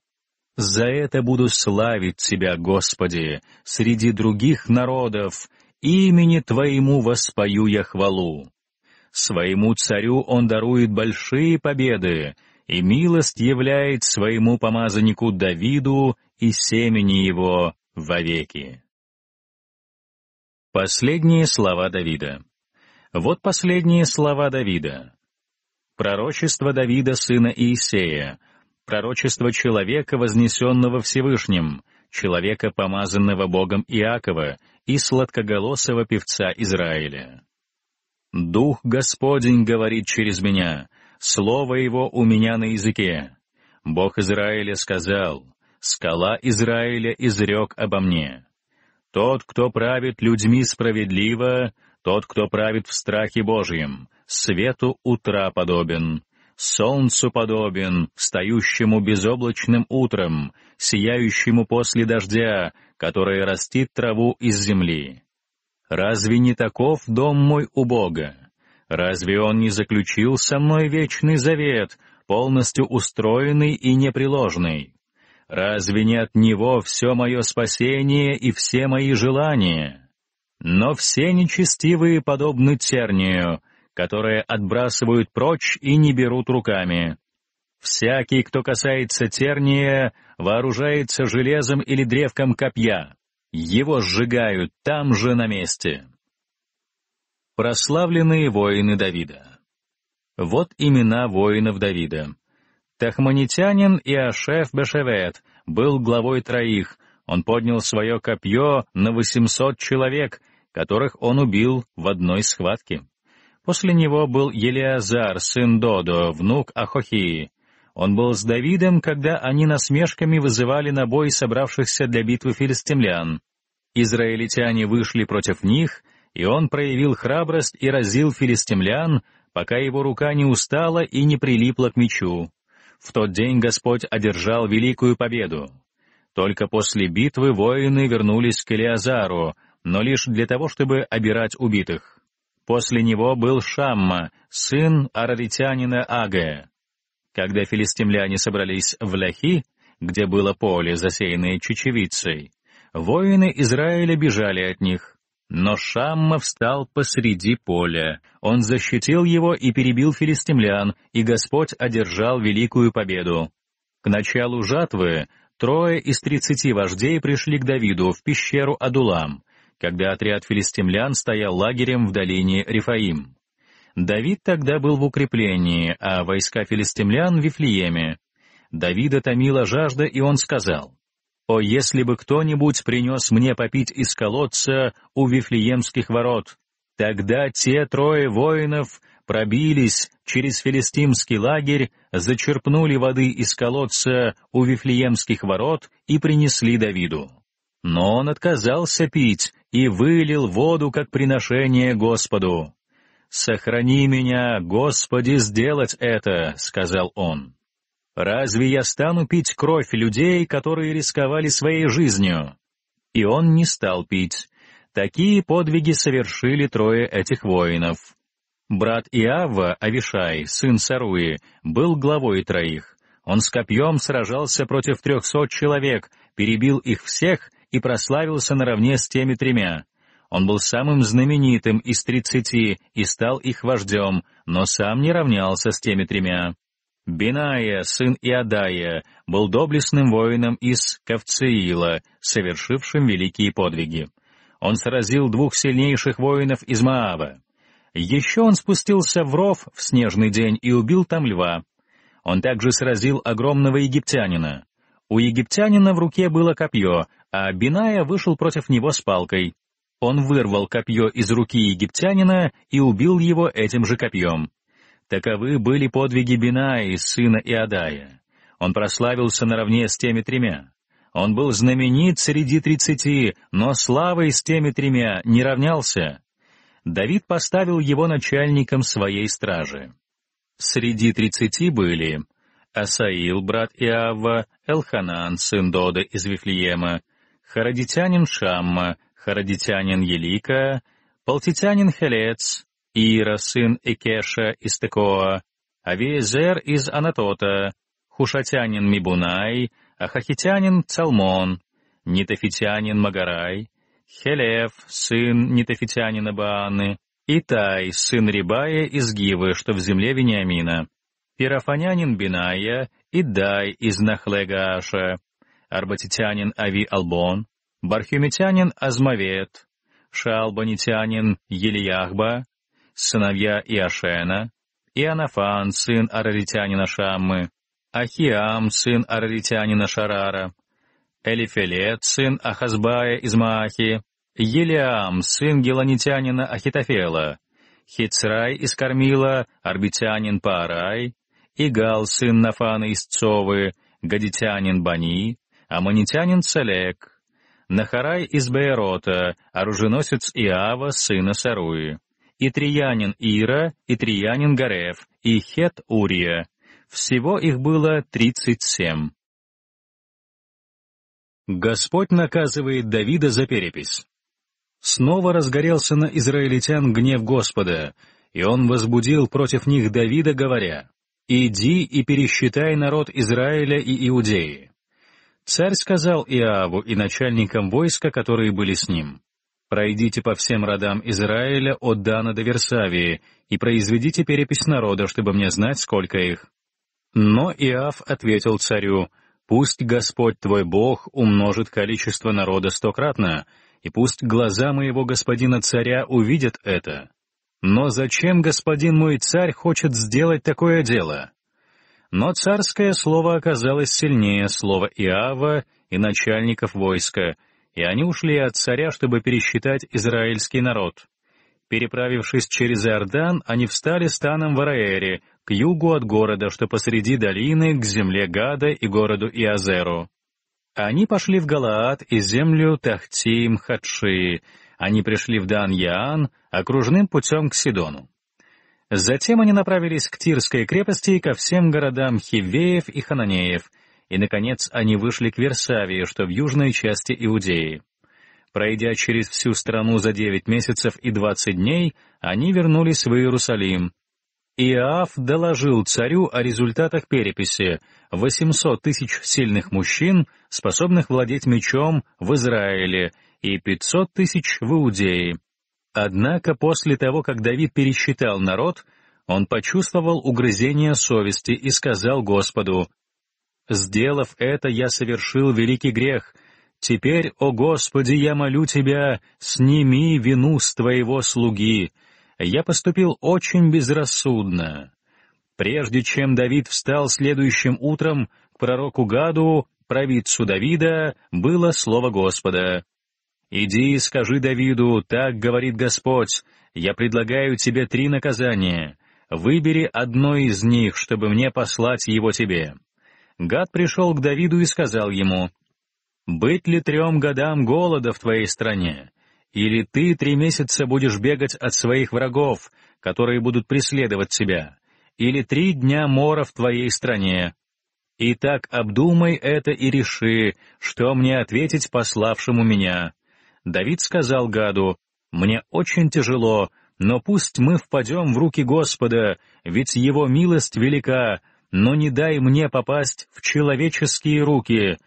За это буду славить Тебя, Господи, среди других народов, имени Твоему воспою я хвалу. Своему царю он дарует большие победы, и милость являет своему помазаннику Давиду и семени его вовеки. Последние слова Давида. Вот последние слова Давида. Пророчество Давида, сына Иисея, пророчество человека, вознесенного Всевышним, человека, помазанного Богом Иакова и сладкоголосого певца Израиля. «Дух Господень говорит через меня, Слово его у меня на языке. Бог Израиля сказал, скала Израиля изрек обо мне. Тот, кто правит людьми справедливо, тот, кто правит в страхе Божьем, свету утра подобен, солнцу подобен, встающему безоблачным утром, сияющему после дождя, который растит траву из земли. Разве не таков дом мой у Бога? Разве он не заключил со мной вечный завет, полностью устроенный и непреложный? Разве не от него все мое спасение и все мои желания? Но все нечестивые подобны тернию, которые отбрасывают прочь и не берут руками. Всякий, кто касается терния, вооружается железом или древком копья. Его сжигают там же на месте. Прославленные воины Давида. Вот имена воинов Давида. Тахманитянин Иошеф Бешевет был главой троих, он поднял свое копье на 800 человек, которых он убил в одной схватке. После него был Елиазар, сын Додо, внук Ахохии. Он был с Давидом, когда они насмешками вызывали на бой собравшихся для битвы филистимлян. Израильтяне вышли против них, и он проявил храбрость и разил филистимлян, пока его рука не устала и не прилипла к мечу. В тот день Господь одержал великую победу. Только после битвы воины вернулись к Элиазару, но лишь для того, чтобы обирать убитых. После него был Шамма, сын араритянина Агая. Когда филистимляне собрались в Ляхи, где было поле, засеянное чечевицей, воины Израиля бежали от них. Но Шамма встал посреди поля. Он защитил его и перебил филистимлян, и Господь одержал великую победу. К началу жатвы трое из тридцати вождей пришли к Давиду в пещеру Адулам, когда отряд филистимлян стоял лагерем в долине Рифаим. Давид тогда был в укреплении, а войска филистимлян — в Вифлееме. Давида томила жажда, и он сказал, о, если бы кто-нибудь принес мне попить из колодца у Вифлеемских ворот! Тогда те трое воинов пробились через филистимский лагерь, зачерпнули воды из колодца у Вифлеемских ворот и принесли Давиду. Но он отказался пить и вылил воду как приношение Господу. «Сохрани меня, Господи, сделать это!» — сказал он. Разве я стану пить кровь людей, которые рисковали своей жизнью? И он не стал пить. Такие подвиги совершили трое этих воинов. Брат Иава, Авишай, сын Саруи, был главой троих. Он с копьем сражался против трехсот человек, перебил их всех и прославился наравне с теми тремя. Он был самым знаменитым из тридцати и стал их вождем, но сам не равнялся с теми тремя. Биная, сын Иадая, был доблестным воином из Кавциила, совершившим великие подвиги. Он сразил двух сильнейших воинов из Маава. Еще он спустился в ров в снежный день и убил там льва. Он также сразил огромного египтянина. У египтянина в руке было копье, а Биная вышел против него с палкой. Он вырвал копье из руки египтянина и убил его этим же копьем. Таковы были подвиги Биная и сына Иодая. Он прославился наравне с теми тремя. Он был знаменит среди тридцати, но славой с теми тремя не равнялся. Давид поставил его начальником своей стражи. Среди тридцати были Асаил, брат Иава, Элханан, сын Дода из Вифлеема, Хародитянин Шамма, Хародитянин Елика, Полтитянин Хелец, Ира, сын Экеша из Текоа, Авиезер из Анатота, Хушатянин Мибунай, Ахахитянин Цалмон, Нитофитянин Магарай, Хелев, сын Нитофитянина Бааны, Итай, сын Рибая из Гивы, что в земле Вениамина, Пирафанянин Биная, Идай из Нахлегааша, Арбатитянин Ави Албон, Бархюмитянин Азмавет, Шалбанитянин Елияхба, сыновья Иошена, Иоаннафан, сын Араритянина Шаммы, Ахиам, сын Араритянина Шарара, Элифелет, сын Ахазбая из Маахи, Елиам, сын Геланитянина Ахитофела, Хицрай из Кармила, Арбитянин Парай, Игал, сын Нафана из Цовы, Гадитянин Бани, Аманитянин Целек, Нахарай из Бейрота, оруженосец Иава, сына Саруи. Итриянин Ира, Итриянин Гарев и Хет Урия. Всего их было тридцать семь. Господь наказывает Давида за перепись. Снова разгорелся на израильтян гнев Господа, и он возбудил против них Давида, говоря, «Иди и пересчитай народ Израиля и Иудеи». Царь сказал Иаву и начальникам войска, которые были с ним, Пройдите по всем родам Израиля от Дана до Версавии и произведите перепись народа, чтобы мне знать, сколько их». Но Иав ответил царю, «Пусть Господь твой Бог умножит количество народа стократно, и пусть глаза моего господина царя увидят это. Но зачем господин мой царь хочет сделать такое дело?» Но царское слово оказалось сильнее слова Иава и начальников войска — и они ушли от царя, чтобы пересчитать израильский народ. Переправившись через Иордан, они встали станом в Араэре, к югу от города, что посреди долины, к земле Гада и городу Иазеру. Они пошли в Галаад и землю Тахтим Хадши. они пришли в Дан-Яан, окружным путем к Сидону. Затем они направились к Тирской крепости и ко всем городам Хивеев и Хананеев — и, наконец, они вышли к Версавии, что в южной части Иудеи. Пройдя через всю страну за девять месяцев и двадцать дней, они вернулись в Иерусалим. Иоаф доложил царю о результатах переписи 800 тысяч сильных мужчин, способных владеть мечом в Израиле, и 500 тысяч в Иудее. Однако после того, как Давид пересчитал народ, он почувствовал угрызение совести и сказал Господу, Сделав это, я совершил великий грех. Теперь, о Господи, я молю Тебя, сними вину с Твоего слуги. Я поступил очень безрассудно. Прежде чем Давид встал следующим утром, к пророку Гаду, провидцу Давида, было слово Господа. «Иди и скажи Давиду, так говорит Господь, я предлагаю тебе три наказания. Выбери одно из них, чтобы мне послать его тебе» гад пришел к Давиду и сказал ему, «Быть ли трем годам голода в твоей стране, или ты три месяца будешь бегать от своих врагов, которые будут преследовать тебя, или три дня мора в твоей стране? Итак, обдумай это и реши, что мне ответить пославшему меня». Давид сказал гаду, «Мне очень тяжело, но пусть мы впадем в руки Господа, ведь Его милость велика, но не дай мне попасть в человеческие руки.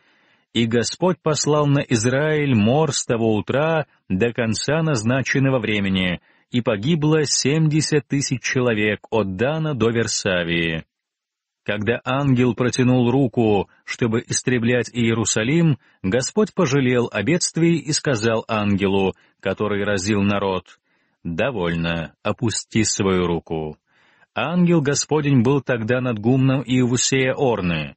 И Господь послал на Израиль мор с того утра до конца назначенного времени, и погибло семьдесят тысяч человек от Дана до Версавии. Когда ангел протянул руку, чтобы истреблять Иерусалим, Господь пожалел о бедствии и сказал ангелу, который разил народ, «Довольно, опусти свою руку». Ангел Господень был тогда над гумном Иевусея Орны.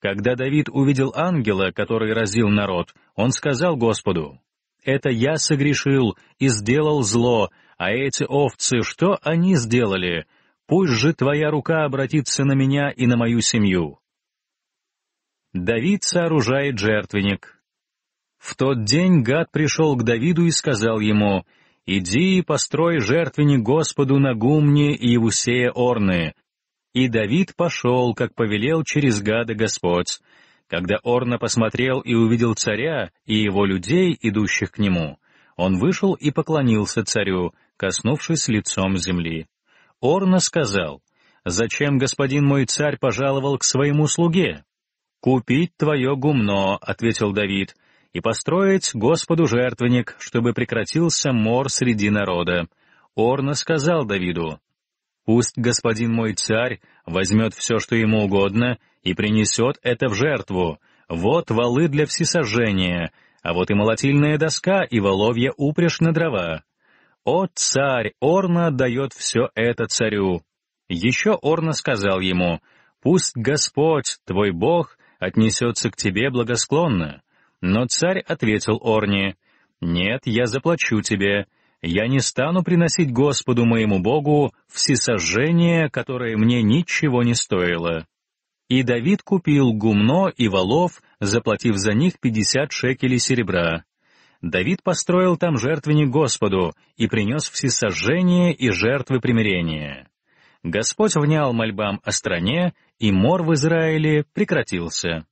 Когда Давид увидел ангела, который разил народ, он сказал Господу, «Это я согрешил и сделал зло, а эти овцы, что они сделали? Пусть же твоя рука обратится на меня и на мою семью». Давид сооружает жертвенник. В тот день гад пришел к Давиду и сказал ему, «Иди и построй жертвенник Господу на гумне Иевусея Орны». И Давид пошел, как повелел через гада Господь. Когда Орна посмотрел и увидел царя и его людей, идущих к нему, он вышел и поклонился царю, коснувшись лицом земли. Орна сказал, «Зачем господин мой царь пожаловал к своему слуге?» «Купить твое гумно», — ответил Давид, и построить Господу жертвенник, чтобы прекратился мор среди народа. Орна сказал Давиду, «Пусть господин мой царь возьмет все, что ему угодно, и принесет это в жертву. Вот валы для всесожжения, а вот и молотильная доска, и воловья упряжь на дрова. О, царь, Орна отдает все это царю». Еще Орна сказал ему, «Пусть Господь, твой Бог, отнесется к тебе благосклонно» Но царь ответил Орни, «Нет, я заплачу тебе. Я не стану приносить Господу моему Богу всесожжение, которое мне ничего не стоило». И Давид купил гумно и валов, заплатив за них пятьдесят шекелей серебра. Давид построил там жертвенник Господу и принес всесожжение и жертвы примирения. Господь внял мольбам о стране, и мор в Израиле прекратился.